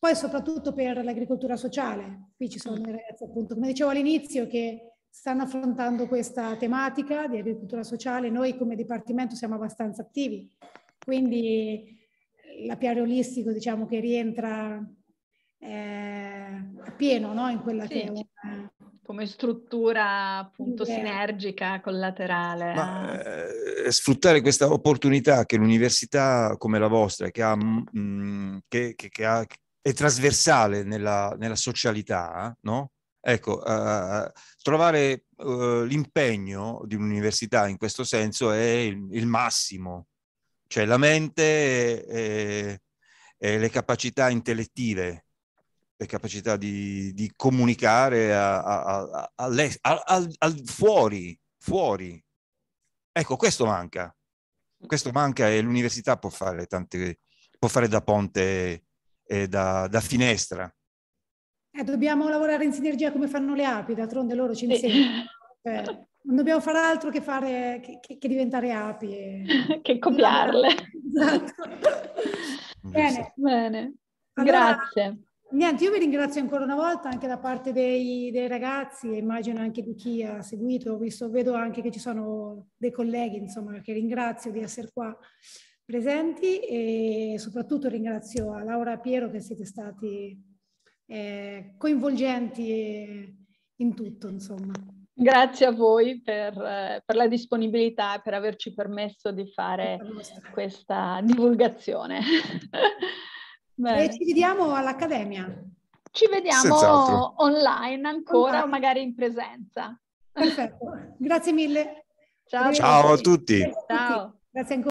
poi soprattutto per l'agricoltura sociale, qui ci sono le mm. ragazze appunto, come dicevo all'inizio, che stanno affrontando questa tematica di agricoltura sociale. Noi come Dipartimento siamo abbastanza attivi, quindi eh, la Piario Olistico diciamo che rientra eh, a pieno no? in quella sì, che è una... Come struttura appunto idea. sinergica, collaterale. Ma, eh, sfruttare questa opportunità che l'università come la vostra, che, ha, mh, mm, mm, che, che, che ha, è trasversale nella, nella socialità, no? Ecco, eh, eh, eh trovare uh, l'impegno di un'università in questo senso è il, il massimo, cioè la mente e, e, le capacità intellettive, le capacità di, di comunicare a, a, a, le, al, al, fuori, fuori. Ecco, questo manca. Questo manca e l'università può fare tante, può fare da ponte e da, da finestra. Eh, dobbiamo lavorare in sinergia come fanno le api, d'altronde loro ci insegnano. Cioè, non dobbiamo fare altro che, fare, che, che, diventare api. E... che copiarle. Esatto. Bene. Bene. Allora, Grazie. Niente, io vi ringrazio ancora una volta anche da parte dei, dei ragazzi e immagino anche di chi ha seguito, visto, vedo anche che ci sono dei colleghi, insomma, che ringrazio di essere qua presenti e soprattutto ringrazio a Laura e a Piero che siete stati eh, coinvolgenti in tutto, insomma. Grazie a voi per, eh, per la disponibilità e per averci permesso di fare questa divulgazione. e ci vediamo all'Accademia. Ci vediamo Senz'altro. online ancora online. magari in presenza. Perfetto, grazie mille. Ciao, Ciao a tutti. Ciao. Grazie ancora.